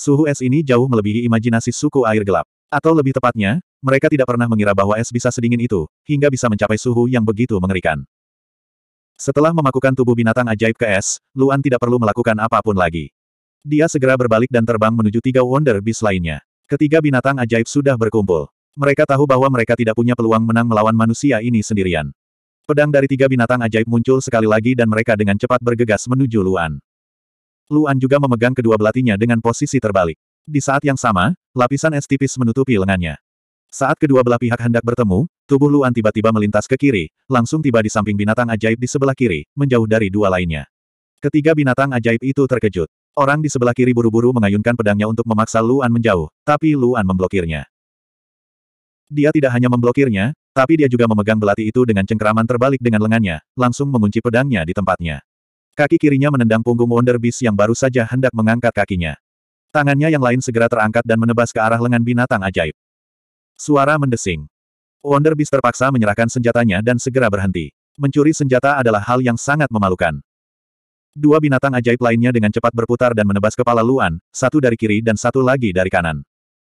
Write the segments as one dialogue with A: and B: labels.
A: Suhu es ini jauh melebihi imajinasi suku air gelap. Atau lebih tepatnya, mereka tidak pernah mengira bahwa es bisa sedingin itu, hingga bisa mencapai suhu yang begitu mengerikan. Setelah memakukan tubuh binatang ajaib ke es, Luan tidak perlu melakukan apapun lagi. Dia segera berbalik dan terbang menuju tiga Wonder Beast lainnya. Ketiga binatang ajaib sudah berkumpul. Mereka tahu bahwa mereka tidak punya peluang menang melawan manusia ini sendirian. Pedang dari tiga binatang ajaib muncul sekali lagi dan mereka dengan cepat bergegas menuju Luan. Luan juga memegang kedua belatinya dengan posisi terbalik. Di saat yang sama, lapisan es tipis menutupi lengannya. Saat kedua belah pihak hendak bertemu, tubuh Luan tiba-tiba melintas ke kiri, langsung tiba di samping binatang ajaib di sebelah kiri, menjauh dari dua lainnya. Ketiga binatang ajaib itu terkejut. Orang di sebelah kiri buru-buru mengayunkan pedangnya untuk memaksa Luan menjauh, tapi Luan memblokirnya. Dia tidak hanya memblokirnya, tapi dia juga memegang belati itu dengan cengkeraman terbalik dengan lengannya, langsung mengunci pedangnya di tempatnya. Kaki kirinya menendang punggung Wonder Beast yang baru saja hendak mengangkat kakinya. Tangannya yang lain segera terangkat dan menebas ke arah lengan binatang ajaib. Suara mendesing. Wonder Beast terpaksa menyerahkan senjatanya dan segera berhenti. Mencuri senjata adalah hal yang sangat memalukan. Dua binatang ajaib lainnya dengan cepat berputar dan menebas kepala Luan, satu dari kiri dan satu lagi dari kanan.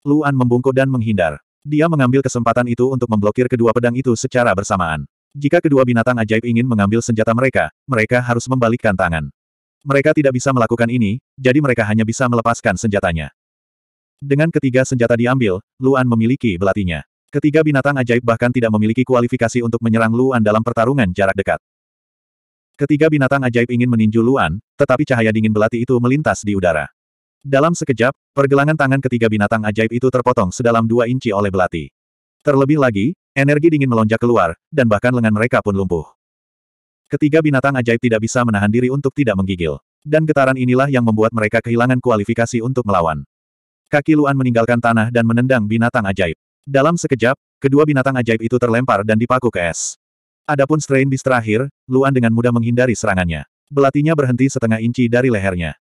A: Luan membungkuk dan menghindar. Dia mengambil kesempatan itu untuk memblokir kedua pedang itu secara bersamaan. Jika kedua binatang ajaib ingin mengambil senjata mereka, mereka harus membalikkan tangan. Mereka tidak bisa melakukan ini, jadi mereka hanya bisa melepaskan senjatanya. Dengan ketiga senjata diambil, Luan memiliki belatinya. Ketiga binatang ajaib bahkan tidak memiliki kualifikasi untuk menyerang Luan dalam pertarungan jarak dekat. Ketiga binatang ajaib ingin meninju Luan, tetapi cahaya dingin belati itu melintas di udara. Dalam sekejap, pergelangan tangan ketiga binatang ajaib itu terpotong sedalam dua inci oleh belati. Terlebih lagi, Energi dingin melonjak keluar, dan bahkan lengan mereka pun lumpuh. Ketiga binatang ajaib tidak bisa menahan diri untuk tidak menggigil. Dan getaran inilah yang membuat mereka kehilangan kualifikasi untuk melawan. Kaki Luan meninggalkan tanah dan menendang binatang ajaib. Dalam sekejap, kedua binatang ajaib itu terlempar dan dipaku ke es. Adapun Strain bis terakhir, Luan dengan mudah menghindari serangannya. Belatinya berhenti setengah inci dari lehernya.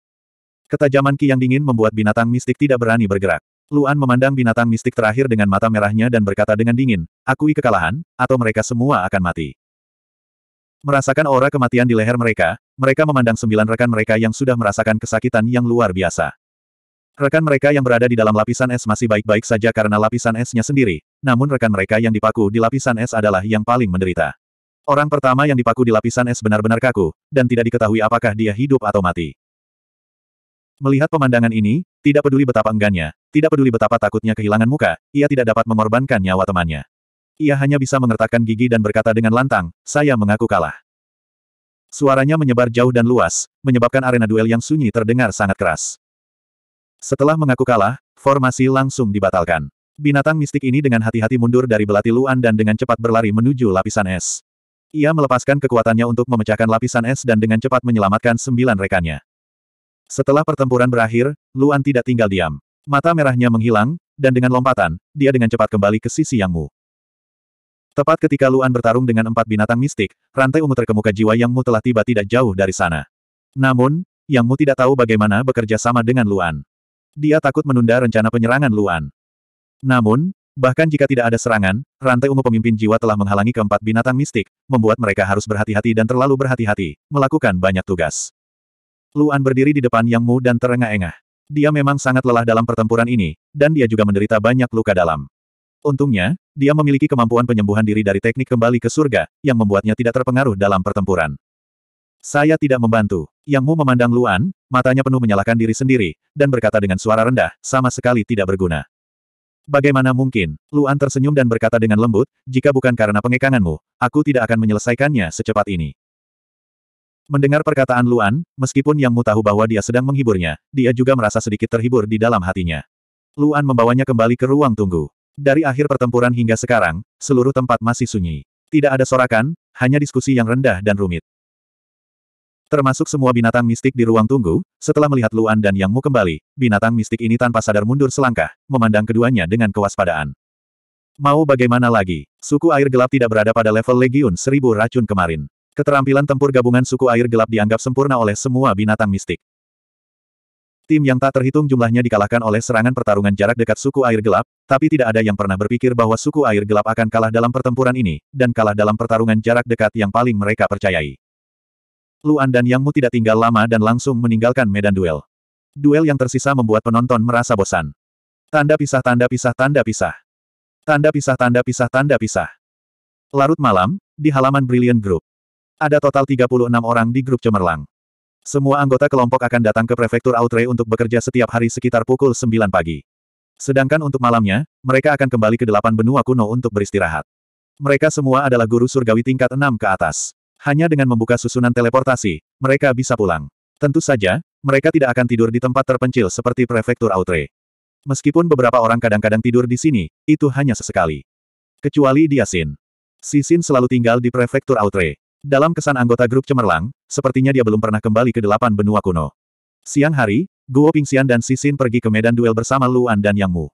A: Ketajaman Ki yang dingin membuat binatang mistik tidak berani bergerak. Luan memandang binatang mistik terakhir dengan mata merahnya dan berkata dengan dingin, akui kekalahan, atau mereka semua akan mati. Merasakan aura kematian di leher mereka, mereka memandang sembilan rekan mereka yang sudah merasakan kesakitan yang luar biasa. Rekan mereka yang berada di dalam lapisan es masih baik-baik saja karena lapisan esnya sendiri, namun rekan mereka yang dipaku di lapisan es adalah yang paling menderita. Orang pertama yang dipaku di lapisan es benar-benar kaku, dan tidak diketahui apakah dia hidup atau mati. Melihat pemandangan ini, tidak peduli betapa enggannya, tidak peduli betapa takutnya kehilangan muka, ia tidak dapat mengorbankan nyawa temannya. Ia hanya bisa mengertakkan gigi dan berkata dengan lantang, saya mengaku kalah. Suaranya menyebar jauh dan luas, menyebabkan arena duel yang sunyi terdengar sangat keras. Setelah mengaku kalah, formasi langsung dibatalkan. Binatang mistik ini dengan hati-hati mundur dari belati Luan dan dengan cepat berlari menuju lapisan es. Ia melepaskan kekuatannya untuk memecahkan lapisan es dan dengan cepat menyelamatkan sembilan rekannya. Setelah pertempuran berakhir, Luan tidak tinggal diam. Mata merahnya menghilang, dan dengan lompatan, dia dengan cepat kembali ke sisi Yang Mu. Tepat ketika Luan bertarung dengan empat binatang mistik, rantai ungu terkemuka jiwa Yang Mu telah tiba tidak jauh dari sana. Namun, Yang Mu tidak tahu bagaimana bekerja sama dengan Luan. Dia takut menunda rencana penyerangan Luan. Namun, bahkan jika tidak ada serangan, rantai ungu pemimpin jiwa telah menghalangi keempat binatang mistik, membuat mereka harus berhati-hati dan terlalu berhati-hati, melakukan banyak tugas. Luan berdiri di depan Yang Mu dan terengah-engah. Dia memang sangat lelah dalam pertempuran ini, dan dia juga menderita banyak luka dalam. Untungnya, dia memiliki kemampuan penyembuhan diri dari teknik kembali ke surga, yang membuatnya tidak terpengaruh dalam pertempuran. Saya tidak membantu. Yang Mu memandang Luan, matanya penuh menyalahkan diri sendiri, dan berkata dengan suara rendah, sama sekali tidak berguna. Bagaimana mungkin? Luan tersenyum dan berkata dengan lembut, jika bukan karena pengekanganmu, aku tidak akan menyelesaikannya secepat ini. Mendengar perkataan Luan, meskipun Yang Mu tahu bahwa dia sedang menghiburnya, dia juga merasa sedikit terhibur di dalam hatinya. Luan membawanya kembali ke ruang tunggu. Dari akhir pertempuran hingga sekarang, seluruh tempat masih sunyi. Tidak ada sorakan, hanya diskusi yang rendah dan rumit. Termasuk semua binatang mistik di ruang tunggu, setelah melihat Luan dan Yang Mu kembali, binatang mistik ini tanpa sadar mundur selangkah, memandang keduanya dengan kewaspadaan. Mau bagaimana lagi, suku air gelap tidak berada pada level legiun seribu racun kemarin. Keterampilan tempur gabungan suku air gelap dianggap sempurna oleh semua binatang mistik. Tim yang tak terhitung jumlahnya dikalahkan oleh serangan pertarungan jarak dekat suku air gelap, tapi tidak ada yang pernah berpikir bahwa suku air gelap akan kalah dalam pertempuran ini, dan kalah dalam pertarungan jarak dekat yang paling mereka percayai. Luan dan Yangmu tidak tinggal lama dan langsung meninggalkan medan duel. Duel yang tersisa membuat penonton merasa bosan. Tanda pisah tanda pisah tanda pisah. Tanda pisah tanda pisah tanda pisah. Larut malam, di halaman Brilliant Group. Ada total 36 orang di grup cemerlang. Semua anggota kelompok akan datang ke prefektur Outre untuk bekerja setiap hari sekitar pukul 9 pagi. Sedangkan untuk malamnya, mereka akan kembali ke delapan benua kuno untuk beristirahat. Mereka semua adalah guru surgawi tingkat 6 ke atas. Hanya dengan membuka susunan teleportasi, mereka bisa pulang. Tentu saja, mereka tidak akan tidur di tempat terpencil seperti prefektur Outre. Meskipun beberapa orang kadang-kadang tidur di sini, itu hanya sesekali. Kecuali Diasin. Sisin selalu tinggal di prefektur Outre. Dalam kesan anggota grup cemerlang, sepertinya dia belum pernah kembali ke delapan benua kuno. Siang hari, Guo Pingxian dan Sisin pergi ke medan duel bersama Luan dan Yang Mu.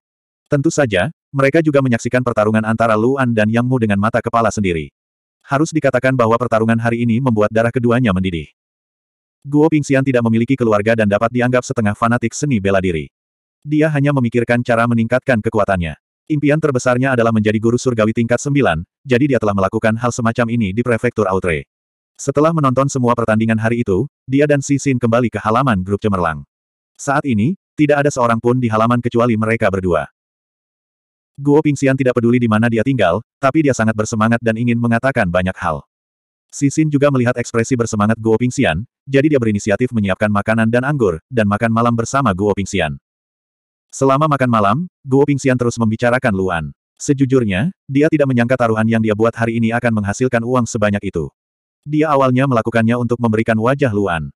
A: Tentu saja, mereka juga menyaksikan pertarungan antara Luan dan Yang Mu dengan mata kepala sendiri. Harus dikatakan bahwa pertarungan hari ini membuat darah keduanya mendidih. Guo Pingxian tidak memiliki keluarga dan dapat dianggap setengah fanatik seni bela diri. Dia hanya memikirkan cara meningkatkan kekuatannya. Impian terbesarnya adalah menjadi guru surgawi tingkat 9, jadi dia telah melakukan hal semacam ini di prefektur Outre. Setelah menonton semua pertandingan hari itu, dia dan Sisin kembali ke halaman grup cemerlang. Saat ini, tidak ada seorang pun di halaman kecuali mereka berdua. Guo Pingxian tidak peduli di mana dia tinggal, tapi dia sangat bersemangat dan ingin mengatakan banyak hal. Sisin juga melihat ekspresi bersemangat Guo Pingxian, jadi dia berinisiatif menyiapkan makanan dan anggur, dan makan malam bersama Guo Pingxian. Selama makan malam, Guo Pingxian terus membicarakan Luan. Sejujurnya, dia tidak menyangka taruhan yang dia buat hari ini akan menghasilkan uang sebanyak itu. Dia awalnya melakukannya untuk memberikan wajah Luan.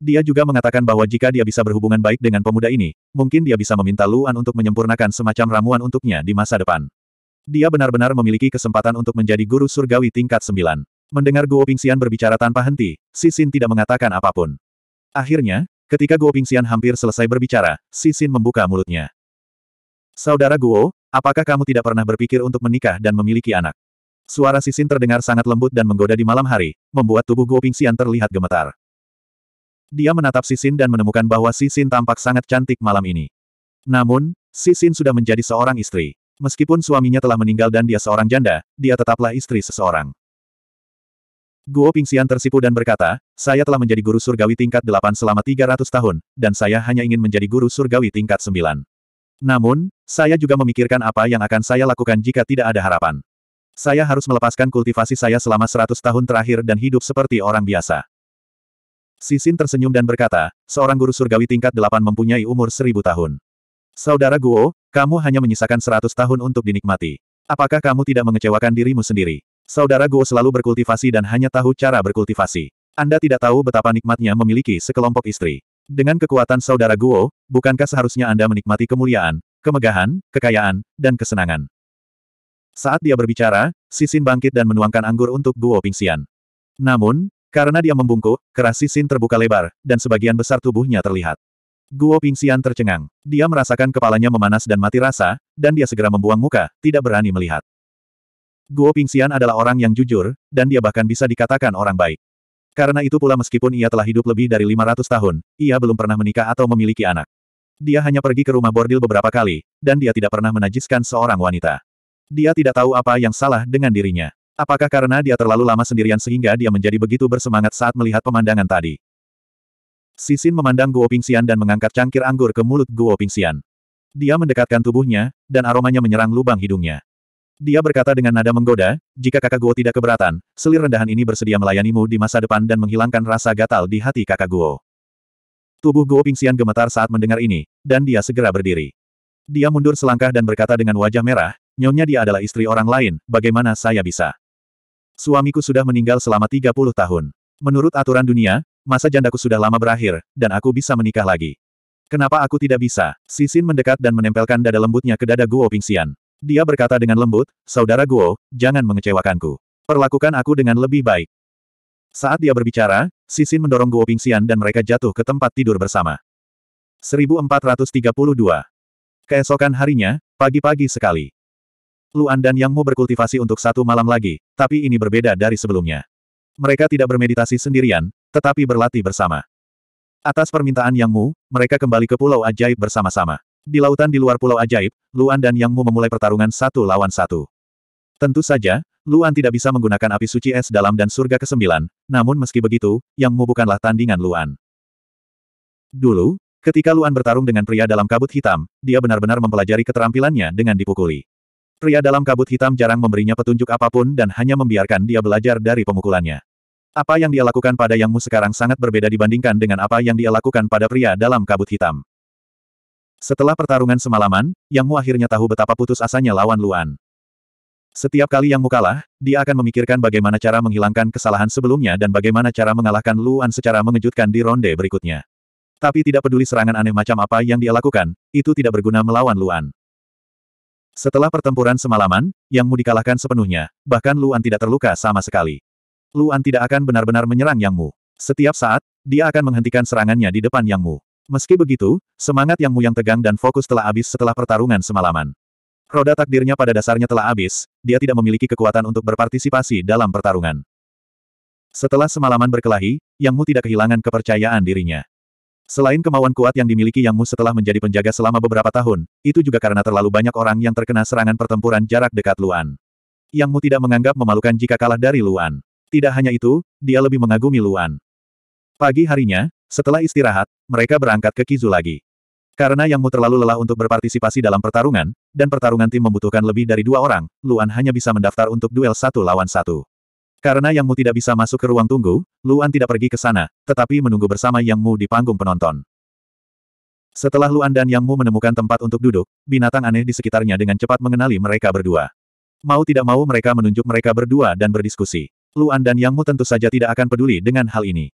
A: Dia juga mengatakan bahwa jika dia bisa berhubungan baik dengan pemuda ini, mungkin dia bisa meminta Luan untuk menyempurnakan semacam ramuan untuknya di masa depan. Dia benar-benar memiliki kesempatan untuk menjadi guru surgawi tingkat 9. Mendengar Guo Pingxian berbicara tanpa henti, Sisin tidak mengatakan apapun. Akhirnya, Ketika Guo Pingxian hampir selesai berbicara, Sisin membuka mulutnya. Saudara Guo, apakah kamu tidak pernah berpikir untuk menikah dan memiliki anak? Suara Sisin terdengar sangat lembut dan menggoda di malam hari, membuat tubuh Guo Pingxian terlihat gemetar. Dia menatap Sisin dan menemukan bahwa Sisin tampak sangat cantik malam ini. Namun, Sisin sudah menjadi seorang istri. Meskipun suaminya telah meninggal dan dia seorang janda, dia tetaplah istri seseorang. Guo Pingxian tersipu dan berkata, saya telah menjadi guru surgawi tingkat 8 selama 300 tahun, dan saya hanya ingin menjadi guru surgawi tingkat 9. Namun, saya juga memikirkan apa yang akan saya lakukan jika tidak ada harapan. Saya harus melepaskan kultivasi saya selama 100 tahun terakhir dan hidup seperti orang biasa. Sisin tersenyum dan berkata, seorang guru surgawi tingkat 8 mempunyai umur 1000 tahun. Saudara Guo, kamu hanya menyisakan 100 tahun untuk dinikmati. Apakah kamu tidak mengecewakan dirimu sendiri? Saudara Guo selalu berkultivasi dan hanya tahu cara berkultivasi. Anda tidak tahu betapa nikmatnya memiliki sekelompok istri. Dengan kekuatan saudara Guo, bukankah seharusnya Anda menikmati kemuliaan, kemegahan, kekayaan, dan kesenangan? Saat dia berbicara, Sisin bangkit dan menuangkan anggur untuk Guo Pingxian. Namun, karena dia membungkuk, keras Sisin terbuka lebar, dan sebagian besar tubuhnya terlihat. Guo Pingxian tercengang. Dia merasakan kepalanya memanas dan mati rasa, dan dia segera membuang muka, tidak berani melihat. Guo Pingxian adalah orang yang jujur, dan dia bahkan bisa dikatakan orang baik. Karena itu pula meskipun ia telah hidup lebih dari 500 tahun, ia belum pernah menikah atau memiliki anak. Dia hanya pergi ke rumah bordil beberapa kali, dan dia tidak pernah menajiskan seorang wanita. Dia tidak tahu apa yang salah dengan dirinya. Apakah karena dia terlalu lama sendirian sehingga dia menjadi begitu bersemangat saat melihat pemandangan tadi? Sisin memandang Guo Pingxian dan mengangkat cangkir anggur ke mulut Guo Pingxian. Dia mendekatkan tubuhnya, dan aromanya menyerang lubang hidungnya. Dia berkata dengan nada menggoda, jika kakak Guo tidak keberatan, selir rendahan ini bersedia melayanimu di masa depan dan menghilangkan rasa gatal di hati kakak Guo. Tubuh Guo Pingxian gemetar saat mendengar ini, dan dia segera berdiri. Dia mundur selangkah dan berkata dengan wajah merah, nyonya dia adalah istri orang lain, bagaimana saya bisa? Suamiku sudah meninggal selama 30 tahun. Menurut aturan dunia, masa jandaku sudah lama berakhir, dan aku bisa menikah lagi. Kenapa aku tidak bisa? Sisin mendekat dan menempelkan dada lembutnya ke dada Guo Pingxian. Dia berkata dengan lembut, Saudara Guo, jangan mengecewakanku. Perlakukan aku dengan lebih baik. Saat dia berbicara, Sisin mendorong Guo Pingxian dan mereka jatuh ke tempat tidur bersama. 1432. Keesokan harinya, pagi-pagi sekali. Luan dan Yang Mu berkultivasi untuk satu malam lagi, tapi ini berbeda dari sebelumnya. Mereka tidak bermeditasi sendirian, tetapi berlatih bersama. Atas permintaan Yang Mu, mereka kembali ke Pulau Ajaib bersama-sama. Di lautan di luar Pulau Ajaib, Luan dan Yang Mu memulai pertarungan satu lawan satu. Tentu saja, Luan tidak bisa menggunakan api suci es dalam dan surga kesembilan, namun meski begitu, Yang Mu bukanlah tandingan Luan. Dulu, ketika Luan bertarung dengan pria dalam kabut hitam, dia benar-benar mempelajari keterampilannya dengan dipukuli. Pria dalam kabut hitam jarang memberinya petunjuk apapun dan hanya membiarkan dia belajar dari pemukulannya. Apa yang dia lakukan pada Yang Mu sekarang sangat berbeda dibandingkan dengan apa yang dia lakukan pada pria dalam kabut hitam. Setelah pertarungan semalaman, Yang Mu akhirnya tahu betapa putus asanya lawan Luan. Setiap kali Yang Mu kalah, dia akan memikirkan bagaimana cara menghilangkan kesalahan sebelumnya dan bagaimana cara mengalahkan Luan secara mengejutkan di ronde berikutnya. Tapi tidak peduli serangan aneh macam apa yang dia lakukan, itu tidak berguna melawan Luan. Setelah pertempuran semalaman, Yang Mu dikalahkan sepenuhnya, bahkan Luan tidak terluka sama sekali. Luan tidak akan benar-benar menyerang Yang Mu. Setiap saat, dia akan menghentikan serangannya di depan Yang Mu. Meski begitu, semangat yang Muyang tegang dan fokus telah habis setelah pertarungan semalaman. Roda takdirnya pada dasarnya telah habis, dia tidak memiliki kekuatan untuk berpartisipasi dalam pertarungan. Setelah semalaman berkelahi, Yang Mu tidak kehilangan kepercayaan dirinya. Selain kemauan kuat yang dimiliki Yang Mu setelah menjadi penjaga selama beberapa tahun, itu juga karena terlalu banyak orang yang terkena serangan pertempuran jarak dekat Luan. Yang Mu tidak menganggap memalukan jika kalah dari Luan. Tidak hanya itu, dia lebih mengagumi Luan. Pagi harinya, setelah istirahat, mereka berangkat ke Kizu lagi. Karena Yang Mu terlalu lelah untuk berpartisipasi dalam pertarungan, dan pertarungan tim membutuhkan lebih dari dua orang, Luan hanya bisa mendaftar untuk duel satu lawan satu. Karena Yang Mu tidak bisa masuk ke ruang tunggu, Luan tidak pergi ke sana, tetapi menunggu bersama Yang Mu di panggung penonton. Setelah Luan dan Yang Mu menemukan tempat untuk duduk, binatang aneh di sekitarnya dengan cepat mengenali mereka berdua. Mau tidak mau mereka menunjuk mereka berdua dan berdiskusi. Luan dan Yang Mu tentu saja tidak akan peduli dengan hal ini.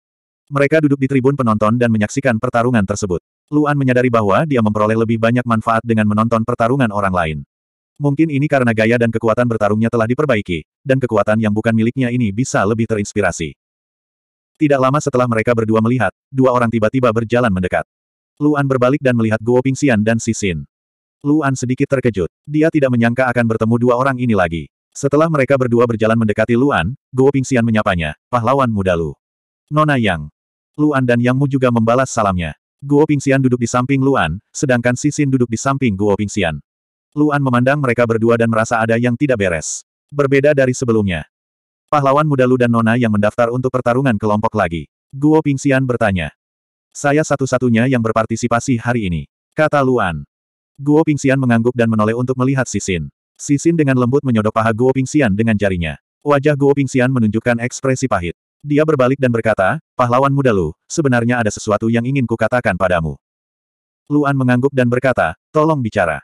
A: Mereka duduk di tribun penonton dan menyaksikan pertarungan tersebut. Luan menyadari bahwa dia memperoleh lebih banyak manfaat dengan menonton pertarungan orang lain. Mungkin ini karena gaya dan kekuatan bertarungnya telah diperbaiki, dan kekuatan yang bukan miliknya ini bisa lebih terinspirasi. Tidak lama setelah mereka berdua melihat, dua orang tiba-tiba berjalan mendekat. Luan berbalik dan melihat Guo Pingxian dan Sisin. Luan sedikit terkejut. Dia tidak menyangka akan bertemu dua orang ini lagi. Setelah mereka berdua berjalan mendekati Luan, Guo Pingxian menyapanya, pahlawan muda Lu. Nona Yang, Luan dan Yang Mu juga membalas salamnya. Guo Pingxian duduk di samping Luan, sedangkan Sisin duduk di samping Guo Pingxian. Luan memandang mereka berdua dan merasa ada yang tidak beres. Berbeda dari sebelumnya. Pahlawan muda Lu dan Nona yang mendaftar untuk pertarungan kelompok lagi. Guo Pingxian bertanya. Saya satu-satunya yang berpartisipasi hari ini. Kata Luan. Guo Pingxian mengangguk dan menoleh untuk melihat Sisin. Sisin dengan lembut menyodok paha Guo Pingxian dengan jarinya. Wajah Guo Pingxian menunjukkan ekspresi pahit. Dia berbalik dan berkata, pahlawan muda Lu, sebenarnya ada sesuatu yang ingin kukatakan padamu. Luan mengangguk dan berkata, tolong bicara.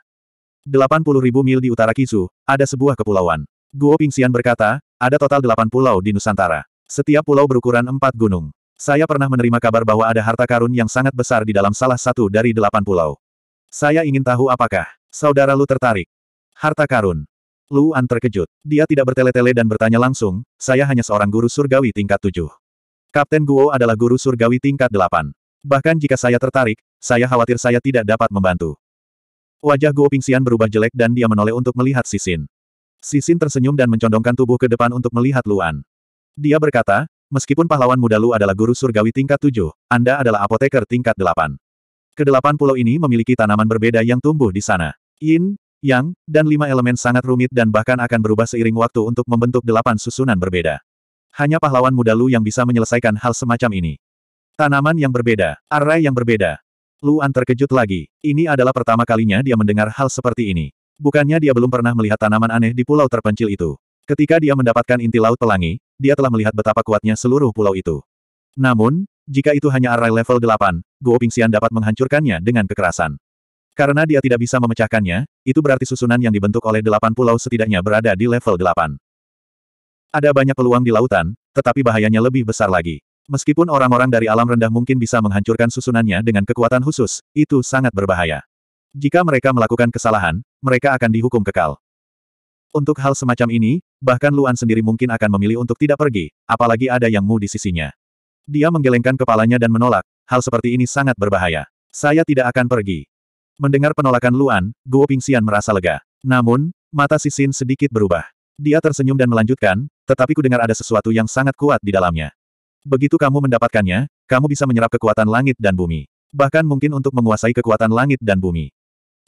A: 80 ribu mil di utara Kizu, ada sebuah kepulauan. Guo Pingxian berkata, ada total 8 pulau di Nusantara. Setiap pulau berukuran 4 gunung. Saya pernah menerima kabar bahwa ada harta karun yang sangat besar di dalam salah satu dari 8 pulau. Saya ingin tahu apakah saudara Lu tertarik. Harta karun. Luan terkejut. Dia tidak bertele-tele dan bertanya langsung, saya hanya seorang guru surgawi tingkat tujuh. Kapten Guo adalah guru surgawi tingkat delapan. Bahkan jika saya tertarik, saya khawatir saya tidak dapat membantu. Wajah Guo Pingxian berubah jelek dan dia menoleh untuk melihat Sisin. Sisin tersenyum dan mencondongkan tubuh ke depan untuk melihat Luan. Dia berkata, meskipun pahlawan muda Lu adalah guru surgawi tingkat tujuh, Anda adalah apoteker tingkat delapan. Kedelapan pulau ini memiliki tanaman berbeda yang tumbuh di sana. Yin, yang, dan lima elemen sangat rumit dan bahkan akan berubah seiring waktu untuk membentuk delapan susunan berbeda. Hanya pahlawan muda Lu yang bisa menyelesaikan hal semacam ini. Tanaman yang berbeda, arai yang berbeda. Luan terkejut lagi. Ini adalah pertama kalinya dia mendengar hal seperti ini. Bukannya dia belum pernah melihat tanaman aneh di pulau terpencil itu. Ketika dia mendapatkan inti laut pelangi, dia telah melihat betapa kuatnya seluruh pulau itu. Namun, jika itu hanya arai level 8, Guo Pingxian dapat menghancurkannya dengan kekerasan. Karena dia tidak bisa memecahkannya, itu berarti susunan yang dibentuk oleh delapan pulau setidaknya berada di level delapan. Ada banyak peluang di lautan, tetapi bahayanya lebih besar lagi. Meskipun orang-orang dari alam rendah mungkin bisa menghancurkan susunannya dengan kekuatan khusus, itu sangat berbahaya. Jika mereka melakukan kesalahan, mereka akan dihukum kekal. Untuk hal semacam ini, bahkan Luan sendiri mungkin akan memilih untuk tidak pergi, apalagi ada yang mu di sisinya. Dia menggelengkan kepalanya dan menolak, hal seperti ini sangat berbahaya. Saya tidak akan pergi. Mendengar penolakan Luan, Guo Pingxian merasa lega. Namun, mata Sisin sedikit berubah. Dia tersenyum dan melanjutkan, tetapi kudengar ada sesuatu yang sangat kuat di dalamnya. Begitu kamu mendapatkannya, kamu bisa menyerap kekuatan langit dan bumi. Bahkan mungkin untuk menguasai kekuatan langit dan bumi.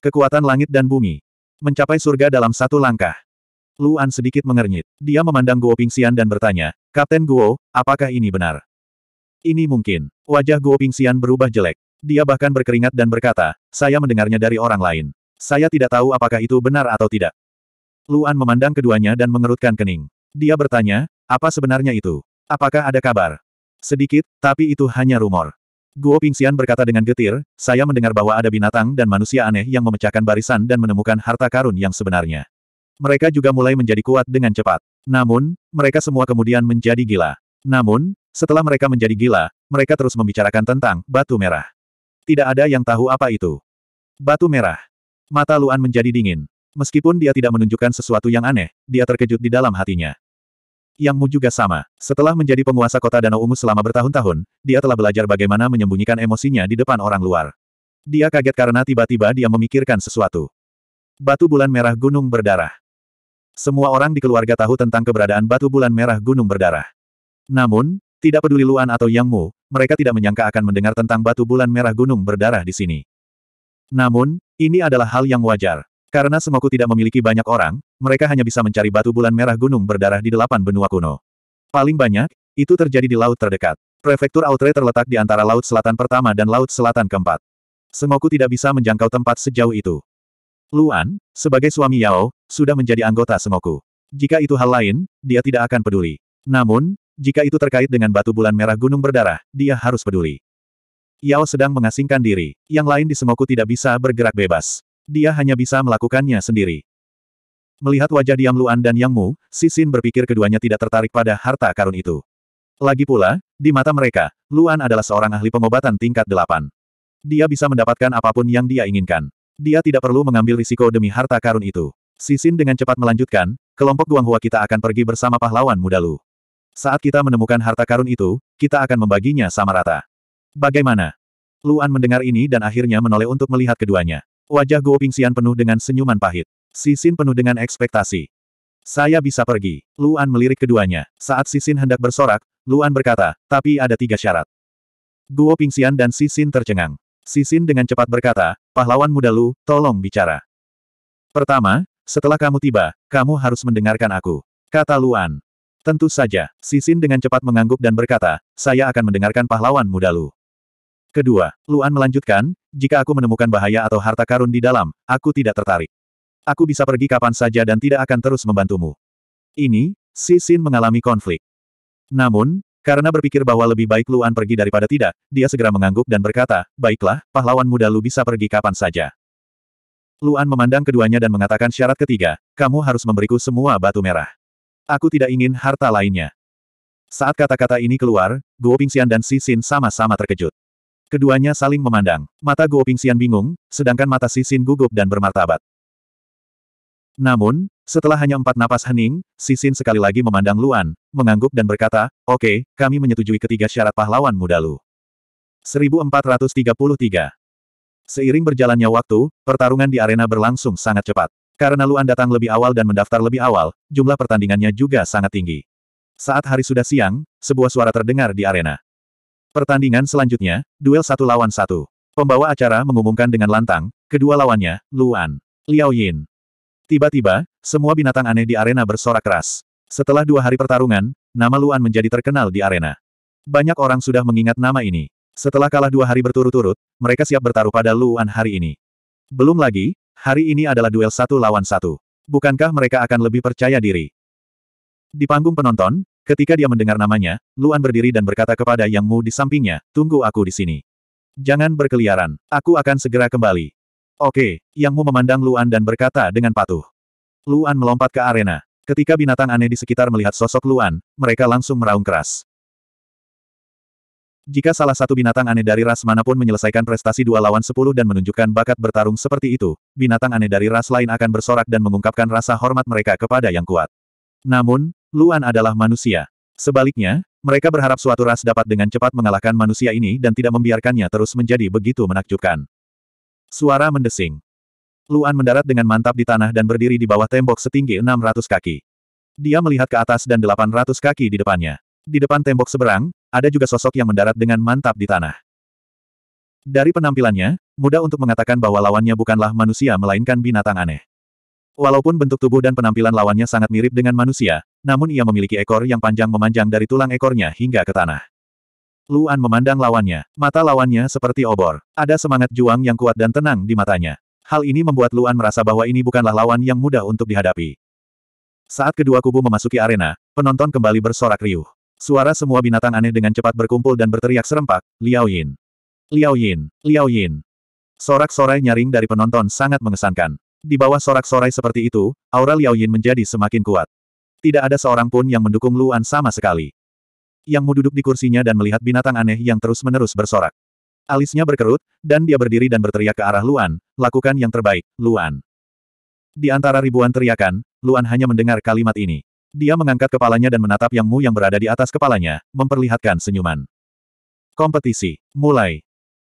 A: Kekuatan langit dan bumi. Mencapai surga dalam satu langkah. Luan sedikit mengernyit. Dia memandang Guo Pingxian dan bertanya, Kapten Guo, apakah ini benar? Ini mungkin. Wajah Guo Pingxian berubah jelek. Dia bahkan berkeringat dan berkata, saya mendengarnya dari orang lain. Saya tidak tahu apakah itu benar atau tidak. Luan memandang keduanya dan mengerutkan kening. Dia bertanya, apa sebenarnya itu? Apakah ada kabar? Sedikit, tapi itu hanya rumor. Guo Pingxian berkata dengan getir, saya mendengar bahwa ada binatang dan manusia aneh yang memecahkan barisan dan menemukan harta karun yang sebenarnya. Mereka juga mulai menjadi kuat dengan cepat. Namun, mereka semua kemudian menjadi gila. Namun, setelah mereka menjadi gila, mereka terus membicarakan tentang batu merah. Tidak ada yang tahu apa itu. Batu merah. Mata Luan menjadi dingin. Meskipun dia tidak menunjukkan sesuatu yang aneh, dia terkejut di dalam hatinya. Yang Mu juga sama. Setelah menjadi penguasa kota Danau Ungu selama bertahun-tahun, dia telah belajar bagaimana menyembunyikan emosinya di depan orang luar. Dia kaget karena tiba-tiba dia memikirkan sesuatu. Batu bulan merah gunung berdarah. Semua orang di keluarga tahu tentang keberadaan batu bulan merah gunung berdarah. Namun, tidak peduli Luan atau Yang Mu, mereka tidak menyangka akan mendengar tentang batu bulan merah gunung berdarah di sini. Namun, ini adalah hal yang wajar. Karena Semoku tidak memiliki banyak orang, mereka hanya bisa mencari batu bulan merah gunung berdarah di delapan benua kuno. Paling banyak, itu terjadi di laut terdekat. Prefektur Outre terletak di antara Laut Selatan Pertama dan Laut Selatan Keempat. Semoku tidak bisa menjangkau tempat sejauh itu. Luan, sebagai suami Yao, sudah menjadi anggota Semoku. Jika itu hal lain, dia tidak akan peduli. Namun, jika itu terkait dengan batu bulan merah gunung berdarah, dia harus peduli. Yao sedang mengasingkan diri. Yang lain di Sengoku tidak bisa bergerak bebas. Dia hanya bisa melakukannya sendiri. Melihat wajah diam Luan dan Yang Mu, Sisin berpikir keduanya tidak tertarik pada harta karun itu. Lagi pula, di mata mereka, Luan adalah seorang ahli pengobatan tingkat delapan. Dia bisa mendapatkan apapun yang dia inginkan. Dia tidak perlu mengambil risiko demi harta karun itu. Sisin dengan cepat melanjutkan, kelompok Guanghua kita akan pergi bersama pahlawan muda Lu. Saat kita menemukan harta karun itu, kita akan membaginya sama rata. Bagaimana? Luan mendengar ini dan akhirnya menoleh untuk melihat keduanya. Wajah Guo Pingxian penuh dengan senyuman pahit. Sisin penuh dengan ekspektasi. Saya bisa pergi. Luan melirik keduanya. Saat Sisin hendak bersorak, Luan berkata, tapi ada tiga syarat. Guo Pingxian dan Sisin tercengang. Sisin dengan cepat berkata, pahlawan muda Lu, tolong bicara. Pertama, setelah kamu tiba, kamu harus mendengarkan aku. Kata Luan. Tentu saja, Sisin dengan cepat mengangguk dan berkata, saya akan mendengarkan pahlawan muda Lu. Kedua, Luan melanjutkan, jika aku menemukan bahaya atau harta karun di dalam, aku tidak tertarik. Aku bisa pergi kapan saja dan tidak akan terus membantumu. Ini, Sisin mengalami konflik. Namun, karena berpikir bahwa lebih baik Luan pergi daripada tidak, dia segera mengangguk dan berkata, baiklah, pahlawan muda Lu bisa pergi kapan saja. Luan memandang keduanya dan mengatakan syarat ketiga, kamu harus memberiku semua batu merah. Aku tidak ingin harta lainnya. Saat kata-kata ini keluar, Guo Pingxian dan Si Xin sama-sama terkejut. Keduanya saling memandang. Mata Guo Pingxian bingung, sedangkan mata Si Xin gugup dan bermartabat. Namun, setelah hanya empat napas hening, Si Xin sekali lagi memandang Luan, mengangguk dan berkata, Oke, okay, kami menyetujui ketiga syarat pahlawan muda Lu. 1433 Seiring berjalannya waktu, pertarungan di arena berlangsung sangat cepat. Karena Luan datang lebih awal dan mendaftar lebih awal, jumlah pertandingannya juga sangat tinggi. Saat hari sudah siang, sebuah suara terdengar di arena. Pertandingan selanjutnya, duel satu lawan satu. Pembawa acara mengumumkan dengan lantang, kedua lawannya, Luan, Liao Yin. Tiba-tiba, semua binatang aneh di arena bersorak keras. Setelah dua hari pertarungan, nama Luan menjadi terkenal di arena. Banyak orang sudah mengingat nama ini. Setelah kalah dua hari berturut-turut, mereka siap bertaruh pada Luan hari ini. Belum lagi, Hari ini adalah duel satu lawan satu. Bukankah mereka akan lebih percaya diri? Di panggung penonton, ketika dia mendengar namanya, Luan berdiri dan berkata kepada Yang Mu di sampingnya, tunggu aku di sini. Jangan berkeliaran, aku akan segera kembali. Oke, Yang Mu memandang Luan dan berkata dengan patuh. Luan melompat ke arena. Ketika binatang aneh di sekitar melihat sosok Luan, mereka langsung meraung keras. Jika salah satu binatang aneh dari ras manapun menyelesaikan prestasi dua lawan sepuluh dan menunjukkan bakat bertarung seperti itu, binatang aneh dari ras lain akan bersorak dan mengungkapkan rasa hormat mereka kepada yang kuat. Namun, Luan adalah manusia. Sebaliknya, mereka berharap suatu ras dapat dengan cepat mengalahkan manusia ini dan tidak membiarkannya terus menjadi begitu menakjubkan. Suara mendesing. Luan mendarat dengan mantap di tanah dan berdiri di bawah tembok setinggi 600 kaki. Dia melihat ke atas dan 800 kaki di depannya. Di depan tembok seberang, ada juga sosok yang mendarat dengan mantap di tanah. Dari penampilannya, mudah untuk mengatakan bahwa lawannya bukanlah manusia melainkan binatang aneh. Walaupun bentuk tubuh dan penampilan lawannya sangat mirip dengan manusia, namun ia memiliki ekor yang panjang memanjang dari tulang ekornya hingga ke tanah. Luan memandang lawannya, mata lawannya seperti obor. Ada semangat juang yang kuat dan tenang di matanya. Hal ini membuat Luan merasa bahwa ini bukanlah lawan yang mudah untuk dihadapi. Saat kedua kubu memasuki arena, penonton kembali bersorak riuh. Suara semua binatang aneh dengan cepat berkumpul dan berteriak serempak, Liao Yin. Liao Yin, Liao Yin. Sorak-sorai nyaring dari penonton sangat mengesankan. Di bawah sorak-sorai seperti itu, aura Liao Yin menjadi semakin kuat. Tidak ada seorang pun yang mendukung Luan sama sekali. Yang Mu duduk di kursinya dan melihat binatang aneh yang terus-menerus bersorak. Alisnya berkerut, dan dia berdiri dan berteriak ke arah Luan, lakukan yang terbaik, Luan. Di antara ribuan teriakan, Luan hanya mendengar kalimat ini. Dia mengangkat kepalanya dan menatap Yang Mu yang berada di atas kepalanya, memperlihatkan senyuman. Kompetisi. Mulai.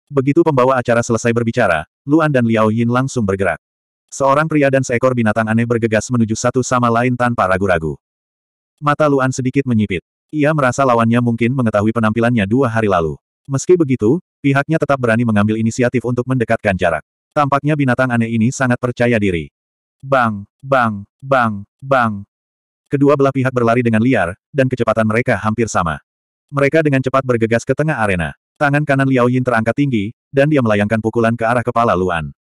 A: Begitu pembawa acara selesai berbicara, Luan dan Liao Yin langsung bergerak. Seorang pria dan seekor binatang aneh bergegas menuju satu sama lain tanpa ragu-ragu. Mata Luan sedikit menyipit. Ia merasa lawannya mungkin mengetahui penampilannya dua hari lalu. Meski begitu, pihaknya tetap berani mengambil inisiatif untuk mendekatkan jarak. Tampaknya binatang aneh ini sangat percaya diri. Bang, bang, bang, bang, Kedua belah pihak berlari dengan liar, dan kecepatan mereka hampir sama. Mereka dengan cepat bergegas ke tengah arena. Tangan kanan Liao Yin terangkat tinggi, dan dia melayangkan pukulan ke arah kepala Luan.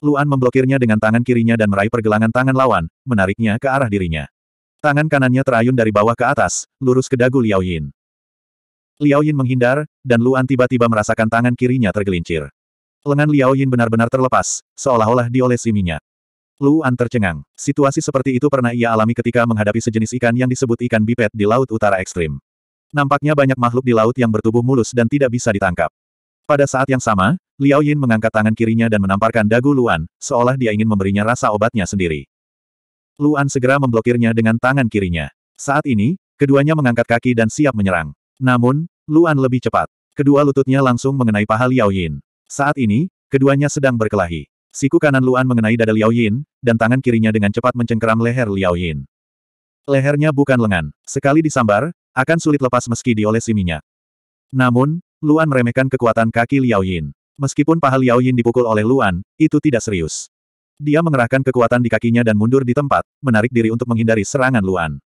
A: Luan memblokirnya dengan tangan kirinya dan meraih pergelangan tangan lawan, menariknya ke arah dirinya. Tangan kanannya terayun dari bawah ke atas, lurus ke dagu Liao Yin. Liao Yin menghindar, dan Luan tiba-tiba merasakan tangan kirinya tergelincir. Lengan Liao Yin benar-benar terlepas, seolah-olah diolesi minyak. Luan tercengang. Situasi seperti itu pernah ia alami ketika menghadapi sejenis ikan yang disebut ikan biped di Laut Utara Ekstrim. Nampaknya banyak makhluk di laut yang bertubuh mulus dan tidak bisa ditangkap. Pada saat yang sama, Liao Yin mengangkat tangan kirinya dan menamparkan dagu Luan, seolah dia ingin memberinya rasa obatnya sendiri. Luan segera memblokirnya dengan tangan kirinya. Saat ini, keduanya mengangkat kaki dan siap menyerang. Namun, Luan lebih cepat. Kedua lututnya langsung mengenai paha Liao Yin. Saat ini, keduanya sedang berkelahi. Siku kanan Luan mengenai dada Liao Yin, dan tangan kirinya dengan cepat mencengkeram leher Liao Yin. Lehernya bukan lengan. Sekali disambar, akan sulit lepas meski diolesi minyak. Namun, Luan meremehkan kekuatan kaki Liao Yin. Meskipun paha Liao Yin dipukul oleh Luan, itu tidak serius. Dia mengerahkan kekuatan di kakinya dan mundur di tempat, menarik diri untuk menghindari serangan Luan.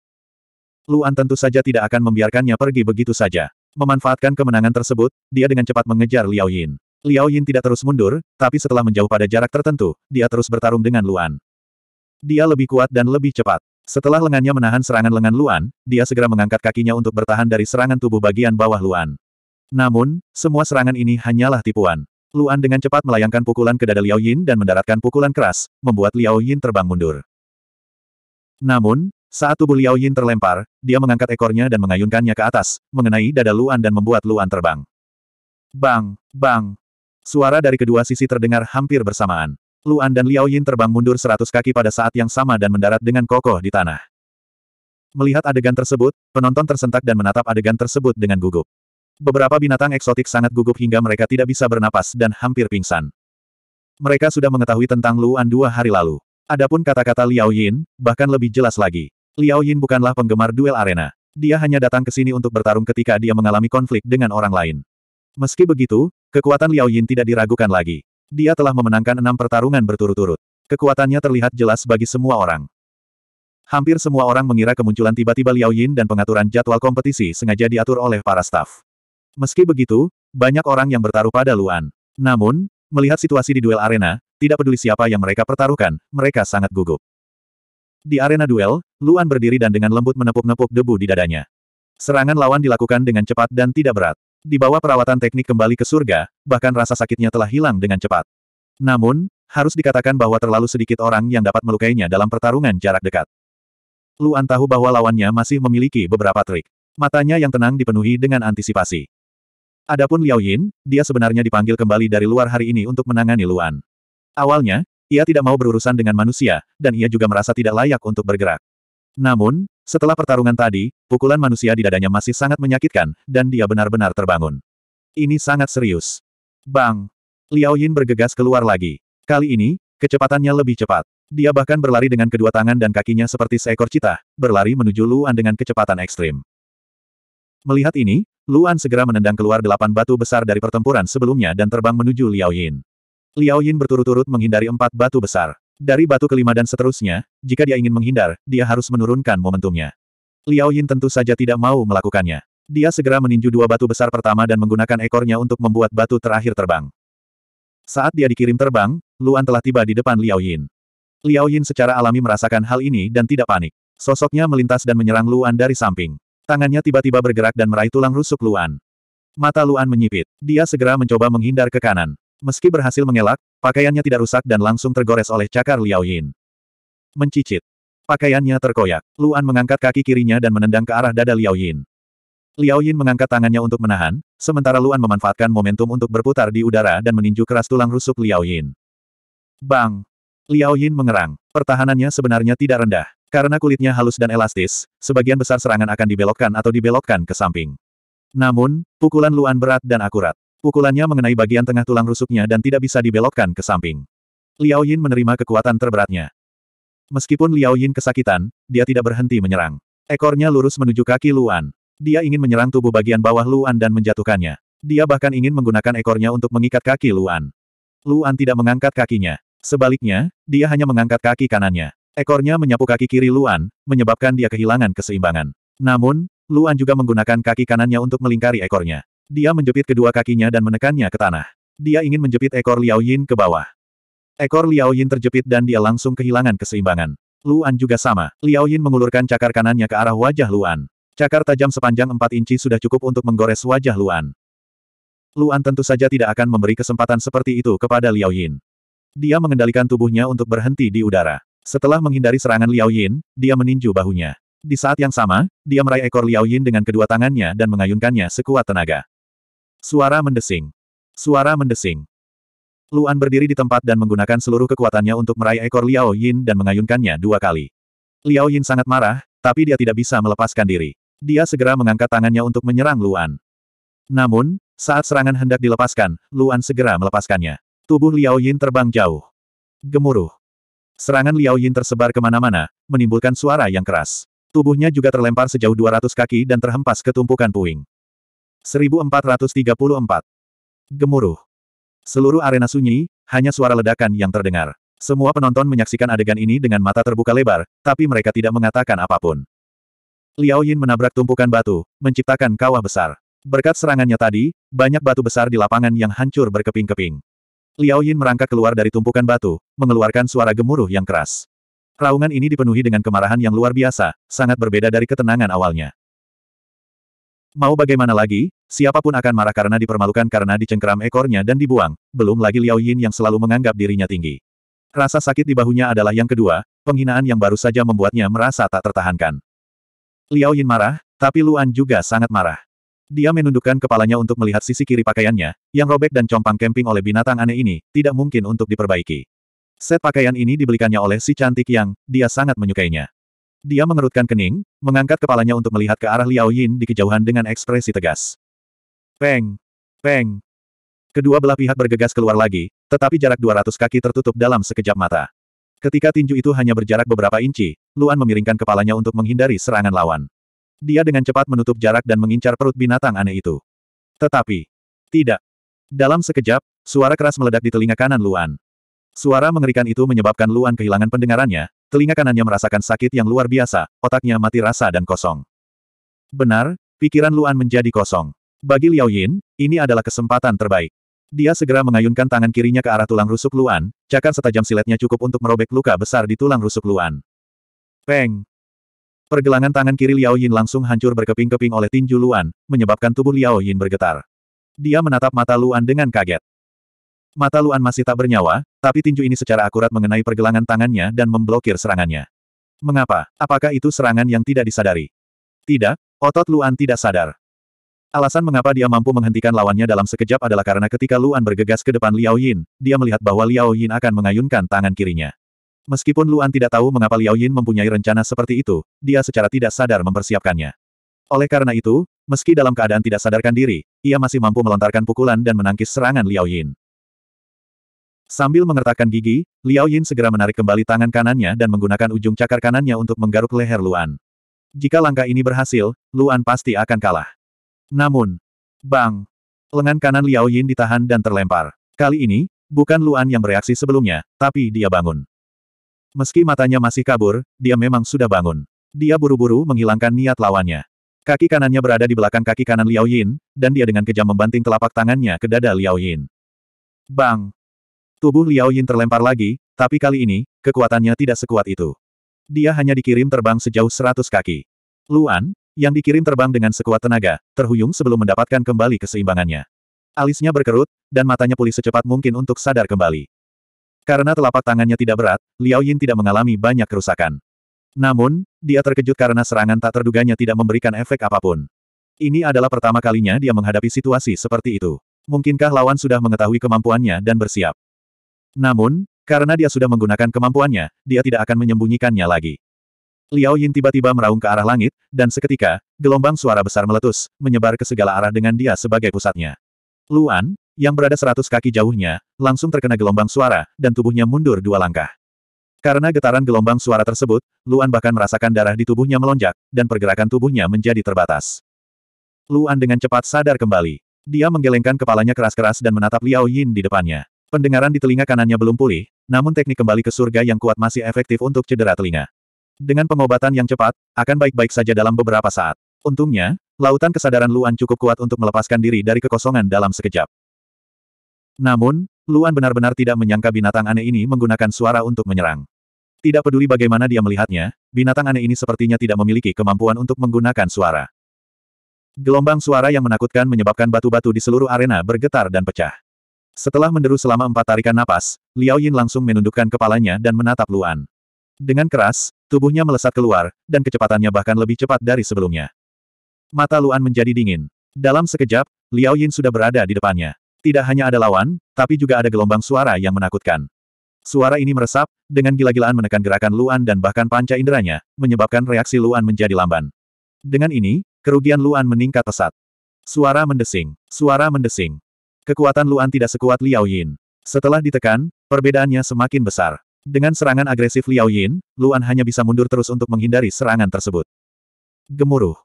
A: Luan tentu saja tidak akan membiarkannya pergi begitu saja. Memanfaatkan kemenangan tersebut, dia dengan cepat mengejar Liao Yin. Liao Yin tidak terus mundur, tapi setelah menjauh pada jarak tertentu, dia terus bertarung dengan Luan. Dia lebih kuat dan lebih cepat. Setelah lengannya menahan serangan lengan Luan, dia segera mengangkat kakinya untuk bertahan dari serangan tubuh bagian bawah Luan. Namun, semua serangan ini hanyalah tipuan. Luan dengan cepat melayangkan pukulan ke dada Liao Yin dan mendaratkan pukulan keras, membuat Liao Yin terbang mundur. Namun, saat tubuh Liao Yin terlempar, dia mengangkat ekornya dan mengayunkannya ke atas, mengenai dada Luan dan membuat Luan terbang. Bang, bang, Suara dari kedua sisi terdengar hampir bersamaan. Luan dan Liao Yin terbang mundur seratus kaki pada saat yang sama dan mendarat dengan kokoh di tanah. Melihat adegan tersebut, penonton tersentak dan menatap adegan tersebut dengan gugup. Beberapa binatang eksotik sangat gugup hingga mereka tidak bisa bernapas dan hampir pingsan. Mereka sudah mengetahui tentang Luan dua hari lalu. Adapun kata-kata Liao Yin, bahkan lebih jelas lagi. Liao Yin bukanlah penggemar duel arena. Dia hanya datang ke sini untuk bertarung ketika dia mengalami konflik dengan orang lain. Meski begitu, kekuatan Liao Yin tidak diragukan lagi. Dia telah memenangkan enam pertarungan berturut-turut. Kekuatannya terlihat jelas bagi semua orang. Hampir semua orang mengira kemunculan tiba-tiba Liao Yin dan pengaturan jadwal kompetisi sengaja diatur oleh para staf. Meski begitu, banyak orang yang bertaruh pada Luan. Namun, melihat situasi di duel arena, tidak peduli siapa yang mereka pertaruhkan, mereka sangat gugup. Di arena duel, Luan berdiri dan dengan lembut menepuk-nepuk debu di dadanya. Serangan lawan dilakukan dengan cepat dan tidak berat. Di bawah perawatan teknik kembali ke surga, bahkan rasa sakitnya telah hilang dengan cepat. Namun, harus dikatakan bahwa terlalu sedikit orang yang dapat melukainya dalam pertarungan jarak dekat. Luan tahu bahwa lawannya masih memiliki beberapa trik. Matanya yang tenang dipenuhi dengan antisipasi. Adapun Liao Yin, dia sebenarnya dipanggil kembali dari luar hari ini untuk menangani Luan. Awalnya, ia tidak mau berurusan dengan manusia, dan ia juga merasa tidak layak untuk bergerak. Namun, setelah pertarungan tadi, pukulan manusia di dadanya masih sangat menyakitkan, dan dia benar-benar terbangun. Ini sangat serius. Bang! Liao Yin bergegas keluar lagi. Kali ini, kecepatannya lebih cepat. Dia bahkan berlari dengan kedua tangan dan kakinya seperti seekor cita, berlari menuju Luan dengan kecepatan ekstrim. Melihat ini, Luan segera menendang keluar delapan batu besar dari pertempuran sebelumnya dan terbang menuju Liao Yin. Liao Yin berturut-turut menghindari empat batu besar. Dari batu kelima dan seterusnya, jika dia ingin menghindar, dia harus menurunkan momentumnya. Liao Yin tentu saja tidak mau melakukannya. Dia segera meninju dua batu besar pertama dan menggunakan ekornya untuk membuat batu terakhir terbang. Saat dia dikirim terbang, Luan telah tiba di depan Liao Yin. Liao Yin secara alami merasakan hal ini dan tidak panik. Sosoknya melintas dan menyerang Luan dari samping. Tangannya tiba-tiba bergerak dan meraih tulang rusuk Luan. Mata Luan menyipit. Dia segera mencoba menghindar ke kanan. Meski berhasil mengelak, pakaiannya tidak rusak dan langsung tergores oleh cakar Liao Yin. Mencicit. Pakaiannya terkoyak. Luan mengangkat kaki kirinya dan menendang ke arah dada Liao Yin. Liao Yin mengangkat tangannya untuk menahan, sementara Luan memanfaatkan momentum untuk berputar di udara dan meninju keras tulang rusuk Liao Yin. Bang! Liao Yin mengerang. Pertahanannya sebenarnya tidak rendah. Karena kulitnya halus dan elastis, sebagian besar serangan akan dibelokkan atau dibelokkan ke samping. Namun, pukulan Luan berat dan akurat. Pukulannya mengenai bagian tengah tulang rusuknya dan tidak bisa dibelokkan ke samping. Liao Yin menerima kekuatan terberatnya. Meskipun Liao Yin kesakitan, dia tidak berhenti menyerang. Ekornya lurus menuju kaki Luan. Dia ingin menyerang tubuh bagian bawah Luan dan menjatuhkannya. Dia bahkan ingin menggunakan ekornya untuk mengikat kaki Luan. Luan tidak mengangkat kakinya. Sebaliknya, dia hanya mengangkat kaki kanannya. Ekornya menyapu kaki kiri Luan, menyebabkan dia kehilangan keseimbangan. Namun, Luan juga menggunakan kaki kanannya untuk melingkari ekornya. Dia menjepit kedua kakinya dan menekannya ke tanah. Dia ingin menjepit ekor Liao Yin ke bawah. Ekor Liao Yin terjepit dan dia langsung kehilangan keseimbangan. Luan juga sama. Liao Yin mengulurkan cakar kanannya ke arah wajah Luan. Cakar tajam sepanjang 4 inci sudah cukup untuk menggores wajah Luan. Luan tentu saja tidak akan memberi kesempatan seperti itu kepada Liao Yin. Dia mengendalikan tubuhnya untuk berhenti di udara. Setelah menghindari serangan Liao Yin, dia meninju bahunya. Di saat yang sama, dia meraih ekor Liao Yin dengan kedua tangannya dan mengayunkannya sekuat tenaga. Suara mendesing. Suara mendesing. Luan berdiri di tempat dan menggunakan seluruh kekuatannya untuk meraih ekor Liao Yin dan mengayunkannya dua kali. Liao Yin sangat marah, tapi dia tidak bisa melepaskan diri. Dia segera mengangkat tangannya untuk menyerang Luan. Namun, saat serangan hendak dilepaskan, Luan segera melepaskannya. Tubuh Liao Yin terbang jauh. Gemuruh. Serangan Liao Yin tersebar kemana-mana, menimbulkan suara yang keras. Tubuhnya juga terlempar sejauh 200 kaki dan terhempas ke tumpukan puing. 1434. Gemuruh. Seluruh arena sunyi, hanya suara ledakan yang terdengar. Semua penonton menyaksikan adegan ini dengan mata terbuka lebar, tapi mereka tidak mengatakan apapun. Liao Yin menabrak tumpukan batu, menciptakan kawah besar. Berkat serangannya tadi, banyak batu besar di lapangan yang hancur berkeping-keping. Liao Yin merangkak keluar dari tumpukan batu, mengeluarkan suara gemuruh yang keras. Raungan ini dipenuhi dengan kemarahan yang luar biasa, sangat berbeda dari ketenangan awalnya. Mau bagaimana lagi, siapapun akan marah karena dipermalukan karena dicengkeram ekornya dan dibuang, belum lagi Liao Yin yang selalu menganggap dirinya tinggi. Rasa sakit di bahunya adalah yang kedua, penghinaan yang baru saja membuatnya merasa tak tertahankan. Liao Yin marah, tapi Luan juga sangat marah. Dia menundukkan kepalanya untuk melihat sisi kiri pakaiannya, yang robek dan compang kemping oleh binatang aneh ini, tidak mungkin untuk diperbaiki. Set pakaian ini dibelikannya oleh si cantik yang, dia sangat menyukainya. Dia mengerutkan kening, mengangkat kepalanya untuk melihat ke arah Liao Yin di kejauhan dengan ekspresi tegas. Peng! Peng! Kedua belah pihak bergegas keluar lagi, tetapi jarak 200 kaki tertutup dalam sekejap mata. Ketika tinju itu hanya berjarak beberapa inci, Luan memiringkan kepalanya untuk menghindari serangan lawan. Dia dengan cepat menutup jarak dan mengincar perut binatang aneh itu. Tetapi, tidak. Dalam sekejap, suara keras meledak di telinga kanan Luan. Suara mengerikan itu menyebabkan Luan kehilangan pendengarannya, Telinga kanannya merasakan sakit yang luar biasa, otaknya mati rasa dan kosong. Benar, pikiran Luan menjadi kosong. Bagi Liao Yin, ini adalah kesempatan terbaik. Dia segera mengayunkan tangan kirinya ke arah tulang rusuk Luan, cakar setajam siletnya cukup untuk merobek luka besar di tulang rusuk Luan. Peng! Pergelangan tangan kiri Liao Yin langsung hancur berkeping-keping oleh tinju Luan, menyebabkan tubuh Liao Yin bergetar. Dia menatap mata Luan dengan kaget. Mata Luan masih tak bernyawa, tapi tinju ini secara akurat mengenai pergelangan tangannya dan memblokir serangannya. Mengapa? Apakah itu serangan yang tidak disadari? Tidak, otot Luan tidak sadar. Alasan mengapa dia mampu menghentikan lawannya dalam sekejap adalah karena ketika Luan bergegas ke depan Liao Yin, dia melihat bahwa Liao Yin akan mengayunkan tangan kirinya. Meskipun Luan tidak tahu mengapa Liao Yin mempunyai rencana seperti itu, dia secara tidak sadar mempersiapkannya. Oleh karena itu, meski dalam keadaan tidak sadarkan diri, ia masih mampu melontarkan pukulan dan menangkis serangan Liao Yin. Sambil mengertakkan gigi, Liao Yin segera menarik kembali tangan kanannya dan menggunakan ujung cakar kanannya untuk menggaruk leher Luan. Jika langkah ini berhasil, Luan pasti akan kalah. Namun, bang, lengan kanan Liao Yin ditahan dan terlempar. Kali ini, bukan Luan yang bereaksi sebelumnya, tapi dia bangun. Meski matanya masih kabur, dia memang sudah bangun. Dia buru-buru menghilangkan niat lawannya. Kaki kanannya berada di belakang kaki kanan Liao Yin, dan dia dengan kejam membanting telapak tangannya ke dada Liao Yin. Bang! Tubuh Liao Yin terlempar lagi, tapi kali ini, kekuatannya tidak sekuat itu. Dia hanya dikirim terbang sejauh seratus kaki. Luan, yang dikirim terbang dengan sekuat tenaga, terhuyung sebelum mendapatkan kembali keseimbangannya. Alisnya berkerut, dan matanya pulih secepat mungkin untuk sadar kembali. Karena telapak tangannya tidak berat, Liao Yin tidak mengalami banyak kerusakan. Namun, dia terkejut karena serangan tak terduganya tidak memberikan efek apapun. Ini adalah pertama kalinya dia menghadapi situasi seperti itu. Mungkinkah lawan sudah mengetahui kemampuannya dan bersiap? Namun, karena dia sudah menggunakan kemampuannya, dia tidak akan menyembunyikannya lagi. Liao Yin tiba-tiba meraung ke arah langit, dan seketika, gelombang suara besar meletus, menyebar ke segala arah dengan dia sebagai pusatnya. Luan, yang berada seratus kaki jauhnya, langsung terkena gelombang suara, dan tubuhnya mundur dua langkah. Karena getaran gelombang suara tersebut, Luan bahkan merasakan darah di tubuhnya melonjak, dan pergerakan tubuhnya menjadi terbatas. Luan dengan cepat sadar kembali. Dia menggelengkan kepalanya keras-keras dan menatap Liao Yin di depannya. Pendengaran di telinga kanannya belum pulih, namun teknik kembali ke surga yang kuat masih efektif untuk cedera telinga. Dengan pengobatan yang cepat, akan baik-baik saja dalam beberapa saat. Untungnya, lautan kesadaran Luan cukup kuat untuk melepaskan diri dari kekosongan dalam sekejap. Namun, Luan benar-benar tidak menyangka binatang aneh ini menggunakan suara untuk menyerang. Tidak peduli bagaimana dia melihatnya, binatang aneh ini sepertinya tidak memiliki kemampuan untuk menggunakan suara. Gelombang suara yang menakutkan menyebabkan batu-batu di seluruh arena bergetar dan pecah. Setelah menderu selama empat tarikan napas, Liao Yin langsung menundukkan kepalanya dan menatap Luan. Dengan keras, tubuhnya melesat keluar, dan kecepatannya bahkan lebih cepat dari sebelumnya. Mata Luan menjadi dingin. Dalam sekejap, Liao Yin sudah berada di depannya. Tidak hanya ada lawan, tapi juga ada gelombang suara yang menakutkan. Suara ini meresap, dengan gila-gilaan menekan gerakan Luan dan bahkan panca inderanya, menyebabkan reaksi Luan menjadi lamban. Dengan ini, kerugian Luan meningkat pesat. Suara mendesing, suara mendesing. Kekuatan Luan tidak sekuat Liao Yin. Setelah ditekan, perbedaannya semakin besar. Dengan serangan agresif Liao Yin, Luan hanya bisa mundur terus untuk menghindari serangan tersebut. Gemuruh.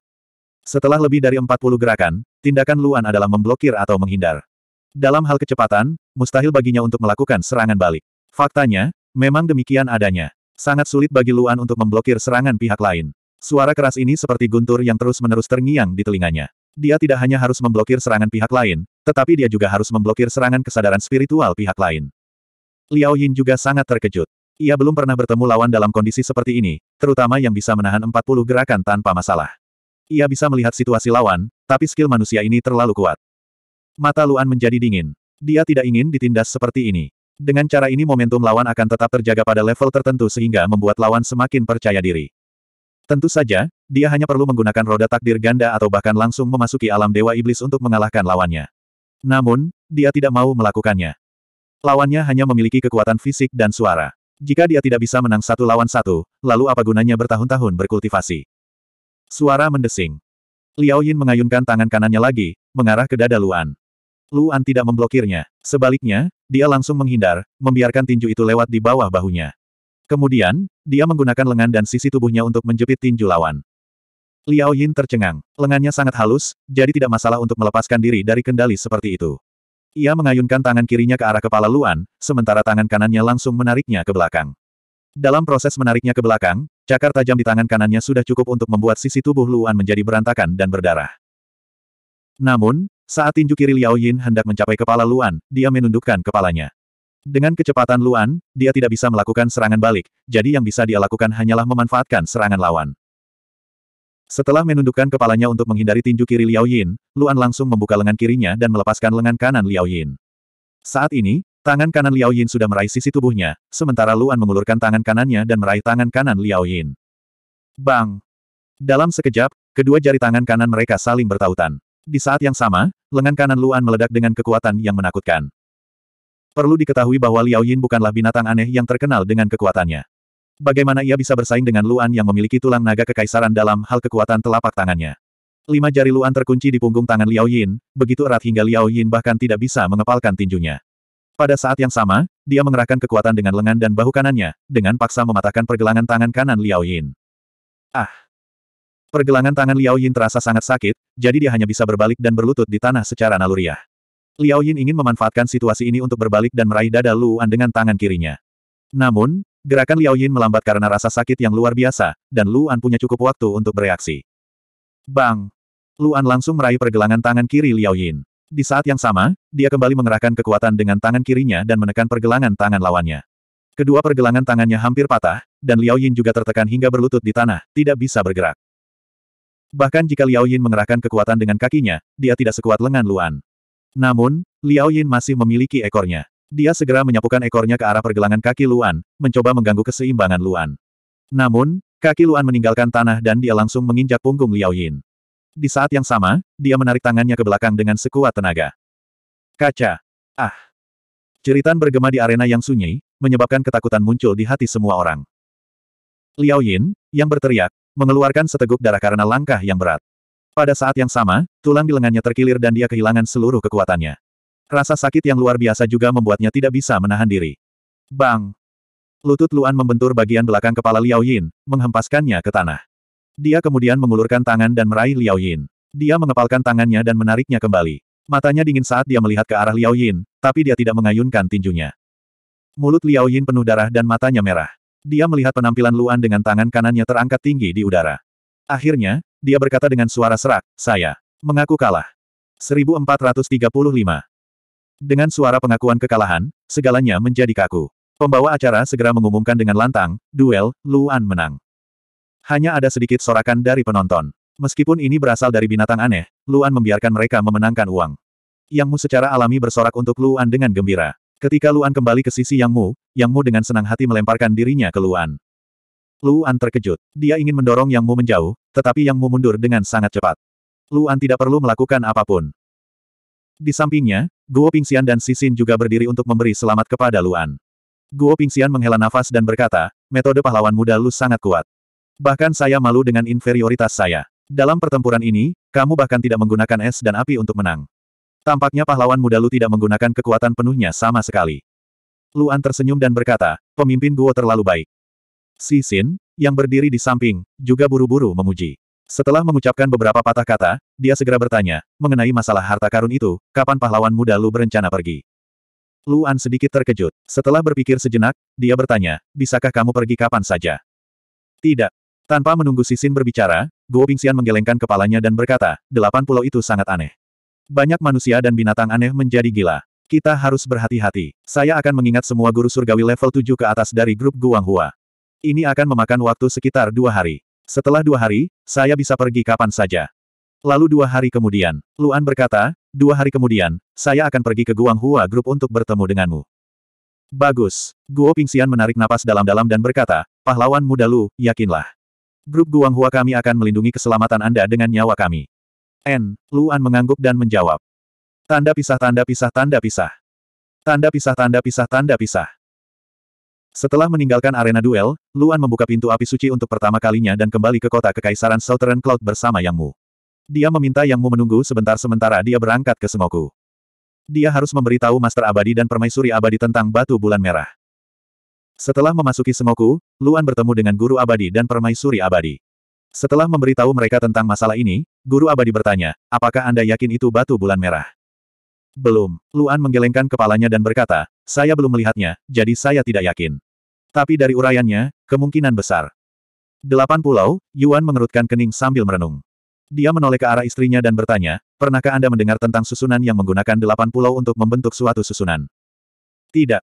A: Setelah lebih dari 40 gerakan, tindakan Luan adalah memblokir atau menghindar. Dalam hal kecepatan, mustahil baginya untuk melakukan serangan balik. Faktanya, memang demikian adanya. Sangat sulit bagi Luan untuk memblokir serangan pihak lain. Suara keras ini seperti guntur yang terus-menerus terngiang di telinganya. Dia tidak hanya harus memblokir serangan pihak lain, tetapi dia juga harus memblokir serangan kesadaran spiritual pihak lain. Liao Yin juga sangat terkejut. Ia belum pernah bertemu lawan dalam kondisi seperti ini, terutama yang bisa menahan 40 gerakan tanpa masalah. Ia bisa melihat situasi lawan, tapi skill manusia ini terlalu kuat. Mata Luan menjadi dingin. Dia tidak ingin ditindas seperti ini. Dengan cara ini momentum lawan akan tetap terjaga pada level tertentu sehingga membuat lawan semakin percaya diri. Tentu saja, dia hanya perlu menggunakan roda takdir ganda atau bahkan langsung memasuki alam dewa iblis untuk mengalahkan lawannya. Namun, dia tidak mau melakukannya. Lawannya hanya memiliki kekuatan fisik dan suara. Jika dia tidak bisa menang satu lawan satu, lalu apa gunanya bertahun-tahun berkultivasi? Suara mendesing. Liao Yin mengayunkan tangan kanannya lagi, mengarah ke dada Luan. Luan tidak memblokirnya. Sebaliknya, dia langsung menghindar, membiarkan tinju itu lewat di bawah bahunya. Kemudian, dia menggunakan lengan dan sisi tubuhnya untuk menjepit tinju lawan. Liao Yin tercengang. Lengannya sangat halus, jadi tidak masalah untuk melepaskan diri dari kendali seperti itu. Ia mengayunkan tangan kirinya ke arah kepala Luan, sementara tangan kanannya langsung menariknya ke belakang. Dalam proses menariknya ke belakang, cakar tajam di tangan kanannya sudah cukup untuk membuat sisi tubuh Luan menjadi berantakan dan berdarah. Namun, saat tinju kiri Liao Yin hendak mencapai kepala Luan, dia menundukkan kepalanya. Dengan kecepatan Luan, dia tidak bisa melakukan serangan balik, jadi yang bisa dia lakukan hanyalah memanfaatkan serangan lawan. Setelah menundukkan kepalanya untuk menghindari tinju kiri Liao Yin, Luan langsung membuka lengan kirinya dan melepaskan lengan kanan Liao Yin. Saat ini, tangan kanan Liao Yin sudah meraih sisi tubuhnya, sementara Luan mengulurkan tangan kanannya dan meraih tangan kanan Liao Yin. Bang! Dalam sekejap, kedua jari tangan kanan mereka saling bertautan. Di saat yang sama, lengan kanan Luan meledak dengan kekuatan yang menakutkan. Perlu diketahui bahwa Liao Yin bukanlah binatang aneh yang terkenal dengan kekuatannya. Bagaimana ia bisa bersaing dengan Luan yang memiliki tulang naga kekaisaran dalam hal kekuatan telapak tangannya? Lima jari Luan terkunci di punggung tangan Liao Yin, begitu erat hingga Liao Yin bahkan tidak bisa mengepalkan tinjunya. Pada saat yang sama, dia mengerahkan kekuatan dengan lengan dan bahu kanannya, dengan paksa mematahkan pergelangan tangan kanan Liao Yin. Ah! Pergelangan tangan Liao Yin terasa sangat sakit, jadi dia hanya bisa berbalik dan berlutut di tanah secara naluriah. Liao Yin ingin memanfaatkan situasi ini untuk berbalik dan meraih dada Luan dengan tangan kirinya. Namun, gerakan Liao Yin melambat karena rasa sakit yang luar biasa, dan Luan punya cukup waktu untuk bereaksi. Bang! Luan langsung meraih pergelangan tangan kiri Liao Yin. Di saat yang sama, dia kembali mengerahkan kekuatan dengan tangan kirinya dan menekan pergelangan tangan lawannya. Kedua pergelangan tangannya hampir patah, dan Liao Yin juga tertekan hingga berlutut di tanah, tidak bisa bergerak. Bahkan jika Liao Yin mengerahkan kekuatan dengan kakinya, dia tidak sekuat lengan Luan. Namun, Liao Yin masih memiliki ekornya. Dia segera menyapukan ekornya ke arah pergelangan kaki Luan, mencoba mengganggu keseimbangan Luan. Namun, kaki Luan meninggalkan tanah dan dia langsung menginjak punggung Liao Yin. Di saat yang sama, dia menarik tangannya ke belakang dengan sekuat tenaga. Kaca. Ah. Ceritan bergema di arena yang sunyi, menyebabkan ketakutan muncul di hati semua orang. Liao Yin, yang berteriak, mengeluarkan seteguk darah karena langkah yang berat. Pada saat yang sama, tulang di lengannya terkilir dan dia kehilangan seluruh kekuatannya. Rasa sakit yang luar biasa juga membuatnya tidak bisa menahan diri. Bang! Lutut Luan membentur bagian belakang kepala Liao Yin, menghempaskannya ke tanah. Dia kemudian mengulurkan tangan dan meraih Liao Yin. Dia mengepalkan tangannya dan menariknya kembali. Matanya dingin saat dia melihat ke arah Liao Yin, tapi dia tidak mengayunkan tinjunya. Mulut Liao Yin penuh darah dan matanya merah. Dia melihat penampilan Luan dengan tangan kanannya terangkat tinggi di udara. Akhirnya, dia berkata dengan suara serak, saya mengaku kalah. 1435. Dengan suara pengakuan kekalahan, segalanya menjadi kaku. Pembawa acara segera mengumumkan dengan lantang, duel, Luan menang. Hanya ada sedikit sorakan dari penonton. Meskipun ini berasal dari binatang aneh, Luan membiarkan mereka memenangkan uang. Yang Mu secara alami bersorak untuk Luan dengan gembira. Ketika Luan kembali ke sisi Yang Mu, Yang Mu dengan senang hati melemparkan dirinya ke Luan. Luan terkejut. Dia ingin mendorong Yang Mu menjauh, tetapi Yang Mu mundur dengan sangat cepat. Luan tidak perlu melakukan apapun. Di sampingnya, Guo Pingxian dan Sisin juga berdiri untuk memberi selamat kepada Luan. Guo Pingxian menghela nafas dan berkata, metode pahlawan muda Lu sangat kuat. Bahkan saya malu dengan inferioritas saya. Dalam pertempuran ini, kamu bahkan tidak menggunakan es dan api untuk menang. Tampaknya pahlawan muda Lu tidak menggunakan kekuatan penuhnya sama sekali. Luan tersenyum dan berkata, pemimpin Guo terlalu baik. Sisin, yang berdiri di samping, juga buru-buru memuji. Setelah mengucapkan beberapa patah kata, dia segera bertanya, mengenai masalah harta karun itu, kapan pahlawan muda Lu berencana pergi? Luan sedikit terkejut. Setelah berpikir sejenak, dia bertanya, bisakah kamu pergi kapan saja? Tidak. Tanpa menunggu Sisin berbicara, Guo Pingxian menggelengkan kepalanya dan berkata, delapan pulau itu sangat aneh. Banyak manusia dan binatang aneh menjadi gila. Kita harus berhati-hati. Saya akan mengingat semua guru surgawi level 7 ke atas dari grup Guanghua. Ini akan memakan waktu sekitar dua hari. Setelah dua hari, saya bisa pergi kapan saja. Lalu dua hari kemudian, Luan berkata, dua hari kemudian, saya akan pergi ke Guanghua Group untuk bertemu denganmu. Bagus. Guo Pingxian menarik napas dalam-dalam dan berkata, pahlawan muda Lu, yakinlah. Grup Guanghua kami akan melindungi keselamatan Anda dengan nyawa kami. N. Luan mengangguk dan menjawab. Tanda pisah tanda pisah tanda pisah. Tanda pisah tanda pisah tanda pisah. Setelah meninggalkan arena duel, Luan membuka pintu api suci untuk pertama kalinya dan kembali ke kota kekaisaran Southern Cloud bersama Yang Mu. Dia meminta Yang Mu menunggu sebentar sementara dia berangkat ke Semoku. Dia harus memberitahu Master Abadi dan Permaisuri Abadi tentang Batu Bulan Merah. Setelah memasuki Semoku, Luan bertemu dengan Guru Abadi dan Permaisuri Abadi. Setelah memberitahu mereka tentang masalah ini, Guru Abadi bertanya, apakah Anda yakin itu Batu Bulan Merah? Belum. Luan menggelengkan kepalanya dan berkata, saya belum melihatnya, jadi saya tidak yakin. Tapi dari uraiannya, kemungkinan besar. Delapan pulau, Yuan mengerutkan kening sambil merenung. Dia menoleh ke arah istrinya dan bertanya, pernahkah Anda mendengar tentang susunan yang menggunakan delapan pulau untuk membentuk suatu susunan? Tidak.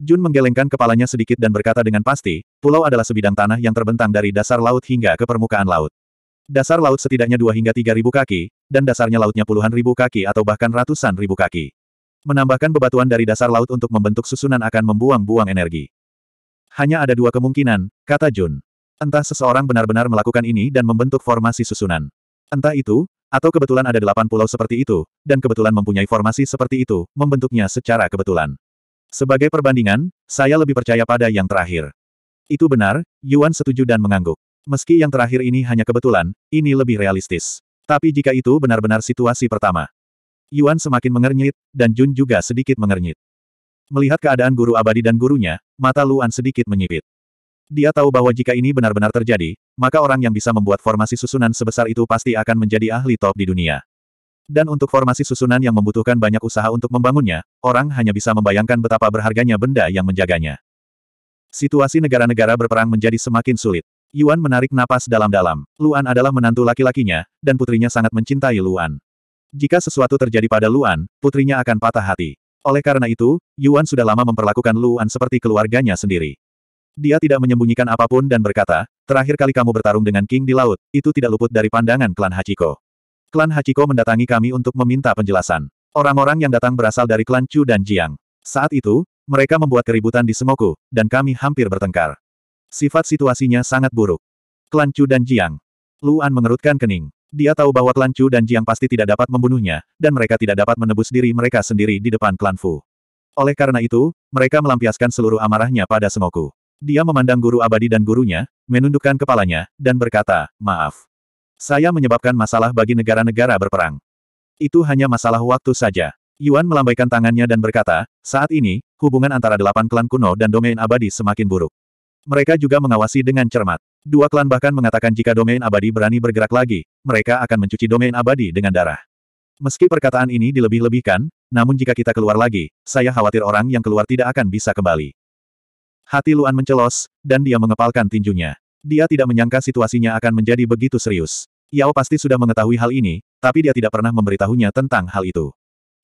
A: Jun menggelengkan kepalanya sedikit dan berkata dengan pasti, pulau adalah sebidang tanah yang terbentang dari dasar laut hingga ke permukaan laut. Dasar laut setidaknya dua hingga tiga ribu kaki, dan dasarnya lautnya puluhan ribu kaki atau bahkan ratusan ribu kaki. Menambahkan bebatuan dari dasar laut untuk membentuk susunan akan membuang-buang energi. Hanya ada dua kemungkinan, kata Jun. Entah seseorang benar-benar melakukan ini dan membentuk formasi susunan. Entah itu, atau kebetulan ada delapan pulau seperti itu, dan kebetulan mempunyai formasi seperti itu, membentuknya secara kebetulan. Sebagai perbandingan, saya lebih percaya pada yang terakhir. Itu benar, Yuan setuju dan mengangguk. Meski yang terakhir ini hanya kebetulan, ini lebih realistis. Tapi jika itu benar-benar situasi pertama. Yuan semakin mengernyit, dan Jun juga sedikit mengernyit. Melihat keadaan guru abadi dan gurunya, mata Luan sedikit menyipit. Dia tahu bahwa jika ini benar-benar terjadi, maka orang yang bisa membuat formasi susunan sebesar itu pasti akan menjadi ahli top di dunia. Dan untuk formasi susunan yang membutuhkan banyak usaha untuk membangunnya, orang hanya bisa membayangkan betapa berharganya benda yang menjaganya. Situasi negara-negara berperang menjadi semakin sulit. Yuan menarik napas dalam-dalam. Luan adalah menantu laki-lakinya, dan putrinya sangat mencintai Luan. Jika sesuatu terjadi pada Luan, putrinya akan patah hati. Oleh karena itu, Yuan sudah lama memperlakukan Luan seperti keluarganya sendiri. Dia tidak menyembunyikan apapun dan berkata, terakhir kali kamu bertarung dengan King di laut, itu tidak luput dari pandangan klan Hachiko. Klan Hachiko mendatangi kami untuk meminta penjelasan. Orang-orang yang datang berasal dari klan Chu dan Jiang. Saat itu, mereka membuat keributan di Semoku, dan kami hampir bertengkar. Sifat situasinya sangat buruk. Klan Chu dan Jiang. Luan mengerutkan kening. Dia tahu bahwa klan Chu dan Jiang pasti tidak dapat membunuhnya, dan mereka tidak dapat menebus diri mereka sendiri di depan klan Fu. Oleh karena itu, mereka melampiaskan seluruh amarahnya pada semoku. Dia memandang guru abadi dan gurunya, menundukkan kepalanya, dan berkata, maaf. Saya menyebabkan masalah bagi negara-negara berperang. Itu hanya masalah waktu saja. Yuan melambaikan tangannya dan berkata, saat ini, hubungan antara delapan klan kuno dan domain abadi semakin buruk. Mereka juga mengawasi dengan cermat. Dua klan bahkan mengatakan jika domain abadi berani bergerak lagi, mereka akan mencuci domain abadi dengan darah. Meski perkataan ini dilebih-lebihkan, namun jika kita keluar lagi, saya khawatir orang yang keluar tidak akan bisa kembali. Hati Luan mencelos, dan dia mengepalkan tinjunya. Dia tidak menyangka situasinya akan menjadi begitu serius. Yao pasti sudah mengetahui hal ini, tapi dia tidak pernah memberitahunya tentang hal itu.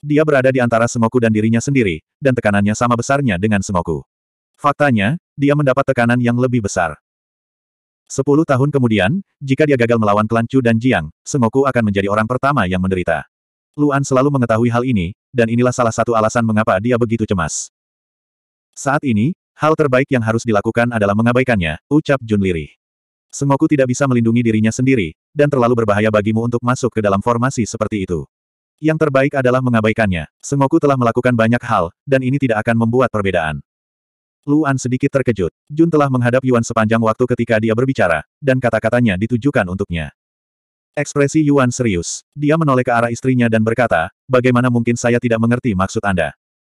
A: Dia berada di antara Semoku dan dirinya sendiri, dan tekanannya sama besarnya dengan Semoku. Faktanya, dia mendapat tekanan yang lebih besar. Sepuluh tahun kemudian, jika dia gagal melawan klan Chu dan Jiang, Sengoku akan menjadi orang pertama yang menderita. Luan selalu mengetahui hal ini, dan inilah salah satu alasan mengapa dia begitu cemas. Saat ini, hal terbaik yang harus dilakukan adalah mengabaikannya, ucap Jun Liri. Sengoku tidak bisa melindungi dirinya sendiri, dan terlalu berbahaya bagimu untuk masuk ke dalam formasi seperti itu. Yang terbaik adalah mengabaikannya. Sengoku telah melakukan banyak hal, dan ini tidak akan membuat perbedaan. Luan sedikit terkejut. Jun telah menghadap Yuan sepanjang waktu ketika dia berbicara, dan kata-katanya ditujukan untuknya. Ekspresi Yuan serius. Dia menoleh ke arah istrinya dan berkata, bagaimana mungkin saya tidak mengerti maksud Anda.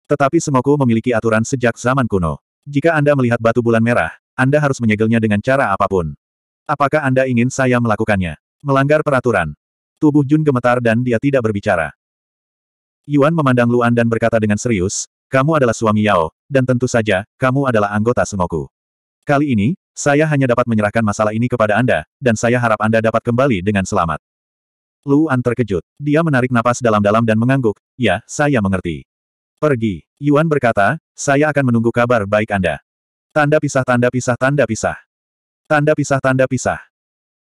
A: Tetapi Semoku memiliki aturan sejak zaman kuno. Jika Anda melihat batu bulan merah, Anda harus menyegelnya dengan cara apapun. Apakah Anda ingin saya melakukannya? Melanggar peraturan. Tubuh Jun gemetar dan dia tidak berbicara. Yuan memandang Luan dan berkata dengan serius, kamu adalah suami Yao, dan tentu saja, kamu adalah anggota Sengoku. Kali ini, saya hanya dapat menyerahkan masalah ini kepada Anda, dan saya harap Anda dapat kembali dengan selamat. Luan terkejut. Dia menarik napas dalam-dalam dan mengangguk, ya, saya mengerti. Pergi. Yuan berkata, saya akan menunggu kabar baik Anda. Tanda pisah tanda pisah tanda pisah. Tanda pisah tanda pisah.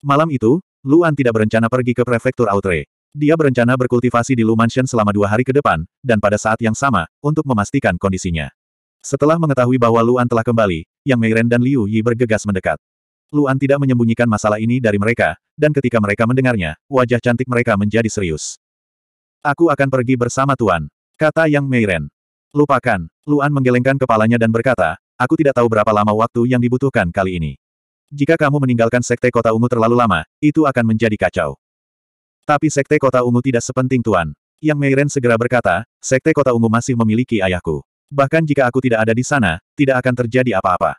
A: Malam itu, Luan tidak berencana pergi ke prefektur Outre. Dia berencana berkultivasi di Lu selama dua hari ke depan, dan pada saat yang sama, untuk memastikan kondisinya. Setelah mengetahui bahwa Luan telah kembali, Yang Meiren dan Liu Yi bergegas mendekat. Luan tidak menyembunyikan masalah ini dari mereka, dan ketika mereka mendengarnya, wajah cantik mereka menjadi serius. Aku akan pergi bersama Tuan, kata Yang Meiren. Lupakan, Luan menggelengkan kepalanya dan berkata, aku tidak tahu berapa lama waktu yang dibutuhkan kali ini. Jika kamu meninggalkan sekte kota ungu terlalu lama, itu akan menjadi kacau. Tapi Sekte Kota Ungu tidak sepenting Tuan. Yang Meiren segera berkata, Sekte Kota Ungu masih memiliki ayahku. Bahkan jika aku tidak ada di sana, tidak akan terjadi apa-apa.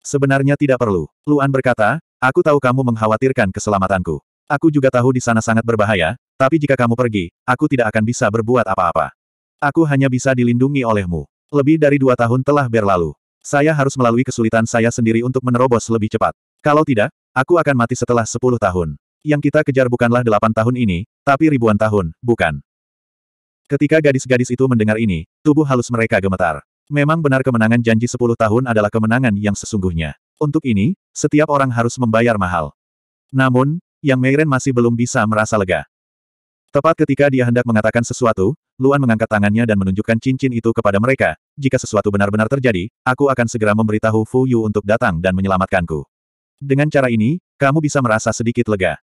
A: Sebenarnya tidak perlu. Luan berkata, aku tahu kamu mengkhawatirkan keselamatanku. Aku juga tahu di sana sangat berbahaya, tapi jika kamu pergi, aku tidak akan bisa berbuat apa-apa. Aku hanya bisa dilindungi olehmu. Lebih dari dua tahun telah berlalu. Saya harus melalui kesulitan saya sendiri untuk menerobos lebih cepat. Kalau tidak, aku akan mati setelah sepuluh tahun. Yang kita kejar bukanlah delapan tahun ini, tapi ribuan tahun, bukan. Ketika gadis-gadis itu mendengar ini, tubuh halus mereka gemetar. Memang benar kemenangan janji sepuluh tahun adalah kemenangan yang sesungguhnya. Untuk ini, setiap orang harus membayar mahal. Namun, yang Meiren masih belum bisa merasa lega. Tepat ketika dia hendak mengatakan sesuatu, Luan mengangkat tangannya dan menunjukkan cincin itu kepada mereka. Jika sesuatu benar-benar terjadi, aku akan segera memberitahu Fu Yu untuk datang dan menyelamatkanku. Dengan cara ini, kamu bisa merasa sedikit lega.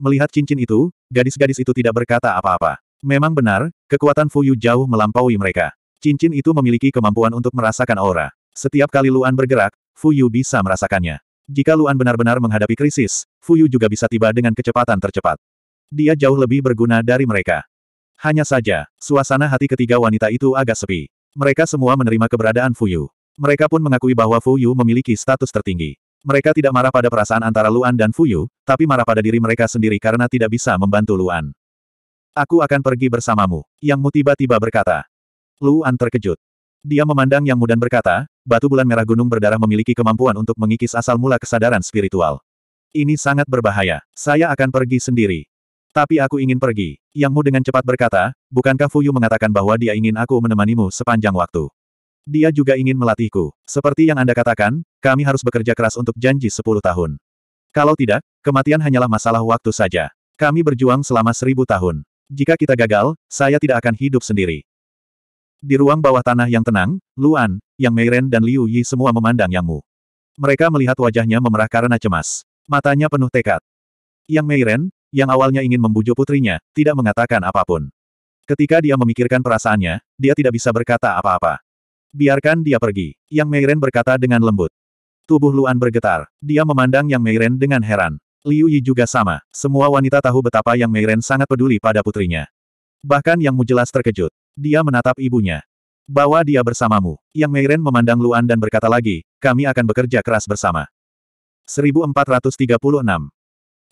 A: Melihat cincin itu, gadis-gadis itu tidak berkata apa-apa. Memang benar, kekuatan Fuyu jauh melampaui mereka. Cincin itu memiliki kemampuan untuk merasakan aura. Setiap kali Luan bergerak, Fuyu bisa merasakannya. Jika Luan benar-benar menghadapi krisis, Fuyu juga bisa tiba dengan kecepatan tercepat. Dia jauh lebih berguna dari mereka. Hanya saja, suasana hati ketiga wanita itu agak sepi. Mereka semua menerima keberadaan Fuyu. Mereka pun mengakui bahwa Fuyu memiliki status tertinggi. Mereka tidak marah pada perasaan antara Luan dan Fuyu, tapi marah pada diri mereka sendiri karena tidak bisa membantu Luan. Aku akan pergi bersamamu, Yang Mu tiba-tiba berkata. Luan terkejut. Dia memandang Yang Mu dan berkata, batu bulan merah gunung berdarah memiliki kemampuan untuk mengikis asal mula kesadaran spiritual. Ini sangat berbahaya, saya akan pergi sendiri. Tapi aku ingin pergi. Yang Mu dengan cepat berkata, bukankah Fuyu mengatakan bahwa dia ingin aku menemanimu sepanjang waktu? Dia juga ingin melatihku. Seperti yang Anda katakan, kami harus bekerja keras untuk janji 10 tahun. Kalau tidak, kematian hanyalah masalah waktu saja. Kami berjuang selama seribu tahun. Jika kita gagal, saya tidak akan hidup sendiri. Di ruang bawah tanah yang tenang, Luan, Yang Meiren dan Liu Yi semua memandang Yang Mu. Mereka melihat wajahnya memerah karena cemas. Matanya penuh tekad. Yang Meiren, yang awalnya ingin membujuk putrinya, tidak mengatakan apapun. Ketika dia memikirkan perasaannya, dia tidak bisa berkata apa-apa. Biarkan dia pergi, Yang Meiren berkata dengan lembut. Tubuh Luan bergetar. Dia memandang Yang Meiren dengan heran. Liu Yi juga sama. Semua wanita tahu betapa Yang Meiren sangat peduli pada putrinya. Bahkan Yang Mu jelas terkejut. Dia menatap ibunya. Bawa dia bersamamu. Yang Meiren memandang Luan dan berkata lagi, kami akan bekerja keras bersama. 1436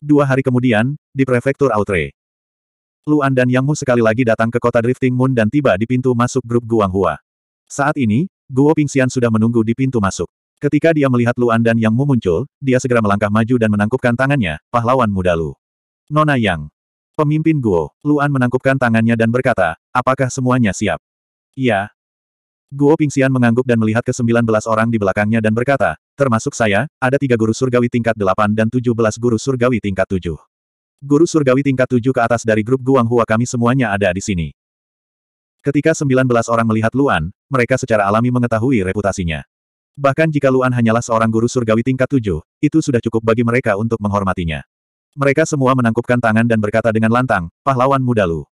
A: Dua hari kemudian, di prefektur Outre. Luan dan Yang Mu sekali lagi datang ke kota Drifting Moon dan tiba di pintu masuk grup Guanghua. Saat ini, Guo Pingxian sudah menunggu di pintu masuk. Ketika dia melihat Luan dan Yang Mu muncul, dia segera melangkah maju dan menangkupkan tangannya, pahlawan muda Lu. Nona Yang. Pemimpin Guo, Luan menangkupkan tangannya dan berkata, apakah semuanya siap? Iya. Guo Pingxian mengangguk dan melihat ke sembilan belas orang di belakangnya dan berkata, termasuk saya, ada tiga guru surgawi tingkat delapan dan tujuh belas guru surgawi tingkat tujuh. Guru surgawi tingkat tujuh ke atas dari grup Guanghua kami semuanya ada di sini. Ketika sembilan belas orang melihat Luan, mereka secara alami mengetahui reputasinya. Bahkan jika Luan hanyalah seorang guru surgawi tingkat tujuh, itu sudah cukup bagi mereka untuk menghormatinya. Mereka semua menangkupkan tangan dan berkata dengan lantang, pahlawan muda Lu.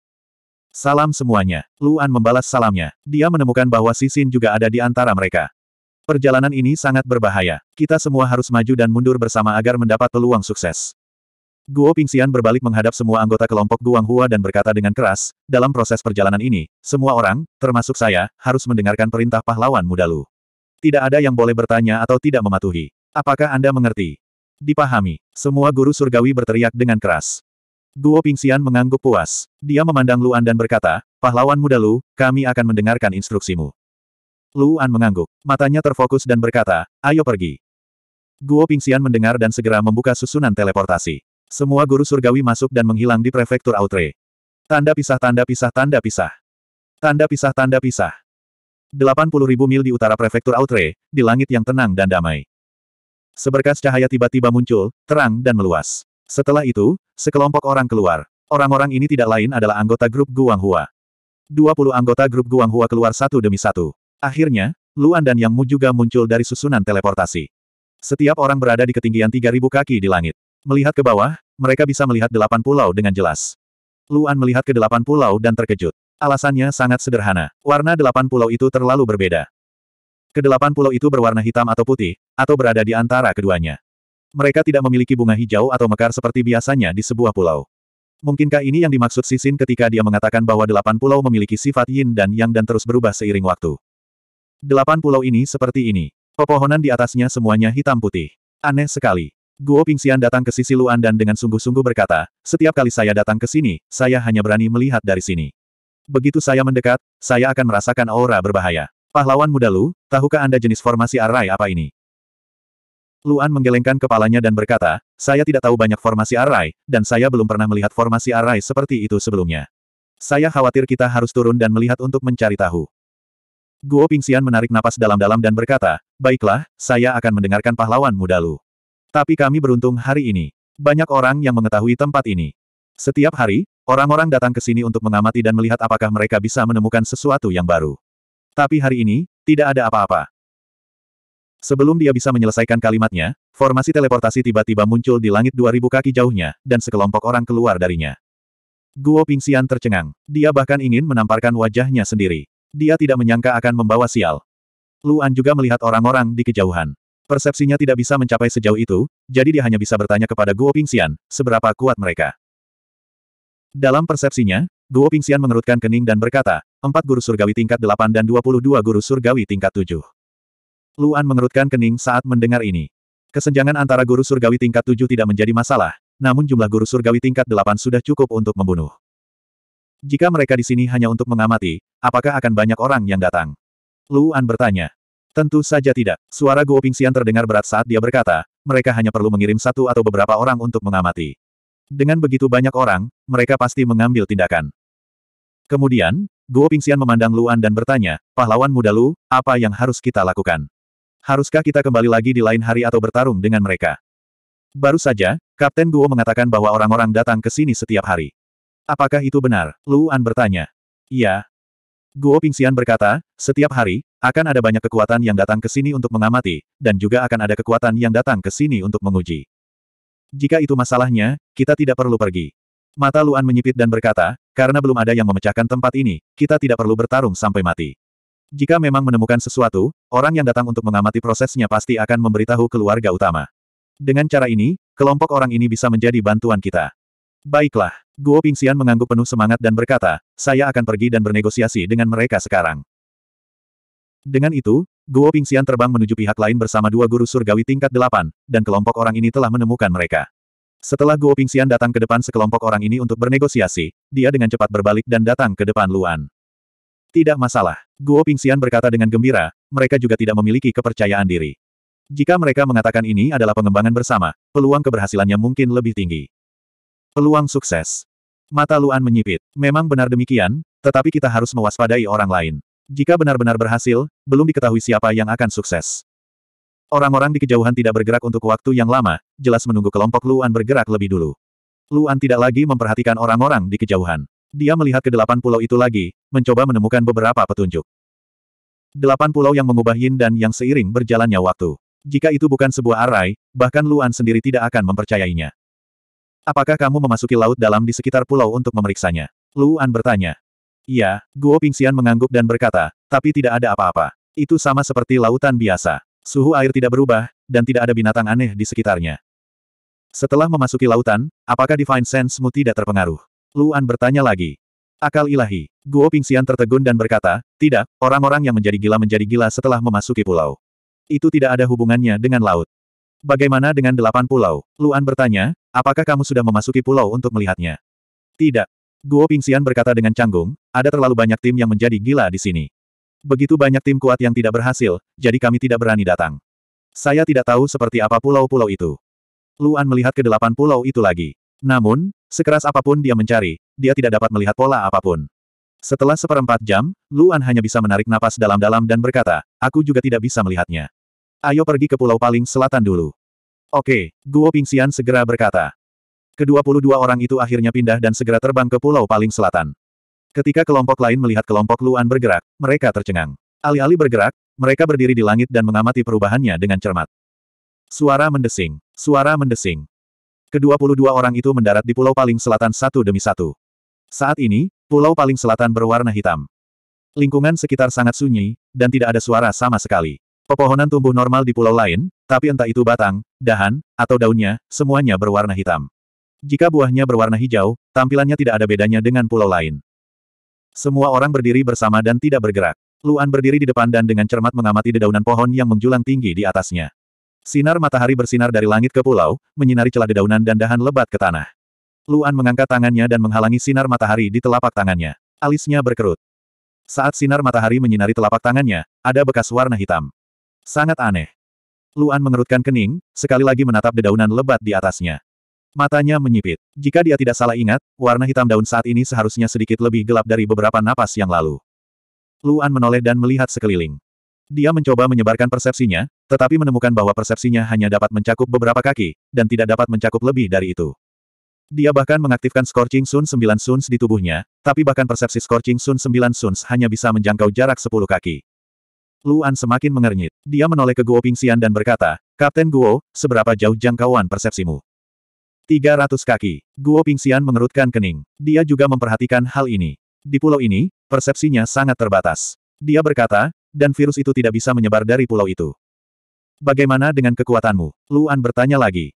A: Salam semuanya. Luan membalas salamnya. Dia menemukan bahwa Sisin juga ada di antara mereka. Perjalanan ini sangat berbahaya. Kita semua harus maju dan mundur bersama agar mendapat peluang sukses. Guo Pingxian berbalik menghadap semua anggota kelompok Guanghua dan berkata dengan keras, dalam proses perjalanan ini, semua orang, termasuk saya, harus mendengarkan perintah pahlawan muda Lu. Tidak ada yang boleh bertanya atau tidak mematuhi. Apakah Anda mengerti? Dipahami. Semua guru surgawi berteriak dengan keras. Guo Pingxian mengangguk puas. Dia memandang Luan dan berkata, Pahlawan muda Lu, kami akan mendengarkan instruksimu. Luan mengangguk. Matanya terfokus dan berkata, ayo pergi. Guo Pingxian mendengar dan segera membuka susunan teleportasi. Semua guru surgawi masuk dan menghilang di prefektur Outre. Tanda pisah tanda pisah tanda pisah. Tanda pisah tanda pisah ribu mil di utara prefektur Outre, di langit yang tenang dan damai. Seberkas cahaya tiba-tiba muncul, terang dan meluas. Setelah itu, sekelompok orang keluar. Orang-orang ini tidak lain adalah anggota grup Guanghua. 20 anggota grup Guanghua keluar satu demi satu. Akhirnya, Luan dan Yang Mu juga muncul dari susunan teleportasi. Setiap orang berada di ketinggian 3000 kaki di langit. Melihat ke bawah, mereka bisa melihat delapan pulau dengan jelas. Luan melihat ke delapan pulau dan terkejut. Alasannya sangat sederhana. Warna delapan pulau itu terlalu berbeda. Kedelapan pulau itu berwarna hitam atau putih, atau berada di antara keduanya. Mereka tidak memiliki bunga hijau atau mekar seperti biasanya di sebuah pulau. Mungkinkah ini yang dimaksud Sisin ketika dia mengatakan bahwa delapan pulau memiliki sifat yin dan yang dan terus berubah seiring waktu? Delapan pulau ini seperti ini. Pepohonan di atasnya semuanya hitam putih. Aneh sekali. Guo Pingxian datang ke sisi Luan dan dengan sungguh-sungguh berkata, setiap kali saya datang ke sini, saya hanya berani melihat dari sini. Begitu saya mendekat, saya akan merasakan aura berbahaya. Pahlawan muda Lu, tahukah Anda jenis formasi arai apa ini? Luan menggelengkan kepalanya dan berkata, saya tidak tahu banyak formasi arai, dan saya belum pernah melihat formasi arai seperti itu sebelumnya. Saya khawatir kita harus turun dan melihat untuk mencari tahu. Guo Pingxian menarik napas dalam-dalam dan berkata, baiklah, saya akan mendengarkan pahlawan muda Lu. Tapi kami beruntung hari ini. Banyak orang yang mengetahui tempat ini. Setiap hari, Orang-orang datang ke sini untuk mengamati dan melihat apakah mereka bisa menemukan sesuatu yang baru. Tapi hari ini, tidak ada apa-apa. Sebelum dia bisa menyelesaikan kalimatnya, formasi teleportasi tiba-tiba muncul di langit 2000 kaki jauhnya, dan sekelompok orang keluar darinya. Guo Pingxian tercengang. Dia bahkan ingin menamparkan wajahnya sendiri. Dia tidak menyangka akan membawa sial. Luan juga melihat orang-orang di kejauhan. Persepsinya tidak bisa mencapai sejauh itu, jadi dia hanya bisa bertanya kepada Guo Pingxian, seberapa kuat mereka. Dalam persepsinya, Guo Pingxian mengerutkan kening dan berkata, empat guru surgawi tingkat delapan dan dua puluh dua guru surgawi tingkat 7. Luan mengerutkan kening saat mendengar ini. Kesenjangan antara guru surgawi tingkat tujuh tidak menjadi masalah, namun jumlah guru surgawi tingkat delapan sudah cukup untuk membunuh. Jika mereka di sini hanya untuk mengamati, apakah akan banyak orang yang datang? Luan bertanya. Tentu saja tidak. Suara Guo Pingxian terdengar berat saat dia berkata, mereka hanya perlu mengirim satu atau beberapa orang untuk mengamati. Dengan begitu banyak orang, mereka pasti mengambil tindakan. Kemudian, Guo Pingxian memandang Luan dan bertanya, pahlawan muda Lu, apa yang harus kita lakukan? Haruskah kita kembali lagi di lain hari atau bertarung dengan mereka? Baru saja, Kapten Guo mengatakan bahwa orang-orang datang ke sini setiap hari. Apakah itu benar? Luan bertanya. Iya. Guo Pingxian berkata, setiap hari, akan ada banyak kekuatan yang datang ke sini untuk mengamati, dan juga akan ada kekuatan yang datang ke sini untuk menguji. Jika itu masalahnya, kita tidak perlu pergi. Mata Luan menyipit dan berkata, karena belum ada yang memecahkan tempat ini, kita tidak perlu bertarung sampai mati. Jika memang menemukan sesuatu, orang yang datang untuk mengamati prosesnya pasti akan memberitahu keluarga utama. Dengan cara ini, kelompok orang ini bisa menjadi bantuan kita. Baiklah, Guo Pingxian mengangguk penuh semangat dan berkata, saya akan pergi dan bernegosiasi dengan mereka sekarang. Dengan itu, Guo Pingxian terbang menuju pihak lain bersama dua guru surgawi tingkat delapan, dan kelompok orang ini telah menemukan mereka. Setelah Guo Pingxian datang ke depan sekelompok orang ini untuk bernegosiasi, dia dengan cepat berbalik dan datang ke depan Luan. Tidak masalah. Guo Pingxian berkata dengan gembira, mereka juga tidak memiliki kepercayaan diri. Jika mereka mengatakan ini adalah pengembangan bersama, peluang keberhasilannya mungkin lebih tinggi. Peluang sukses. Mata Luan menyipit. Memang benar demikian, tetapi kita harus mewaspadai orang lain. Jika benar-benar berhasil, belum diketahui siapa yang akan sukses. Orang-orang di kejauhan tidak bergerak untuk waktu yang lama, jelas menunggu kelompok Luan bergerak lebih dulu. Luan tidak lagi memperhatikan orang-orang di kejauhan. Dia melihat ke delapan pulau itu lagi, mencoba menemukan beberapa petunjuk. Delapan pulau yang mengubah yin dan yang seiring berjalannya waktu. Jika itu bukan sebuah arai, bahkan Luan sendiri tidak akan mempercayainya. Apakah kamu memasuki laut dalam di sekitar pulau untuk memeriksanya? Luan bertanya. Iya, Guo Pingxian mengangguk dan berkata, tapi tidak ada apa-apa. Itu sama seperti lautan biasa. Suhu air tidak berubah, dan tidak ada binatang aneh di sekitarnya. Setelah memasuki lautan, apakah Divine Sense-mu tidak terpengaruh? Luan bertanya lagi. Akal ilahi. Guo Pingxian tertegun dan berkata, tidak, orang-orang yang menjadi gila menjadi gila setelah memasuki pulau. Itu tidak ada hubungannya dengan laut. Bagaimana dengan delapan pulau? Luan bertanya, apakah kamu sudah memasuki pulau untuk melihatnya? Tidak. Guo Pingxian berkata dengan canggung, ada terlalu banyak tim yang menjadi gila di sini. Begitu banyak tim kuat yang tidak berhasil, jadi kami tidak berani datang. Saya tidak tahu seperti apa pulau-pulau itu. Luan melihat ke delapan pulau itu lagi. Namun, sekeras apapun dia mencari, dia tidak dapat melihat pola apapun. Setelah seperempat jam, Luan hanya bisa menarik napas dalam-dalam dan berkata, aku juga tidak bisa melihatnya. Ayo pergi ke pulau paling selatan dulu. Oke, Guo Pingxian segera berkata. Kedua puluh dua orang itu akhirnya pindah dan segera terbang ke pulau paling selatan. Ketika kelompok lain melihat kelompok Luan bergerak, mereka tercengang. Alih-alih bergerak, mereka berdiri di langit dan mengamati perubahannya dengan cermat. Suara mendesing. Suara mendesing. Kedua puluh dua orang itu mendarat di pulau paling selatan satu demi satu. Saat ini, pulau paling selatan berwarna hitam. Lingkungan sekitar sangat sunyi, dan tidak ada suara sama sekali. Pepohonan tumbuh normal di pulau lain, tapi entah itu batang, dahan, atau daunnya, semuanya berwarna hitam. Jika buahnya berwarna hijau, tampilannya tidak ada bedanya dengan pulau lain. Semua orang berdiri bersama dan tidak bergerak. Luan berdiri di depan dan dengan cermat mengamati dedaunan pohon yang menjulang tinggi di atasnya. Sinar matahari bersinar dari langit ke pulau, menyinari celah dedaunan dan dahan lebat ke tanah. Luan mengangkat tangannya dan menghalangi sinar matahari di telapak tangannya. Alisnya berkerut. Saat sinar matahari menyinari telapak tangannya, ada bekas warna hitam. Sangat aneh. Luan mengerutkan kening, sekali lagi menatap dedaunan lebat di atasnya. Matanya menyipit. Jika dia tidak salah ingat, warna hitam daun saat ini seharusnya sedikit lebih gelap dari beberapa napas yang lalu. Luan menoleh dan melihat sekeliling. Dia mencoba menyebarkan persepsinya, tetapi menemukan bahwa persepsinya hanya dapat mencakup beberapa kaki, dan tidak dapat mencakup lebih dari itu. Dia bahkan mengaktifkan Scorching Sun 9 Suns di tubuhnya, tapi bahkan persepsi Scorching Sun 9 Suns hanya bisa menjangkau jarak 10 kaki. Luan semakin mengernyit. Dia menoleh ke Guo Pingxian dan berkata, Kapten Guo, seberapa jauh jangkauan persepsimu? 300 kaki. Guo Pingxian mengerutkan kening. Dia juga memperhatikan hal ini. Di pulau ini, persepsinya sangat terbatas. Dia berkata, dan virus itu tidak bisa menyebar dari pulau itu. Bagaimana dengan kekuatanmu? Luan bertanya lagi.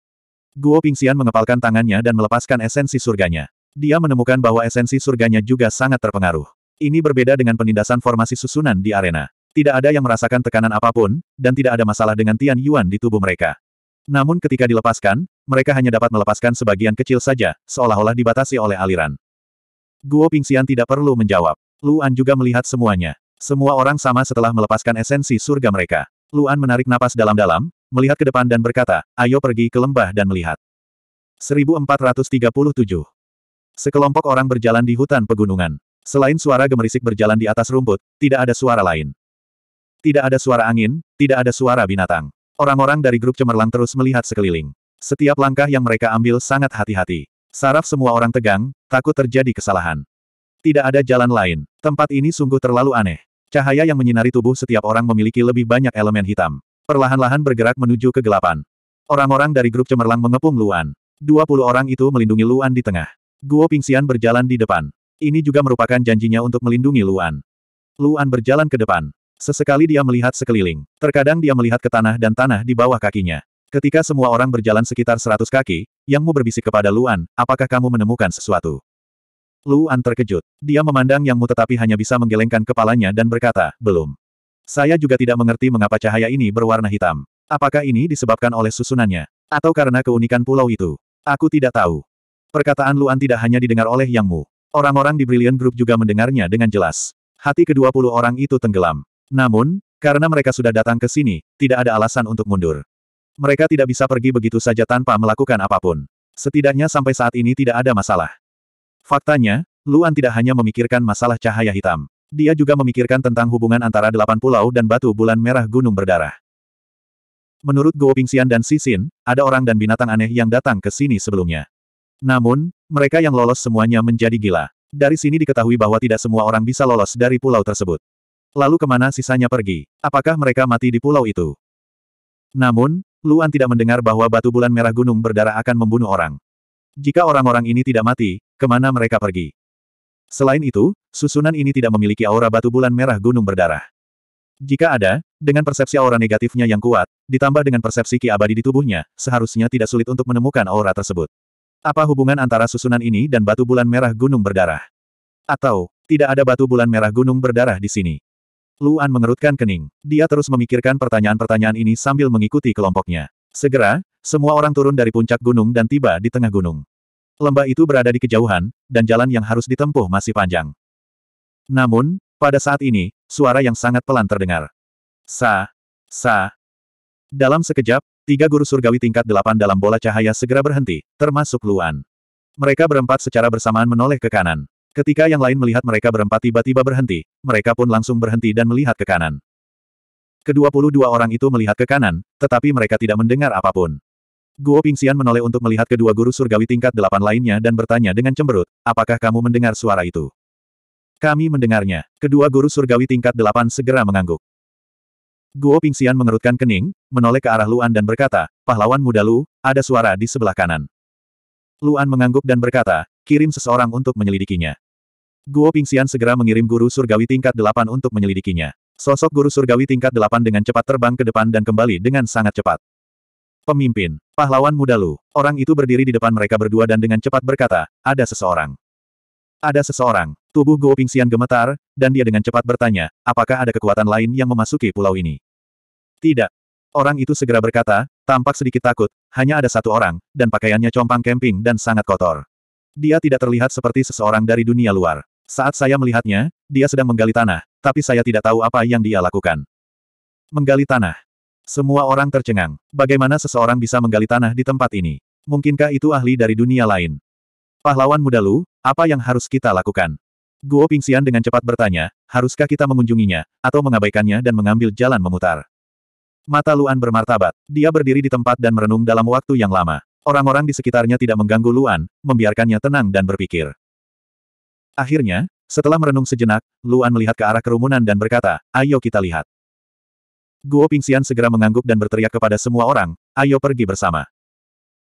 A: Guo Pingxian mengepalkan tangannya dan melepaskan esensi surganya. Dia menemukan bahwa esensi surganya juga sangat terpengaruh. Ini berbeda dengan penindasan formasi susunan di arena. Tidak ada yang merasakan tekanan apapun, dan tidak ada masalah dengan Tian Yuan di tubuh mereka. Namun ketika dilepaskan, mereka hanya dapat melepaskan sebagian kecil saja, seolah-olah dibatasi oleh aliran. Guo Pingxian tidak perlu menjawab. Luan juga melihat semuanya. Semua orang sama setelah melepaskan esensi surga mereka. Luan menarik napas dalam-dalam, melihat ke depan dan berkata, ayo pergi ke lembah dan melihat. 1437 Sekelompok orang berjalan di hutan pegunungan. Selain suara gemerisik berjalan di atas rumput, tidak ada suara lain. Tidak ada suara angin, tidak ada suara binatang. Orang-orang dari grup cemerlang terus melihat sekeliling. Setiap langkah yang mereka ambil sangat hati-hati. Saraf semua orang tegang, takut terjadi kesalahan. Tidak ada jalan lain. Tempat ini sungguh terlalu aneh. Cahaya yang menyinari tubuh setiap orang memiliki lebih banyak elemen hitam. Perlahan-lahan bergerak menuju kegelapan. Orang-orang dari grup cemerlang mengepung Luan. Dua orang itu melindungi Luan di tengah. Guo Pingxian berjalan di depan. Ini juga merupakan janjinya untuk melindungi Luan. Luan berjalan ke depan. Sesekali dia melihat sekeliling. Terkadang dia melihat ke tanah dan tanah di bawah kakinya. Ketika semua orang berjalan sekitar seratus kaki, Yang Mu berbisik kepada Luan, apakah kamu menemukan sesuatu? Luan terkejut. Dia memandang Yang Mu tetapi hanya bisa menggelengkan kepalanya dan berkata, belum. Saya juga tidak mengerti mengapa cahaya ini berwarna hitam. Apakah ini disebabkan oleh susunannya? Atau karena keunikan pulau itu? Aku tidak tahu. Perkataan Luan tidak hanya didengar oleh Yang Mu. Orang-orang di Brilliant Group juga mendengarnya dengan jelas. Hati kedua puluh orang itu tenggelam. Namun, karena mereka sudah datang ke sini, tidak ada alasan untuk mundur. Mereka tidak bisa pergi begitu saja tanpa melakukan apapun. Setidaknya sampai saat ini tidak ada masalah. Faktanya, Luan tidak hanya memikirkan masalah cahaya hitam. Dia juga memikirkan tentang hubungan antara delapan pulau dan batu bulan merah gunung berdarah. Menurut Guo Pingxian dan Sisin, ada orang dan binatang aneh yang datang ke sini sebelumnya. Namun, mereka yang lolos semuanya menjadi gila. Dari sini diketahui bahwa tidak semua orang bisa lolos dari pulau tersebut. Lalu kemana sisanya pergi? Apakah mereka mati di pulau itu? Namun, Luan tidak mendengar bahwa batu bulan merah gunung berdarah akan membunuh orang. Jika orang-orang ini tidak mati, kemana mereka pergi? Selain itu, susunan ini tidak memiliki aura batu bulan merah gunung berdarah. Jika ada, dengan persepsi aura negatifnya yang kuat, ditambah dengan persepsi ki abadi di tubuhnya, seharusnya tidak sulit untuk menemukan aura tersebut. Apa hubungan antara susunan ini dan batu bulan merah gunung berdarah? Atau, tidak ada batu bulan merah gunung berdarah di sini? Luan mengerutkan kening. Dia terus memikirkan pertanyaan-pertanyaan ini sambil mengikuti kelompoknya. Segera, semua orang turun dari puncak gunung dan tiba di tengah gunung. Lembah itu berada di kejauhan, dan jalan yang harus ditempuh masih panjang. Namun, pada saat ini, suara yang sangat pelan terdengar. Sa, sa. Dalam sekejap, tiga guru surgawi tingkat delapan dalam bola cahaya segera berhenti, termasuk Luan. Mereka berempat secara bersamaan menoleh ke kanan. Ketika yang lain melihat mereka berempat tiba-tiba berhenti, mereka pun langsung berhenti dan melihat ke kanan. Kedua puluh dua orang itu melihat ke kanan, tetapi mereka tidak mendengar apapun. Guo Pingxian menoleh untuk melihat kedua guru surgawi tingkat delapan lainnya dan bertanya dengan cemberut, apakah kamu mendengar suara itu? Kami mendengarnya. Kedua guru surgawi tingkat delapan segera mengangguk. Guo Pingxian mengerutkan kening, menoleh ke arah Luan dan berkata, pahlawan muda Lu, ada suara di sebelah kanan. Luan mengangguk dan berkata, kirim seseorang untuk menyelidikinya. Guo Pingxian segera mengirim guru surgawi tingkat delapan untuk menyelidikinya. Sosok guru surgawi tingkat delapan dengan cepat terbang ke depan dan kembali dengan sangat cepat. Pemimpin, pahlawan muda Lu, orang itu berdiri di depan mereka berdua dan dengan cepat berkata, ada seseorang. Ada seseorang, tubuh Guo Pingxian gemetar, dan dia dengan cepat bertanya, apakah ada kekuatan lain yang memasuki pulau ini? Tidak. Orang itu segera berkata, tampak sedikit takut, hanya ada satu orang, dan pakaiannya compang camping dan sangat kotor. Dia tidak terlihat seperti seseorang dari dunia luar. Saat saya melihatnya, dia sedang menggali tanah, tapi saya tidak tahu apa yang dia lakukan. Menggali tanah. Semua orang tercengang. Bagaimana seseorang bisa menggali tanah di tempat ini? Mungkinkah itu ahli dari dunia lain? Pahlawan muda Lu, apa yang harus kita lakukan? Guo Pingxian dengan cepat bertanya, haruskah kita mengunjunginya, atau mengabaikannya dan mengambil jalan memutar? Mata Luan bermartabat. Dia berdiri di tempat dan merenung dalam waktu yang lama. Orang-orang di sekitarnya tidak mengganggu Luan, membiarkannya tenang dan berpikir. Akhirnya, setelah merenung sejenak, Luan melihat ke arah kerumunan dan berkata, ayo kita lihat. Guo Pingxian segera mengangguk dan berteriak kepada semua orang, ayo pergi bersama.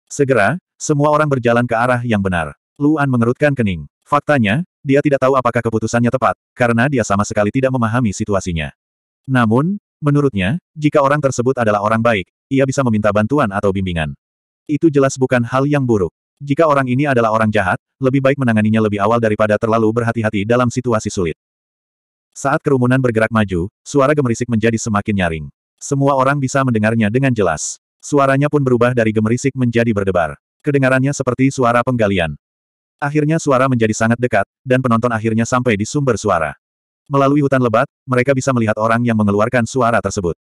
A: Segera, semua orang berjalan ke arah yang benar. Luan mengerutkan kening. Faktanya, dia tidak tahu apakah keputusannya tepat, karena dia sama sekali tidak memahami situasinya. Namun, menurutnya, jika orang tersebut adalah orang baik, ia bisa meminta bantuan atau bimbingan. Itu jelas bukan hal yang buruk. Jika orang ini adalah orang jahat, lebih baik menanganinya lebih awal daripada terlalu berhati-hati dalam situasi sulit. Saat kerumunan bergerak maju, suara gemerisik menjadi semakin nyaring. Semua orang bisa mendengarnya dengan jelas. Suaranya pun berubah dari gemerisik menjadi berdebar. Kedengarannya seperti suara penggalian. Akhirnya suara menjadi sangat dekat, dan penonton akhirnya sampai di sumber suara. Melalui hutan lebat, mereka bisa melihat orang yang mengeluarkan suara tersebut.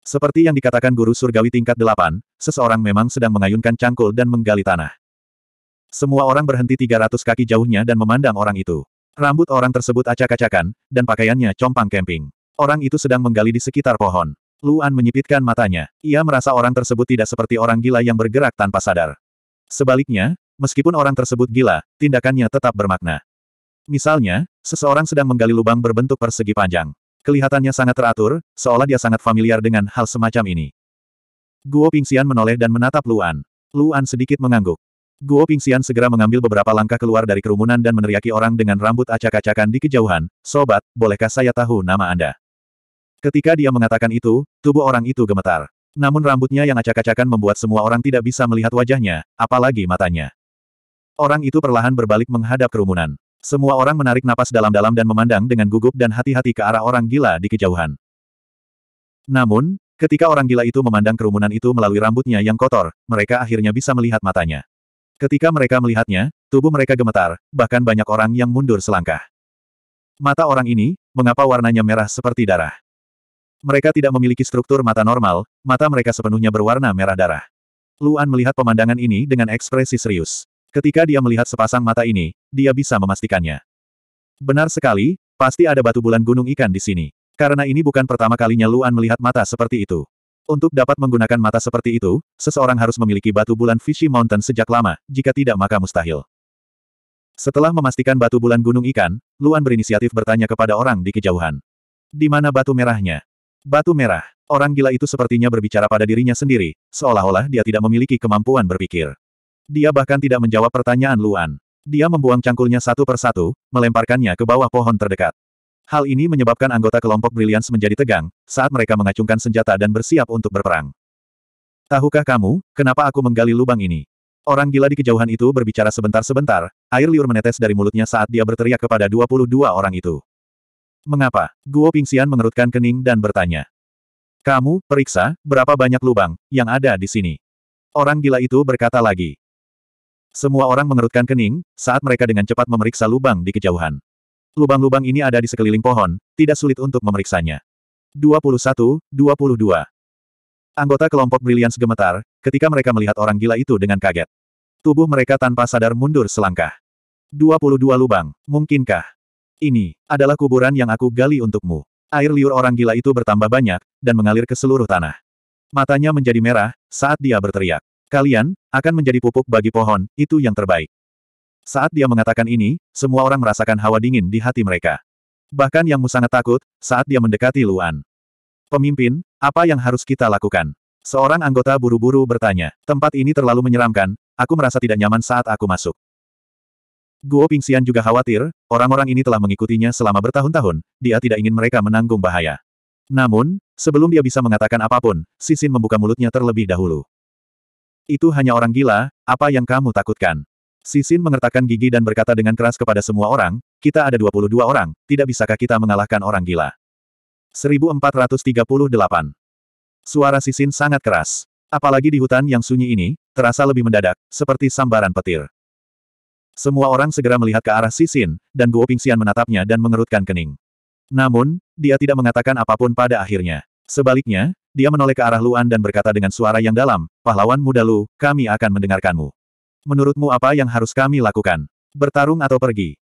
A: Seperti yang dikatakan guru surgawi tingkat delapan, seseorang memang sedang mengayunkan cangkul dan menggali tanah. Semua orang berhenti 300 kaki jauhnya dan memandang orang itu. Rambut orang tersebut acak-acakan, dan pakaiannya compang kemping. Orang itu sedang menggali di sekitar pohon. Luan menyipitkan matanya. Ia merasa orang tersebut tidak seperti orang gila yang bergerak tanpa sadar. Sebaliknya, meskipun orang tersebut gila, tindakannya tetap bermakna. Misalnya, seseorang sedang menggali lubang berbentuk persegi panjang. Kelihatannya sangat teratur, seolah dia sangat familiar dengan hal semacam ini. Guo Pingxian menoleh dan menatap Luan. Luan sedikit mengangguk. Guo Pingxian segera mengambil beberapa langkah keluar dari kerumunan dan meneriaki orang dengan rambut acak-acakan di kejauhan, Sobat, bolehkah saya tahu nama Anda? Ketika dia mengatakan itu, tubuh orang itu gemetar. Namun rambutnya yang acak-acakan membuat semua orang tidak bisa melihat wajahnya, apalagi matanya. Orang itu perlahan berbalik menghadap kerumunan. Semua orang menarik napas dalam-dalam dan memandang dengan gugup dan hati-hati ke arah orang gila di kejauhan. Namun, ketika orang gila itu memandang kerumunan itu melalui rambutnya yang kotor, mereka akhirnya bisa melihat matanya. Ketika mereka melihatnya, tubuh mereka gemetar, bahkan banyak orang yang mundur selangkah. Mata orang ini, mengapa warnanya merah seperti darah? Mereka tidak memiliki struktur mata normal, mata mereka sepenuhnya berwarna merah darah. Luan melihat pemandangan ini dengan ekspresi serius. Ketika dia melihat sepasang mata ini, dia bisa memastikannya. Benar sekali, pasti ada batu bulan gunung ikan di sini. Karena ini bukan pertama kalinya Luan melihat mata seperti itu. Untuk dapat menggunakan mata seperti itu, seseorang harus memiliki batu bulan Fishy Mountain sejak lama, jika tidak maka mustahil. Setelah memastikan batu bulan gunung ikan, Luan berinisiatif bertanya kepada orang di kejauhan. Di mana batu merahnya? Batu merah. Orang gila itu sepertinya berbicara pada dirinya sendiri, seolah-olah dia tidak memiliki kemampuan berpikir. Dia bahkan tidak menjawab pertanyaan Luan. Dia membuang cangkulnya satu persatu, melemparkannya ke bawah pohon terdekat. Hal ini menyebabkan anggota kelompok Brilliance menjadi tegang, saat mereka mengacungkan senjata dan bersiap untuk berperang. Tahukah kamu, kenapa aku menggali lubang ini? Orang gila di kejauhan itu berbicara sebentar-sebentar, air liur menetes dari mulutnya saat dia berteriak kepada 22 orang itu. Mengapa? Guo Pingxian mengerutkan kening dan bertanya. Kamu, periksa, berapa banyak lubang, yang ada di sini? Orang gila itu berkata lagi. Semua orang mengerutkan kening, saat mereka dengan cepat memeriksa lubang di kejauhan. Lubang-lubang ini ada di sekeliling pohon, tidak sulit untuk memeriksanya. 21, 22. Anggota kelompok Brilliance gemetar, ketika mereka melihat orang gila itu dengan kaget. Tubuh mereka tanpa sadar mundur selangkah. 22 lubang, mungkinkah? Ini adalah kuburan yang aku gali untukmu. Air liur orang gila itu bertambah banyak, dan mengalir ke seluruh tanah. Matanya menjadi merah, saat dia berteriak. Kalian, akan menjadi pupuk bagi pohon, itu yang terbaik. Saat dia mengatakan ini, semua orang merasakan hawa dingin di hati mereka. Bahkan yang sangat takut, saat dia mendekati Luan. Pemimpin, apa yang harus kita lakukan? Seorang anggota buru-buru bertanya, tempat ini terlalu menyeramkan, aku merasa tidak nyaman saat aku masuk. Guo Pingxian juga khawatir, orang-orang ini telah mengikutinya selama bertahun-tahun, dia tidak ingin mereka menanggung bahaya. Namun, sebelum dia bisa mengatakan apapun, Sisin membuka mulutnya terlebih dahulu. Itu hanya orang gila, apa yang kamu takutkan? Sisin mengertakkan gigi dan berkata dengan keras kepada semua orang, kita ada 22 orang, tidak bisakah kita mengalahkan orang gila? 1438. Suara Sisin sangat keras. Apalagi di hutan yang sunyi ini, terasa lebih mendadak, seperti sambaran petir. Semua orang segera melihat ke arah Sisin, dan Guo Pingxian menatapnya dan mengerutkan kening. Namun, dia tidak mengatakan apapun pada akhirnya. Sebaliknya, dia menoleh ke arah Luan dan berkata dengan suara yang dalam, pahlawan muda Lu, kami akan mendengarkanmu. Menurutmu apa yang harus kami lakukan? Bertarung atau pergi?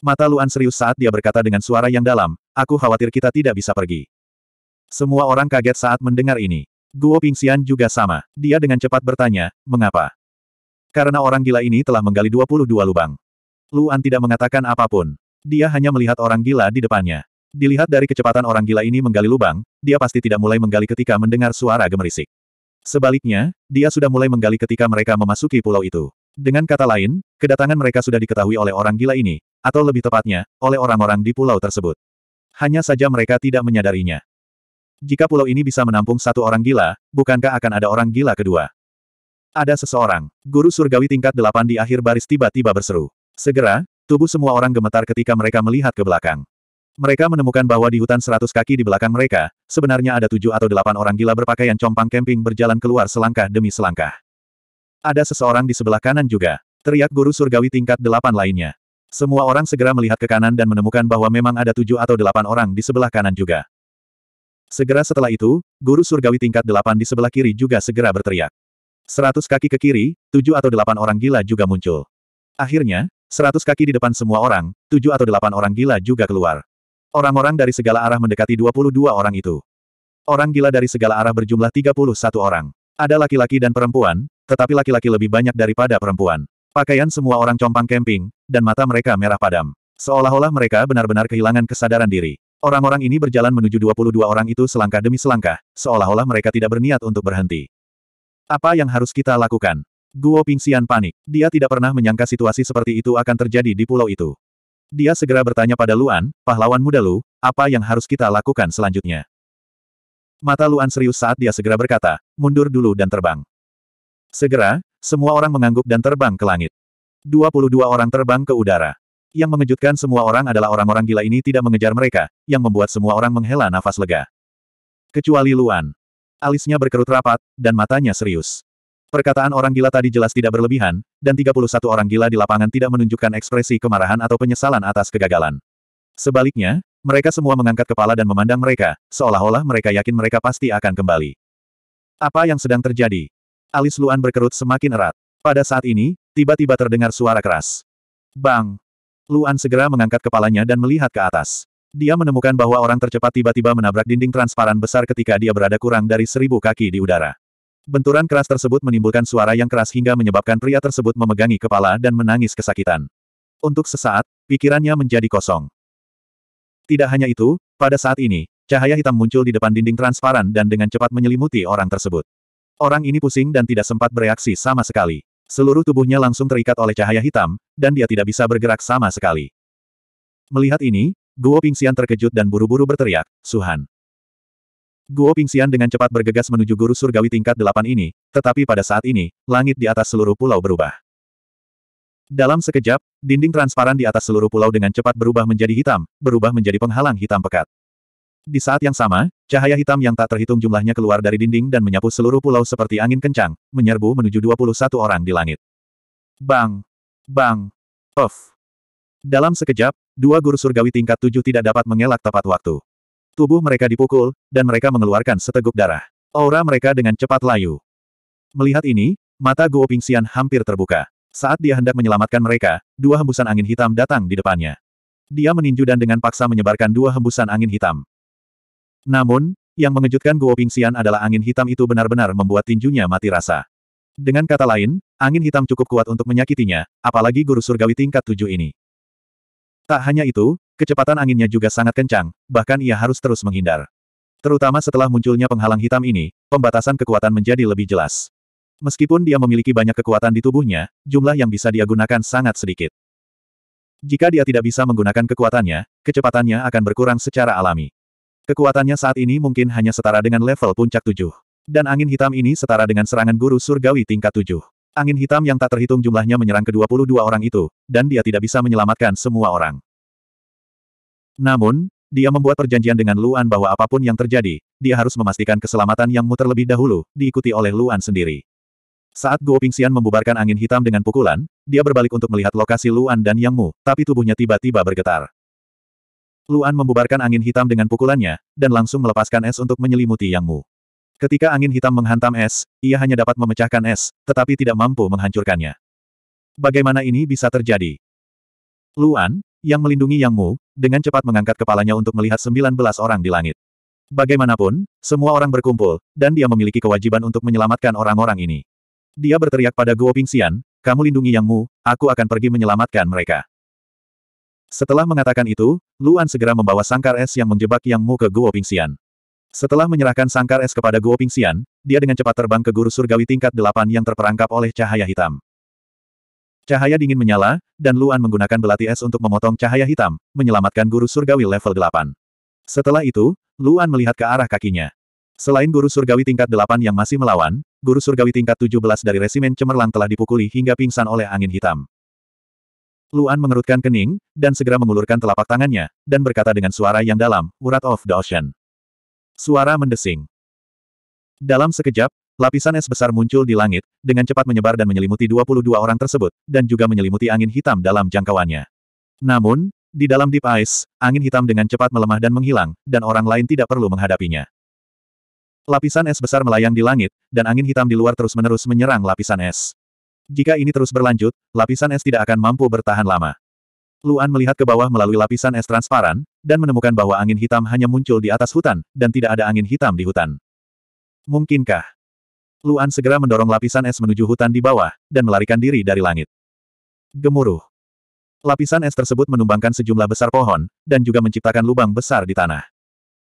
A: Mata Luan serius saat dia berkata dengan suara yang dalam, aku khawatir kita tidak bisa pergi. Semua orang kaget saat mendengar ini. Guo Pingxian juga sama. Dia dengan cepat bertanya, mengapa? Karena orang gila ini telah menggali 22 lubang. Luan tidak mengatakan apapun. Dia hanya melihat orang gila di depannya. Dilihat dari kecepatan orang gila ini menggali lubang, dia pasti tidak mulai menggali ketika mendengar suara gemerisik. Sebaliknya, dia sudah mulai menggali ketika mereka memasuki pulau itu. Dengan kata lain, kedatangan mereka sudah diketahui oleh orang gila ini, atau lebih tepatnya, oleh orang-orang di pulau tersebut. Hanya saja mereka tidak menyadarinya. Jika pulau ini bisa menampung satu orang gila, bukankah akan ada orang gila kedua? Ada seseorang, guru surgawi tingkat delapan di akhir baris tiba-tiba berseru. Segera, tubuh semua orang gemetar ketika mereka melihat ke belakang. Mereka menemukan bahwa di hutan seratus kaki di belakang mereka, sebenarnya ada tujuh atau delapan orang gila berpakaian compang camping berjalan keluar selangkah demi selangkah. Ada seseorang di sebelah kanan juga. Teriak guru surgawi tingkat delapan lainnya. Semua orang segera melihat ke kanan dan menemukan bahwa memang ada tujuh atau delapan orang di sebelah kanan juga. Segera setelah itu, guru surgawi tingkat delapan di sebelah kiri juga segera berteriak. Seratus kaki ke kiri, tujuh atau delapan orang gila juga muncul. Akhirnya, seratus kaki di depan semua orang, tujuh atau delapan orang gila juga keluar. Orang-orang dari segala arah mendekati 22 orang itu. Orang gila dari segala arah berjumlah 31 orang. Ada laki-laki dan perempuan, tetapi laki-laki lebih banyak daripada perempuan. Pakaian semua orang compang camping, dan mata mereka merah padam. Seolah-olah mereka benar-benar kehilangan kesadaran diri. Orang-orang ini berjalan menuju 22 orang itu selangkah demi selangkah, seolah-olah mereka tidak berniat untuk berhenti. Apa yang harus kita lakukan? Guo Pingxian panik. Dia tidak pernah menyangka situasi seperti itu akan terjadi di pulau itu. Dia segera bertanya pada Luan, pahlawan muda Lu, apa yang harus kita lakukan selanjutnya? Mata Luan serius saat dia segera berkata, mundur dulu dan terbang. Segera, semua orang mengangguk dan terbang ke langit. 22 orang terbang ke udara. Yang mengejutkan semua orang adalah orang-orang gila ini tidak mengejar mereka, yang membuat semua orang menghela nafas lega. Kecuali Luan. Alisnya berkerut rapat, dan matanya serius. Perkataan orang gila tadi jelas tidak berlebihan, dan 31 orang gila di lapangan tidak menunjukkan ekspresi kemarahan atau penyesalan atas kegagalan. Sebaliknya, mereka semua mengangkat kepala dan memandang mereka, seolah-olah mereka yakin mereka pasti akan kembali. Apa yang sedang terjadi? Alis Luan berkerut semakin erat. Pada saat ini, tiba-tiba terdengar suara keras. Bang! Luan segera mengangkat kepalanya dan melihat ke atas. Dia menemukan bahwa orang tercepat tiba-tiba menabrak dinding transparan besar ketika dia berada kurang dari seribu kaki di udara. Benturan keras tersebut menimbulkan suara yang keras hingga menyebabkan pria tersebut memegangi kepala dan menangis kesakitan. Untuk sesaat, pikirannya menjadi kosong. Tidak hanya itu, pada saat ini, cahaya hitam muncul di depan dinding transparan dan dengan cepat menyelimuti orang tersebut. Orang ini pusing dan tidak sempat bereaksi sama sekali. Seluruh tubuhnya langsung terikat oleh cahaya hitam, dan dia tidak bisa bergerak sama sekali. Melihat ini, Guo Pingxian terkejut dan buru-buru berteriak, Suhan. Guo Pingxian dengan cepat bergegas menuju guru surgawi tingkat delapan ini, tetapi pada saat ini, langit di atas seluruh pulau berubah. Dalam sekejap, dinding transparan di atas seluruh pulau dengan cepat berubah menjadi hitam, berubah menjadi penghalang hitam pekat. Di saat yang sama, cahaya hitam yang tak terhitung jumlahnya keluar dari dinding dan menyapu seluruh pulau seperti angin kencang, menyerbu menuju 21 orang di langit. Bang! Bang! Of! Dalam sekejap, dua guru surgawi tingkat tujuh tidak dapat mengelak tepat waktu. Tubuh mereka dipukul, dan mereka mengeluarkan seteguk darah. Aura mereka dengan cepat layu. Melihat ini, mata Guo Pingxian hampir terbuka. Saat dia hendak menyelamatkan mereka, dua hembusan angin hitam datang di depannya. Dia meninju dan dengan paksa menyebarkan dua hembusan angin hitam. Namun, yang mengejutkan Guo Pingxian adalah angin hitam itu benar-benar membuat tinjunya mati rasa. Dengan kata lain, angin hitam cukup kuat untuk menyakitinya, apalagi guru surgawi tingkat tujuh ini. Tak hanya itu, Kecepatan anginnya juga sangat kencang, bahkan ia harus terus menghindar. Terutama setelah munculnya penghalang hitam ini, pembatasan kekuatan menjadi lebih jelas. Meskipun dia memiliki banyak kekuatan di tubuhnya, jumlah yang bisa dia gunakan sangat sedikit. Jika dia tidak bisa menggunakan kekuatannya, kecepatannya akan berkurang secara alami. Kekuatannya saat ini mungkin hanya setara dengan level puncak tujuh. Dan angin hitam ini setara dengan serangan guru surgawi tingkat tujuh. Angin hitam yang tak terhitung jumlahnya menyerang ke-22 orang itu, dan dia tidak bisa menyelamatkan semua orang. Namun, dia membuat perjanjian dengan Luan bahwa apapun yang terjadi, dia harus memastikan keselamatan Yang Mu terlebih dahulu, diikuti oleh Luan sendiri. Saat Guo Pingxian membubarkan angin hitam dengan pukulan, dia berbalik untuk melihat lokasi Luan dan Yang Mu, tapi tubuhnya tiba-tiba bergetar. Luan membubarkan angin hitam dengan pukulannya, dan langsung melepaskan es untuk menyelimuti Yang Mu. Ketika angin hitam menghantam es, ia hanya dapat memecahkan es, tetapi tidak mampu menghancurkannya. Bagaimana ini bisa terjadi? Luan, yang melindungi Yang Mu, dengan cepat mengangkat kepalanya untuk melihat 19 orang di langit. Bagaimanapun, semua orang berkumpul, dan dia memiliki kewajiban untuk menyelamatkan orang-orang ini. Dia berteriak pada Guo Pingxian, kamu lindungi Yang Mu, aku akan pergi menyelamatkan mereka. Setelah mengatakan itu, Luan segera membawa sangkar es yang menjebak Yang Mu ke Guo Pingxian. Setelah menyerahkan sangkar es kepada Guo Pingxian, dia dengan cepat terbang ke guru surgawi tingkat delapan yang terperangkap oleh cahaya hitam. Cahaya dingin menyala, dan Luan menggunakan belati es untuk memotong cahaya hitam, menyelamatkan guru surgawi level 8. Setelah itu, Luan melihat ke arah kakinya. Selain guru surgawi tingkat 8 yang masih melawan, guru surgawi tingkat 17 dari resimen cemerlang telah dipukuli hingga pingsan oleh angin hitam. Luan mengerutkan kening, dan segera mengulurkan telapak tangannya, dan berkata dengan suara yang dalam, Urat of the Ocean. Suara mendesing. Dalam sekejap, Lapisan es besar muncul di langit, dengan cepat menyebar dan menyelimuti 22 orang tersebut, dan juga menyelimuti angin hitam dalam jangkauannya. Namun, di dalam Deep Ice, angin hitam dengan cepat melemah dan menghilang, dan orang lain tidak perlu menghadapinya. Lapisan es besar melayang di langit, dan angin hitam di luar terus-menerus menyerang lapisan es. Jika ini terus berlanjut, lapisan es tidak akan mampu bertahan lama. Luan melihat ke bawah melalui lapisan es transparan, dan menemukan bahwa angin hitam hanya muncul di atas hutan, dan tidak ada angin hitam di hutan. Mungkinkah Luan segera mendorong lapisan es menuju hutan di bawah, dan melarikan diri dari langit. Gemuruh. Lapisan es tersebut menumbangkan sejumlah besar pohon, dan juga menciptakan lubang besar di tanah.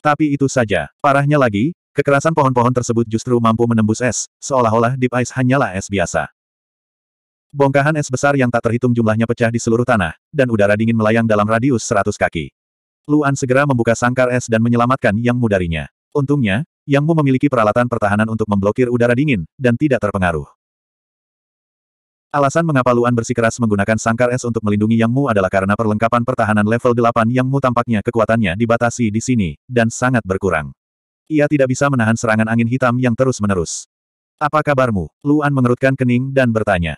A: Tapi itu saja, parahnya lagi, kekerasan pohon-pohon tersebut justru mampu menembus es, seolah-olah deep ice hanyalah es biasa. Bongkahan es besar yang tak terhitung jumlahnya pecah di seluruh tanah, dan udara dingin melayang dalam radius 100 kaki. Luan segera membuka sangkar es dan menyelamatkan yang mudarinya. Untungnya, yang Mu memiliki peralatan pertahanan untuk memblokir udara dingin, dan tidak terpengaruh. Alasan mengapa Luan bersikeras menggunakan sangkar es untuk melindungi Yang Mu adalah karena perlengkapan pertahanan level 8 Yang Mu tampaknya kekuatannya dibatasi di sini, dan sangat berkurang. Ia tidak bisa menahan serangan angin hitam yang terus-menerus. Apa kabarmu? Luan mengerutkan kening dan bertanya.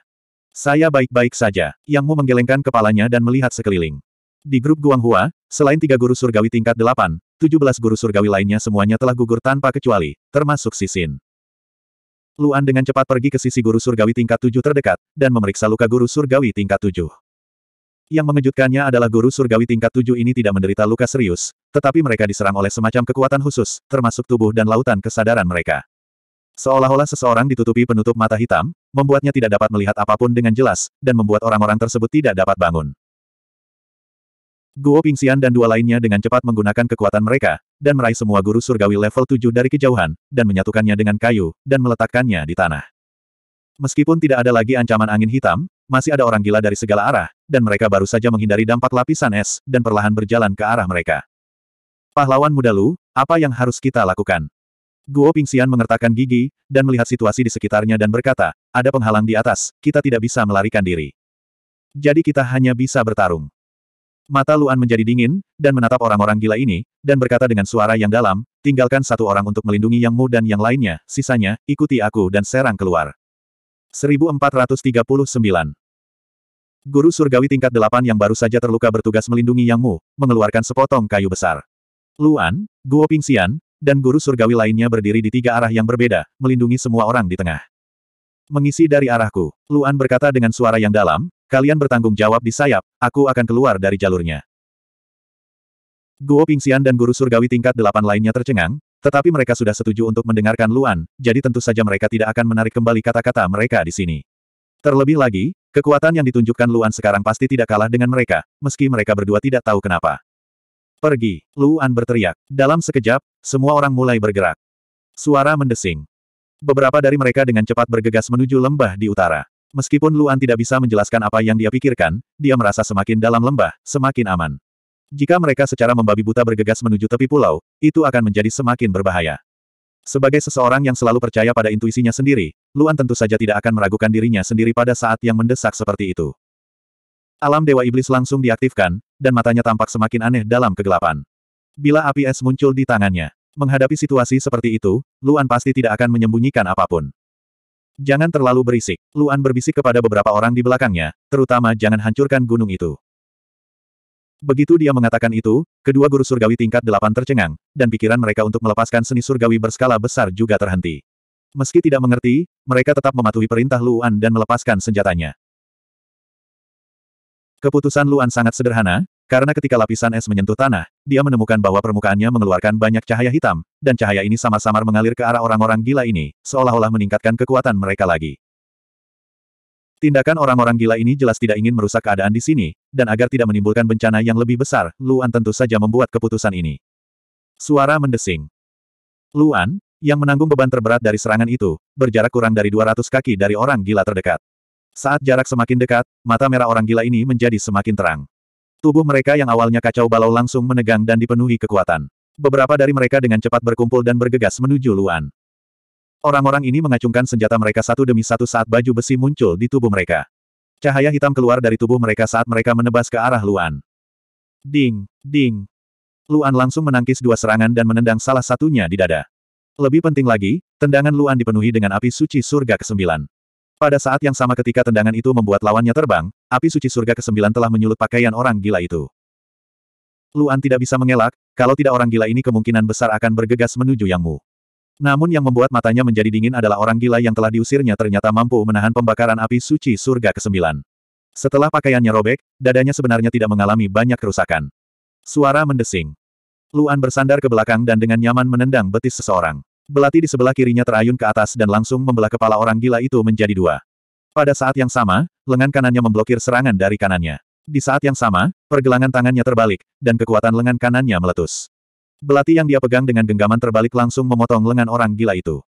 A: Saya baik-baik saja. Yang Mu menggelengkan kepalanya dan melihat sekeliling. Di grup Guanghua, selain tiga guru surgawi tingkat delapan, tujuh belas guru surgawi lainnya semuanya telah gugur tanpa kecuali, termasuk Sisin. Luan dengan cepat pergi ke sisi guru surgawi tingkat tujuh terdekat, dan memeriksa luka guru surgawi tingkat tujuh. Yang mengejutkannya adalah guru surgawi tingkat tujuh ini tidak menderita luka serius, tetapi mereka diserang oleh semacam kekuatan khusus, termasuk tubuh dan lautan kesadaran mereka. Seolah-olah seseorang ditutupi penutup mata hitam, membuatnya tidak dapat melihat apapun dengan jelas, dan membuat orang-orang tersebut tidak dapat bangun. Guo Pingxian dan dua lainnya dengan cepat menggunakan kekuatan mereka, dan meraih semua guru surgawi level 7 dari kejauhan, dan menyatukannya dengan kayu, dan meletakkannya di tanah. Meskipun tidak ada lagi ancaman angin hitam, masih ada orang gila dari segala arah, dan mereka baru saja menghindari dampak lapisan es, dan perlahan berjalan ke arah mereka. Pahlawan muda Lu, apa yang harus kita lakukan? Guo Pingxian mengertakkan gigi, dan melihat situasi di sekitarnya dan berkata, ada penghalang di atas, kita tidak bisa melarikan diri. Jadi kita hanya bisa bertarung. Mata Luan menjadi dingin, dan menatap orang-orang gila ini, dan berkata dengan suara yang dalam, tinggalkan satu orang untuk melindungi yangmu dan yang lainnya, sisanya, ikuti aku dan serang keluar. 1439 Guru surgawi tingkat delapan yang baru saja terluka bertugas melindungi yangmu, mengeluarkan sepotong kayu besar. Luan, Guo Pingxian, dan guru surgawi lainnya berdiri di tiga arah yang berbeda, melindungi semua orang di tengah. Mengisi dari arahku, Luan berkata dengan suara yang dalam, Kalian bertanggung jawab di sayap, aku akan keluar dari jalurnya. Guo Pingxian dan guru surgawi tingkat delapan lainnya tercengang, tetapi mereka sudah setuju untuk mendengarkan Luan, jadi tentu saja mereka tidak akan menarik kembali kata-kata mereka di sini. Terlebih lagi, kekuatan yang ditunjukkan Luan sekarang pasti tidak kalah dengan mereka, meski mereka berdua tidak tahu kenapa. Pergi, Luan berteriak. Dalam sekejap, semua orang mulai bergerak. Suara mendesing. Beberapa dari mereka dengan cepat bergegas menuju lembah di utara. Meskipun Luan tidak bisa menjelaskan apa yang dia pikirkan, dia merasa semakin dalam lembah, semakin aman. Jika mereka secara membabi buta bergegas menuju tepi pulau, itu akan menjadi semakin berbahaya. Sebagai seseorang yang selalu percaya pada intuisinya sendiri, Luan tentu saja tidak akan meragukan dirinya sendiri pada saat yang mendesak seperti itu. Alam Dewa Iblis langsung diaktifkan, dan matanya tampak semakin aneh dalam kegelapan. Bila api es muncul di tangannya, menghadapi situasi seperti itu, Luan pasti tidak akan menyembunyikan apapun. Jangan terlalu berisik, Luan berbisik kepada beberapa orang di belakangnya, terutama jangan hancurkan gunung itu. Begitu dia mengatakan itu, kedua guru surgawi tingkat delapan tercengang, dan pikiran mereka untuk melepaskan seni surgawi berskala besar juga terhenti. Meski tidak mengerti, mereka tetap mematuhi perintah Luan dan melepaskan senjatanya. Keputusan Luan sangat sederhana, karena ketika lapisan es menyentuh tanah, dia menemukan bahwa permukaannya mengeluarkan banyak cahaya hitam, dan cahaya ini samar-samar mengalir ke arah orang-orang gila ini, seolah-olah meningkatkan kekuatan mereka lagi. Tindakan orang-orang gila ini jelas tidak ingin merusak keadaan di sini, dan agar tidak menimbulkan bencana yang lebih besar, Luan tentu saja membuat keputusan ini. Suara mendesing. Luan, yang menanggung beban terberat dari serangan itu, berjarak kurang dari 200 kaki dari orang gila terdekat. Saat jarak semakin dekat, mata merah orang gila ini menjadi semakin terang. Tubuh mereka yang awalnya kacau balau langsung menegang dan dipenuhi kekuatan. Beberapa dari mereka dengan cepat berkumpul dan bergegas menuju Luan. Orang-orang ini mengacungkan senjata mereka satu demi satu saat baju besi muncul di tubuh mereka. Cahaya hitam keluar dari tubuh mereka saat mereka menebas ke arah Luan. Ding, ding. Luan langsung menangkis dua serangan dan menendang salah satunya di dada. Lebih penting lagi, tendangan Luan dipenuhi dengan api suci surga ke-9. Pada saat yang sama ketika tendangan itu membuat lawannya terbang, Api suci surga ke-9 telah menyulut pakaian orang gila itu. Luan tidak bisa mengelak, kalau tidak orang gila ini kemungkinan besar akan bergegas menuju Yang Mu. Namun yang membuat matanya menjadi dingin adalah orang gila yang telah diusirnya ternyata mampu menahan pembakaran api suci surga ke-9. Setelah pakaiannya robek, dadanya sebenarnya tidak mengalami banyak kerusakan. Suara mendesing. Luan bersandar ke belakang dan dengan nyaman menendang betis seseorang. Belati di sebelah kirinya terayun ke atas dan langsung membelah kepala orang gila itu menjadi dua. Pada saat yang sama, lengan kanannya memblokir serangan dari kanannya. Di saat yang sama, pergelangan tangannya terbalik, dan kekuatan lengan kanannya meletus. Belati yang dia pegang dengan genggaman terbalik langsung memotong lengan orang gila itu.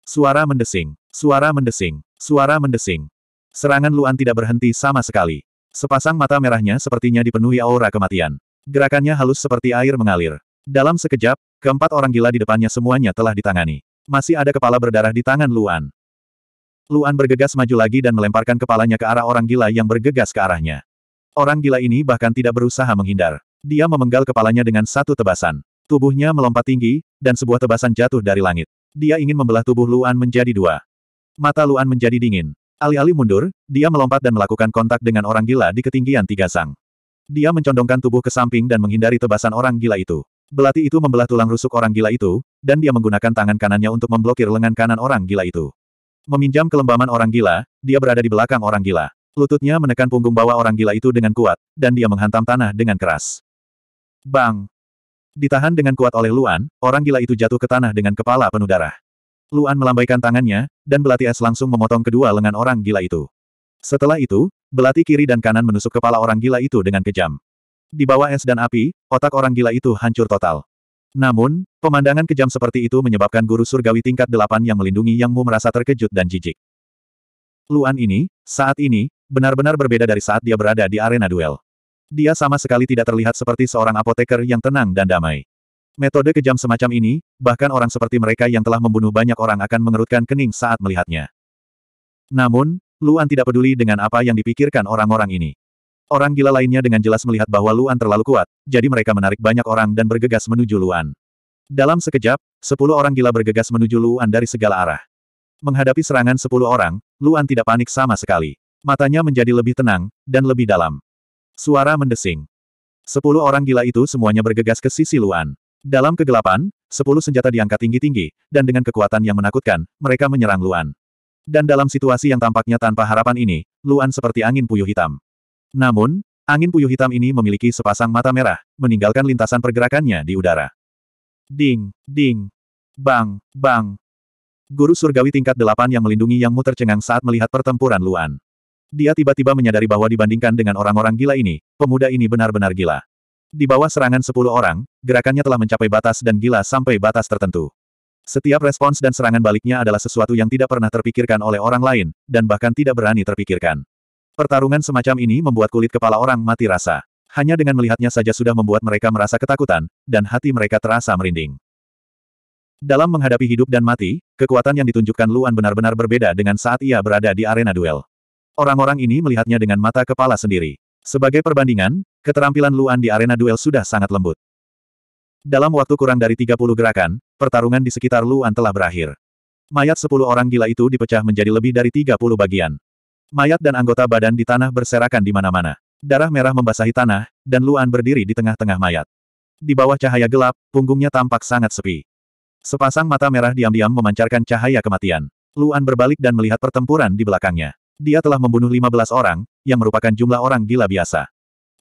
A: Suara mendesing, suara mendesing, suara mendesing. Serangan Luan tidak berhenti sama sekali. Sepasang mata merahnya sepertinya dipenuhi aura kematian. Gerakannya halus seperti air mengalir. Dalam sekejap, keempat orang gila di depannya semuanya telah ditangani. Masih ada kepala berdarah di tangan Luan. Luan bergegas maju lagi dan melemparkan kepalanya ke arah orang gila yang bergegas ke arahnya. Orang gila ini bahkan tidak berusaha menghindar. Dia memenggal kepalanya dengan satu tebasan. Tubuhnya melompat tinggi, dan sebuah tebasan jatuh dari langit. Dia ingin membelah tubuh Luan menjadi dua. Mata Luan menjadi dingin. Alih-alih mundur, dia melompat dan melakukan kontak dengan orang gila di ketinggian tiga sang. Dia mencondongkan tubuh ke samping dan menghindari tebasan orang gila itu. Belati itu membelah tulang rusuk orang gila itu, dan dia menggunakan tangan kanannya untuk memblokir lengan kanan orang gila itu. Meminjam kelembaman orang gila, dia berada di belakang orang gila. Lututnya menekan punggung bawah orang gila itu dengan kuat, dan dia menghantam tanah dengan keras. Bang! Ditahan dengan kuat oleh Luan, orang gila itu jatuh ke tanah dengan kepala penuh darah. Luan melambaikan tangannya, dan belati es langsung memotong kedua lengan orang gila itu. Setelah itu, belati kiri dan kanan menusuk kepala orang gila itu dengan kejam. Di bawah es dan api, otak orang gila itu hancur total. Namun, pemandangan kejam seperti itu menyebabkan guru surgawi tingkat delapan yang melindungi Yang Mu merasa terkejut dan jijik. Luan ini, saat ini, benar-benar berbeda dari saat dia berada di arena duel. Dia sama sekali tidak terlihat seperti seorang apoteker yang tenang dan damai. Metode kejam semacam ini, bahkan orang seperti mereka yang telah membunuh banyak orang akan mengerutkan kening saat melihatnya. Namun, Luan tidak peduli dengan apa yang dipikirkan orang-orang ini. Orang gila lainnya dengan jelas melihat bahwa Luan terlalu kuat, jadi mereka menarik banyak orang dan bergegas menuju Luan. Dalam sekejap, sepuluh orang gila bergegas menuju Luan dari segala arah. Menghadapi serangan sepuluh orang, Luan tidak panik sama sekali. Matanya menjadi lebih tenang, dan lebih dalam. Suara mendesing. Sepuluh orang gila itu semuanya bergegas ke sisi Luan. Dalam kegelapan, sepuluh senjata diangkat tinggi-tinggi, dan dengan kekuatan yang menakutkan, mereka menyerang Luan. Dan dalam situasi yang tampaknya tanpa harapan ini, Luan seperti angin puyuh hitam. Namun, angin puyuh hitam ini memiliki sepasang mata merah, meninggalkan lintasan pergerakannya di udara. Ding, ding, bang, bang. Guru surgawi tingkat delapan yang melindungi Yang Mu tercengang saat melihat pertempuran Luan. Dia tiba-tiba menyadari bahwa dibandingkan dengan orang-orang gila ini, pemuda ini benar-benar gila. Di bawah serangan sepuluh orang, gerakannya telah mencapai batas dan gila sampai batas tertentu. Setiap respons dan serangan baliknya adalah sesuatu yang tidak pernah terpikirkan oleh orang lain, dan bahkan tidak berani terpikirkan. Pertarungan semacam ini membuat kulit kepala orang mati rasa. Hanya dengan melihatnya saja sudah membuat mereka merasa ketakutan, dan hati mereka terasa merinding. Dalam menghadapi hidup dan mati, kekuatan yang ditunjukkan Luan benar-benar berbeda dengan saat ia berada di arena duel. Orang-orang ini melihatnya dengan mata kepala sendiri. Sebagai perbandingan, keterampilan Luan di arena duel sudah sangat lembut. Dalam waktu kurang dari 30 gerakan, pertarungan di sekitar Luan telah berakhir. Mayat 10 orang gila itu dipecah menjadi lebih dari 30 bagian. Mayat dan anggota badan di tanah berserakan di mana-mana. Darah merah membasahi tanah, dan Luan berdiri di tengah-tengah mayat. Di bawah cahaya gelap, punggungnya tampak sangat sepi. Sepasang mata merah diam-diam memancarkan cahaya kematian. Luan berbalik dan melihat pertempuran di belakangnya. Dia telah membunuh 15 orang, yang merupakan jumlah orang gila biasa.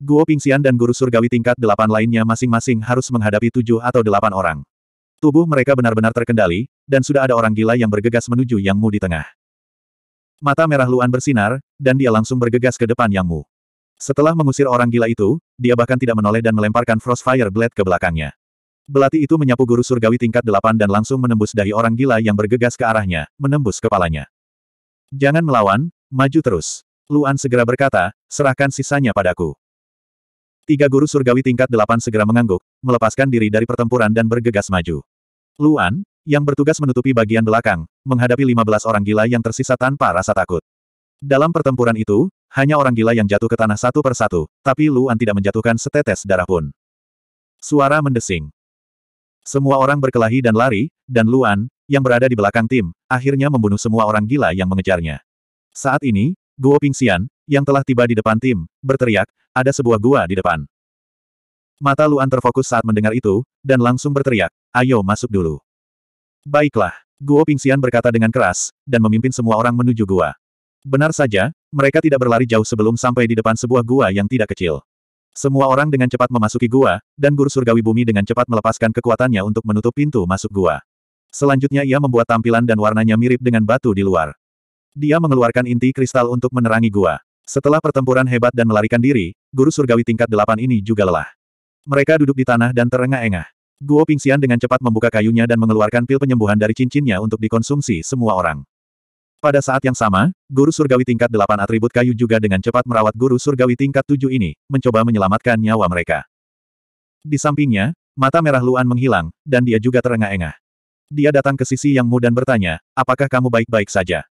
A: Guo Pingxian dan Guru Surgawi tingkat delapan lainnya masing-masing harus menghadapi tujuh atau delapan orang. Tubuh mereka benar-benar terkendali, dan sudah ada orang gila yang bergegas menuju Yang Mu di tengah. Mata merah Luan bersinar, dan dia langsung bergegas ke depan Yang Mu. Setelah mengusir orang gila itu, dia bahkan tidak menoleh dan melemparkan Frostfire Blade ke belakangnya. Belati itu menyapu guru surgawi tingkat delapan dan langsung menembus dahi orang gila yang bergegas ke arahnya, menembus kepalanya. Jangan melawan, maju terus. Luan segera berkata, serahkan sisanya padaku. Tiga guru surgawi tingkat delapan segera mengangguk, melepaskan diri dari pertempuran dan bergegas maju. Luan, yang bertugas menutupi bagian belakang, menghadapi 15 orang gila yang tersisa tanpa rasa takut. Dalam pertempuran itu, hanya orang gila yang jatuh ke tanah satu persatu, tapi Luan tidak menjatuhkan setetes darah pun. Suara mendesing. Semua orang berkelahi dan lari, dan Luan, yang berada di belakang tim, akhirnya membunuh semua orang gila yang mengejarnya. Saat ini, Guo Pingxian, yang telah tiba di depan tim, berteriak, ada sebuah gua di depan. Mata Luan terfokus saat mendengar itu, dan langsung berteriak, ayo masuk dulu. Baiklah, Guo Pingxian berkata dengan keras, dan memimpin semua orang menuju gua. Benar saja, mereka tidak berlari jauh sebelum sampai di depan sebuah gua yang tidak kecil. Semua orang dengan cepat memasuki gua, dan guru surgawi bumi dengan cepat melepaskan kekuatannya untuk menutup pintu masuk gua. Selanjutnya ia membuat tampilan dan warnanya mirip dengan batu di luar. Dia mengeluarkan inti kristal untuk menerangi gua. Setelah pertempuran hebat dan melarikan diri, guru surgawi tingkat delapan ini juga lelah. Mereka duduk di tanah dan terengah-engah. Guo Pingxian dengan cepat membuka kayunya dan mengeluarkan pil penyembuhan dari cincinnya untuk dikonsumsi semua orang. Pada saat yang sama, guru surgawi tingkat delapan atribut kayu juga dengan cepat merawat guru surgawi tingkat tujuh ini, mencoba menyelamatkan nyawa mereka. Di sampingnya, mata merah Luan menghilang, dan dia juga terengah-engah. Dia datang ke sisi Yang Mu dan bertanya, apakah kamu baik-baik saja?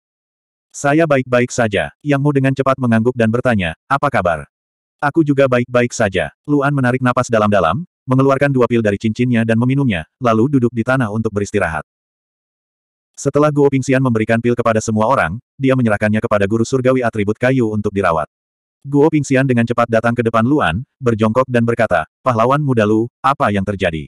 A: Saya baik-baik saja. Yang Mu dengan cepat mengangguk dan bertanya, apa kabar? Aku juga baik-baik saja. Luan menarik napas dalam-dalam, mengeluarkan dua pil dari cincinnya dan meminumnya, lalu duduk di tanah untuk beristirahat. Setelah Guo Pingxian memberikan pil kepada semua orang, dia menyerahkannya kepada guru surgawi atribut kayu untuk dirawat. Guo Pingxian dengan cepat datang ke depan Luan, berjongkok dan berkata, Pahlawan muda Lu, apa yang terjadi?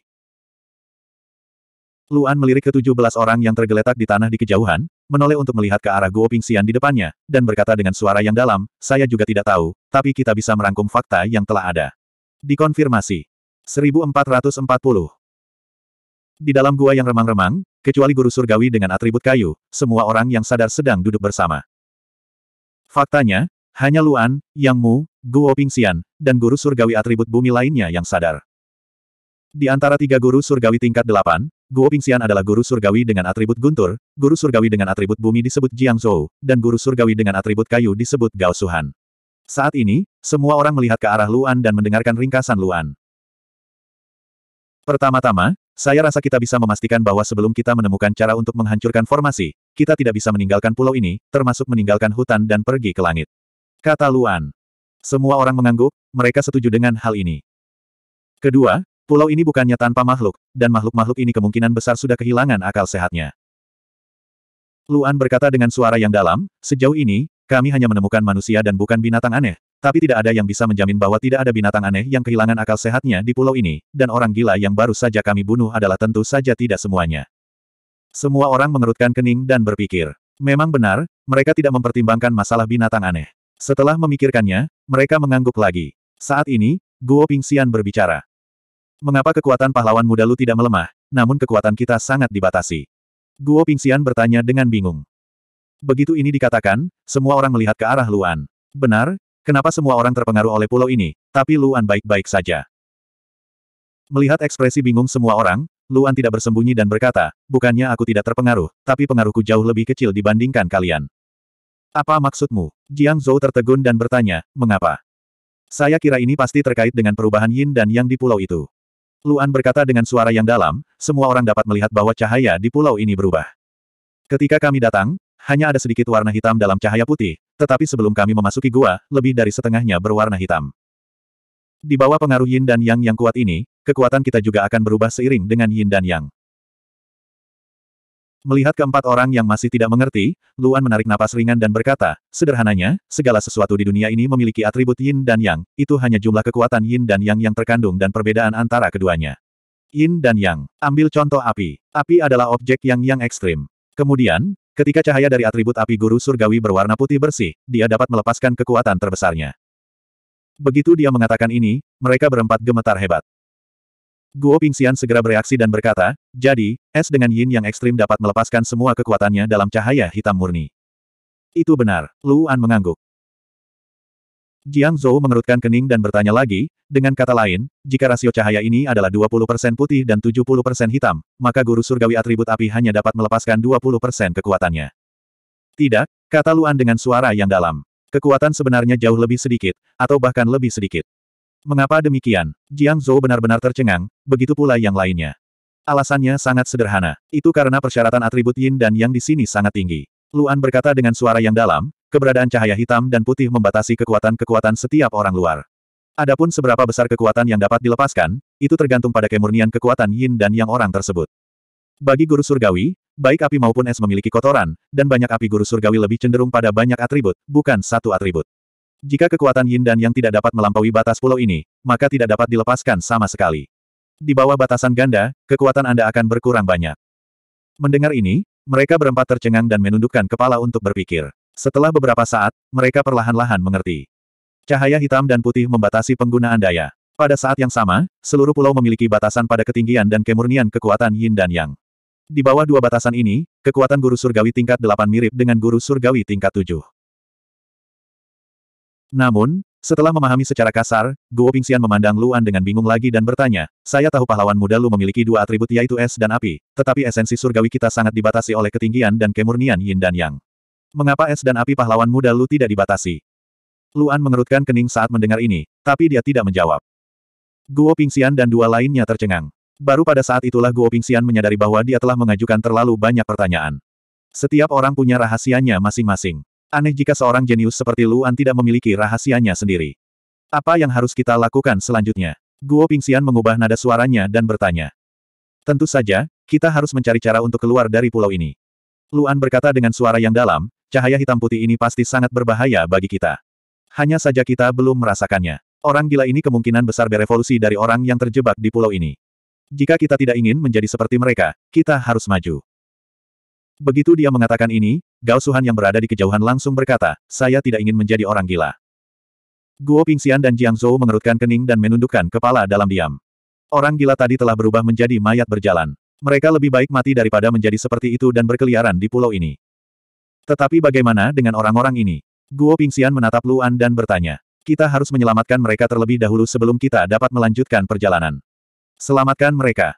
A: Luan melirik ke tujuh belas orang yang tergeletak di tanah di kejauhan, menoleh untuk melihat ke arah Guo Pingxian di depannya, dan berkata dengan suara yang dalam, saya juga tidak tahu, tapi kita bisa merangkum fakta yang telah ada. Dikonfirmasi. 1440. Di dalam gua yang remang-remang, kecuali guru surgawi dengan atribut kayu, semua orang yang sadar sedang duduk bersama. Faktanya, hanya Luan, Yang Mu, Guo Pingxian, dan guru surgawi atribut bumi lainnya yang sadar. Di antara tiga guru surgawi tingkat delapan, Guo Pingxian adalah guru surgawi dengan atribut guntur, guru surgawi dengan atribut bumi disebut Jiang Zhou, dan guru surgawi dengan atribut kayu disebut Gao Suhan. Saat ini, semua orang melihat ke arah Luan dan mendengarkan ringkasan Luan. Pertama-tama, saya rasa kita bisa memastikan bahwa sebelum kita menemukan cara untuk menghancurkan formasi, kita tidak bisa meninggalkan pulau ini, termasuk meninggalkan hutan dan pergi ke langit. Kata Luan. Semua orang mengangguk, mereka setuju dengan hal ini. Kedua, pulau ini bukannya tanpa makhluk, dan makhluk-makhluk ini kemungkinan besar sudah kehilangan akal sehatnya. Luan berkata dengan suara yang dalam, sejauh ini, kami hanya menemukan manusia dan bukan binatang aneh, tapi tidak ada yang bisa menjamin bahwa tidak ada binatang aneh yang kehilangan akal sehatnya di pulau ini, dan orang gila yang baru saja kami bunuh adalah tentu saja tidak semuanya. Semua orang mengerutkan kening dan berpikir. Memang benar, mereka tidak mempertimbangkan masalah binatang aneh. Setelah memikirkannya, mereka mengangguk lagi. Saat ini, Guo Pingxian berbicara. Mengapa kekuatan pahlawan muda Lu tidak melemah, namun kekuatan kita sangat dibatasi? Guo Pingxian bertanya dengan bingung. Begitu ini dikatakan, semua orang melihat ke arah Luan. Benar, Kenapa semua orang terpengaruh oleh pulau ini, tapi Luan baik-baik saja. Melihat ekspresi bingung semua orang, Luan tidak bersembunyi dan berkata, bukannya aku tidak terpengaruh, tapi pengaruhku jauh lebih kecil dibandingkan kalian. Apa maksudmu? Jiang Zhou tertegun dan bertanya, mengapa? Saya kira ini pasti terkait dengan perubahan yin dan yang di pulau itu. Luan berkata dengan suara yang dalam, semua orang dapat melihat bahwa cahaya di pulau ini berubah. Ketika kami datang, hanya ada sedikit warna hitam dalam cahaya putih, tetapi sebelum kami memasuki gua, lebih dari setengahnya berwarna hitam. Di bawah pengaruh yin dan yang yang kuat ini, kekuatan kita juga akan berubah seiring dengan yin dan yang. Melihat keempat orang yang masih tidak mengerti, Luan menarik napas ringan dan berkata, sederhananya, segala sesuatu di dunia ini memiliki atribut yin dan yang, itu hanya jumlah kekuatan yin dan yang yang terkandung dan perbedaan antara keduanya. Yin dan Yang. Ambil contoh api. Api adalah objek yang yang ekstrim. Kemudian, Ketika cahaya dari atribut api guru surgawi berwarna putih bersih, dia dapat melepaskan kekuatan terbesarnya. Begitu dia mengatakan ini, mereka berempat gemetar hebat. Guo Pingxian segera bereaksi dan berkata, jadi, es dengan yin yang ekstrim dapat melepaskan semua kekuatannya dalam cahaya hitam murni. Itu benar, Lu An mengangguk. Jiang Zhou mengerutkan kening dan bertanya lagi, dengan kata lain, jika rasio cahaya ini adalah 20% putih dan 70% hitam, maka guru surgawi atribut api hanya dapat melepaskan 20% kekuatannya. Tidak, kata Luan dengan suara yang dalam. Kekuatan sebenarnya jauh lebih sedikit, atau bahkan lebih sedikit. Mengapa demikian? Jiang Zhou benar-benar tercengang, begitu pula yang lainnya. Alasannya sangat sederhana. Itu karena persyaratan atribut yin dan yang di sini sangat tinggi. Luan berkata dengan suara yang dalam, Keberadaan cahaya hitam dan putih membatasi kekuatan-kekuatan setiap orang luar. Adapun seberapa besar kekuatan yang dapat dilepaskan, itu tergantung pada kemurnian kekuatan yin dan yang orang tersebut. Bagi guru surgawi, baik api maupun es memiliki kotoran, dan banyak api guru surgawi lebih cenderung pada banyak atribut, bukan satu atribut. Jika kekuatan yin dan yang tidak dapat melampaui batas pulau ini, maka tidak dapat dilepaskan sama sekali. Di bawah batasan ganda, kekuatan Anda akan berkurang banyak. Mendengar ini, mereka berempat tercengang dan menundukkan kepala untuk berpikir. Setelah beberapa saat, mereka perlahan-lahan mengerti. Cahaya hitam dan putih membatasi penggunaan daya. Pada saat yang sama, seluruh pulau memiliki batasan pada ketinggian dan kemurnian kekuatan yin dan yang. Di bawah dua batasan ini, kekuatan guru surgawi tingkat 8 mirip dengan guru surgawi tingkat 7. Namun, setelah memahami secara kasar, Guo Pingxian memandang Luan dengan bingung lagi dan bertanya, saya tahu pahlawan muda Lu memiliki dua atribut yaitu es dan api, tetapi esensi surgawi kita sangat dibatasi oleh ketinggian dan kemurnian yin dan yang. Mengapa es dan api pahlawan muda Lu tidak dibatasi? Luan mengerutkan kening saat mendengar ini, tapi dia tidak menjawab. Guo Pingxian dan dua lainnya tercengang. Baru pada saat itulah Guo Pingxian menyadari bahwa dia telah mengajukan terlalu banyak pertanyaan. Setiap orang punya rahasianya masing-masing. Aneh jika seorang jenius seperti Luan tidak memiliki rahasianya sendiri. Apa yang harus kita lakukan selanjutnya? Guo Pingxian mengubah nada suaranya dan bertanya. Tentu saja, kita harus mencari cara untuk keluar dari pulau ini. Luan berkata dengan suara yang dalam, Cahaya hitam putih ini pasti sangat berbahaya bagi kita. Hanya saja kita belum merasakannya. Orang gila ini kemungkinan besar berevolusi dari orang yang terjebak di pulau ini. Jika kita tidak ingin menjadi seperti mereka, kita harus maju. Begitu dia mengatakan ini, Gao Suhan yang berada di kejauhan langsung berkata, saya tidak ingin menjadi orang gila. Guo Pingxian dan Jiang Zhou mengerutkan kening dan menundukkan kepala dalam diam. Orang gila tadi telah berubah menjadi mayat berjalan. Mereka lebih baik mati daripada menjadi seperti itu dan berkeliaran di pulau ini. Tetapi bagaimana dengan orang-orang ini? Guo Pingxian menatap Luan dan bertanya. Kita harus menyelamatkan mereka terlebih dahulu sebelum kita dapat melanjutkan perjalanan. Selamatkan mereka.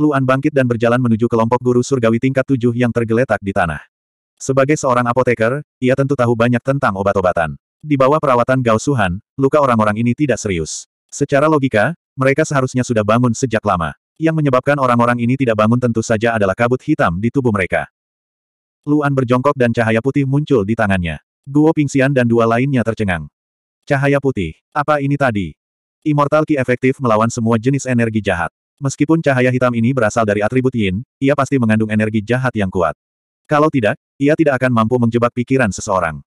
A: Luan bangkit dan berjalan menuju kelompok guru surgawi tingkat tujuh yang tergeletak di tanah. Sebagai seorang apoteker, ia tentu tahu banyak tentang obat-obatan. Di bawah perawatan Gao Suhan, luka orang-orang ini tidak serius. Secara logika, mereka seharusnya sudah bangun sejak lama. Yang menyebabkan orang-orang ini tidak bangun tentu saja adalah kabut hitam di tubuh mereka. Luan berjongkok dan cahaya putih muncul di tangannya. Guo Pingxian dan dua lainnya tercengang. Cahaya putih. Apa ini tadi? Immortal Ki efektif melawan semua jenis energi jahat. Meskipun cahaya hitam ini berasal dari atribut Yin, ia pasti mengandung energi jahat yang kuat. Kalau tidak, ia tidak akan mampu menjebak pikiran seseorang.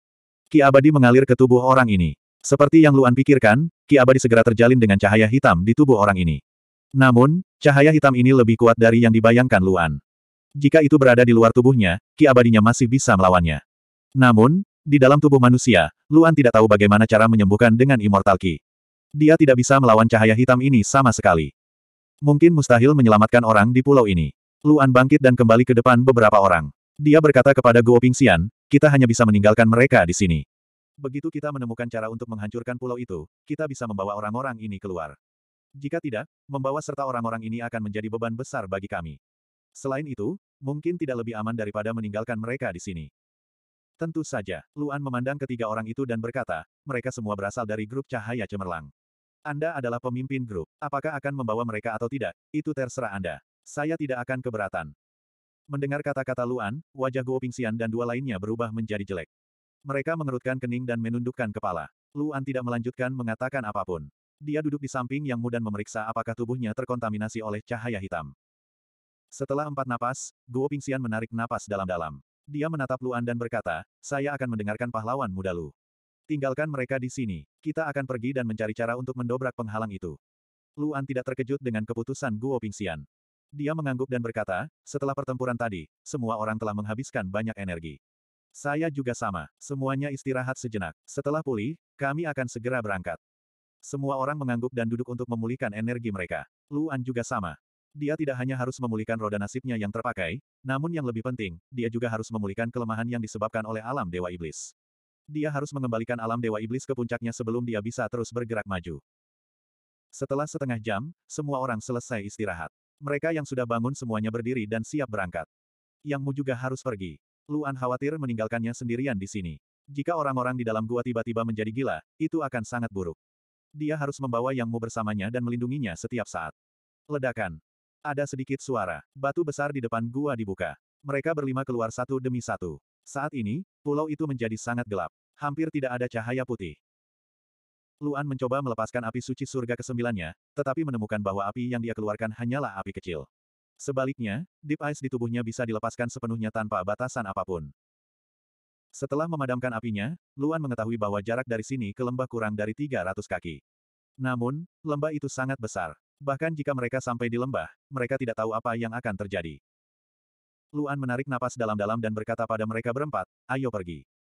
A: Ki abadi mengalir ke tubuh orang ini. Seperti yang Luan pikirkan, Ki abadi segera terjalin dengan cahaya hitam di tubuh orang ini. Namun, cahaya hitam ini lebih kuat dari yang dibayangkan Luan. Jika itu berada di luar tubuhnya, ki abadinya masih bisa melawannya. Namun, di dalam tubuh manusia, Luan tidak tahu bagaimana cara menyembuhkan dengan immortal ki. Dia tidak bisa melawan cahaya hitam ini sama sekali. Mungkin mustahil menyelamatkan orang di pulau ini. Luan bangkit dan kembali ke depan beberapa orang. Dia berkata kepada Guo Pingxian, kita hanya bisa meninggalkan mereka di sini. Begitu kita menemukan cara untuk menghancurkan pulau itu, kita bisa membawa orang-orang ini keluar. Jika tidak, membawa serta orang-orang ini akan menjadi beban besar bagi kami. Selain itu, mungkin tidak lebih aman daripada meninggalkan mereka di sini. Tentu saja, Luan memandang ketiga orang itu dan berkata, mereka semua berasal dari grup cahaya cemerlang. Anda adalah pemimpin grup, apakah akan membawa mereka atau tidak, itu terserah Anda. Saya tidak akan keberatan. Mendengar kata-kata Luan, wajah Guo Pingxian dan dua lainnya berubah menjadi jelek. Mereka mengerutkan kening dan menundukkan kepala. Luan tidak melanjutkan mengatakan apapun. Dia duduk di samping Yang Mu dan memeriksa apakah tubuhnya terkontaminasi oleh cahaya hitam. Setelah empat napas, Guo Pingxian menarik napas dalam-dalam. Dia menatap Luan dan berkata, saya akan mendengarkan pahlawan muda Lu. Tinggalkan mereka di sini. Kita akan pergi dan mencari cara untuk mendobrak penghalang itu. Luan tidak terkejut dengan keputusan Guo Pingxian. Dia mengangguk dan berkata, setelah pertempuran tadi, semua orang telah menghabiskan banyak energi. Saya juga sama, semuanya istirahat sejenak. Setelah pulih, kami akan segera berangkat. Semua orang mengangguk dan duduk untuk memulihkan energi mereka. Luan juga sama. Dia tidak hanya harus memulihkan roda nasibnya yang terpakai, namun yang lebih penting, dia juga harus memulihkan kelemahan yang disebabkan oleh alam Dewa Iblis. Dia harus mengembalikan alam Dewa Iblis ke puncaknya sebelum dia bisa terus bergerak maju. Setelah setengah jam, semua orang selesai istirahat. Mereka yang sudah bangun semuanya berdiri dan siap berangkat. Yang Mu juga harus pergi. Luan khawatir meninggalkannya sendirian di sini. Jika orang-orang di dalam gua tiba-tiba menjadi gila, itu akan sangat buruk. Dia harus membawa Yang Mu bersamanya dan melindunginya setiap saat. Ledakan. Ada sedikit suara. Batu besar di depan gua dibuka. Mereka berlima keluar satu demi satu. Saat ini, pulau itu menjadi sangat gelap. Hampir tidak ada cahaya putih. Luan mencoba melepaskan api suci surga kesembilannya, tetapi menemukan bahwa api yang dia keluarkan hanyalah api kecil. Sebaliknya, Deep Ice di tubuhnya bisa dilepaskan sepenuhnya tanpa batasan apapun. Setelah memadamkan apinya, Luan mengetahui bahwa jarak dari sini ke lembah kurang dari 300 kaki. Namun, lembah itu sangat besar. Bahkan jika mereka sampai di lembah, mereka tidak tahu apa yang akan terjadi. Luan menarik napas dalam-dalam dan berkata pada mereka berempat, ayo pergi.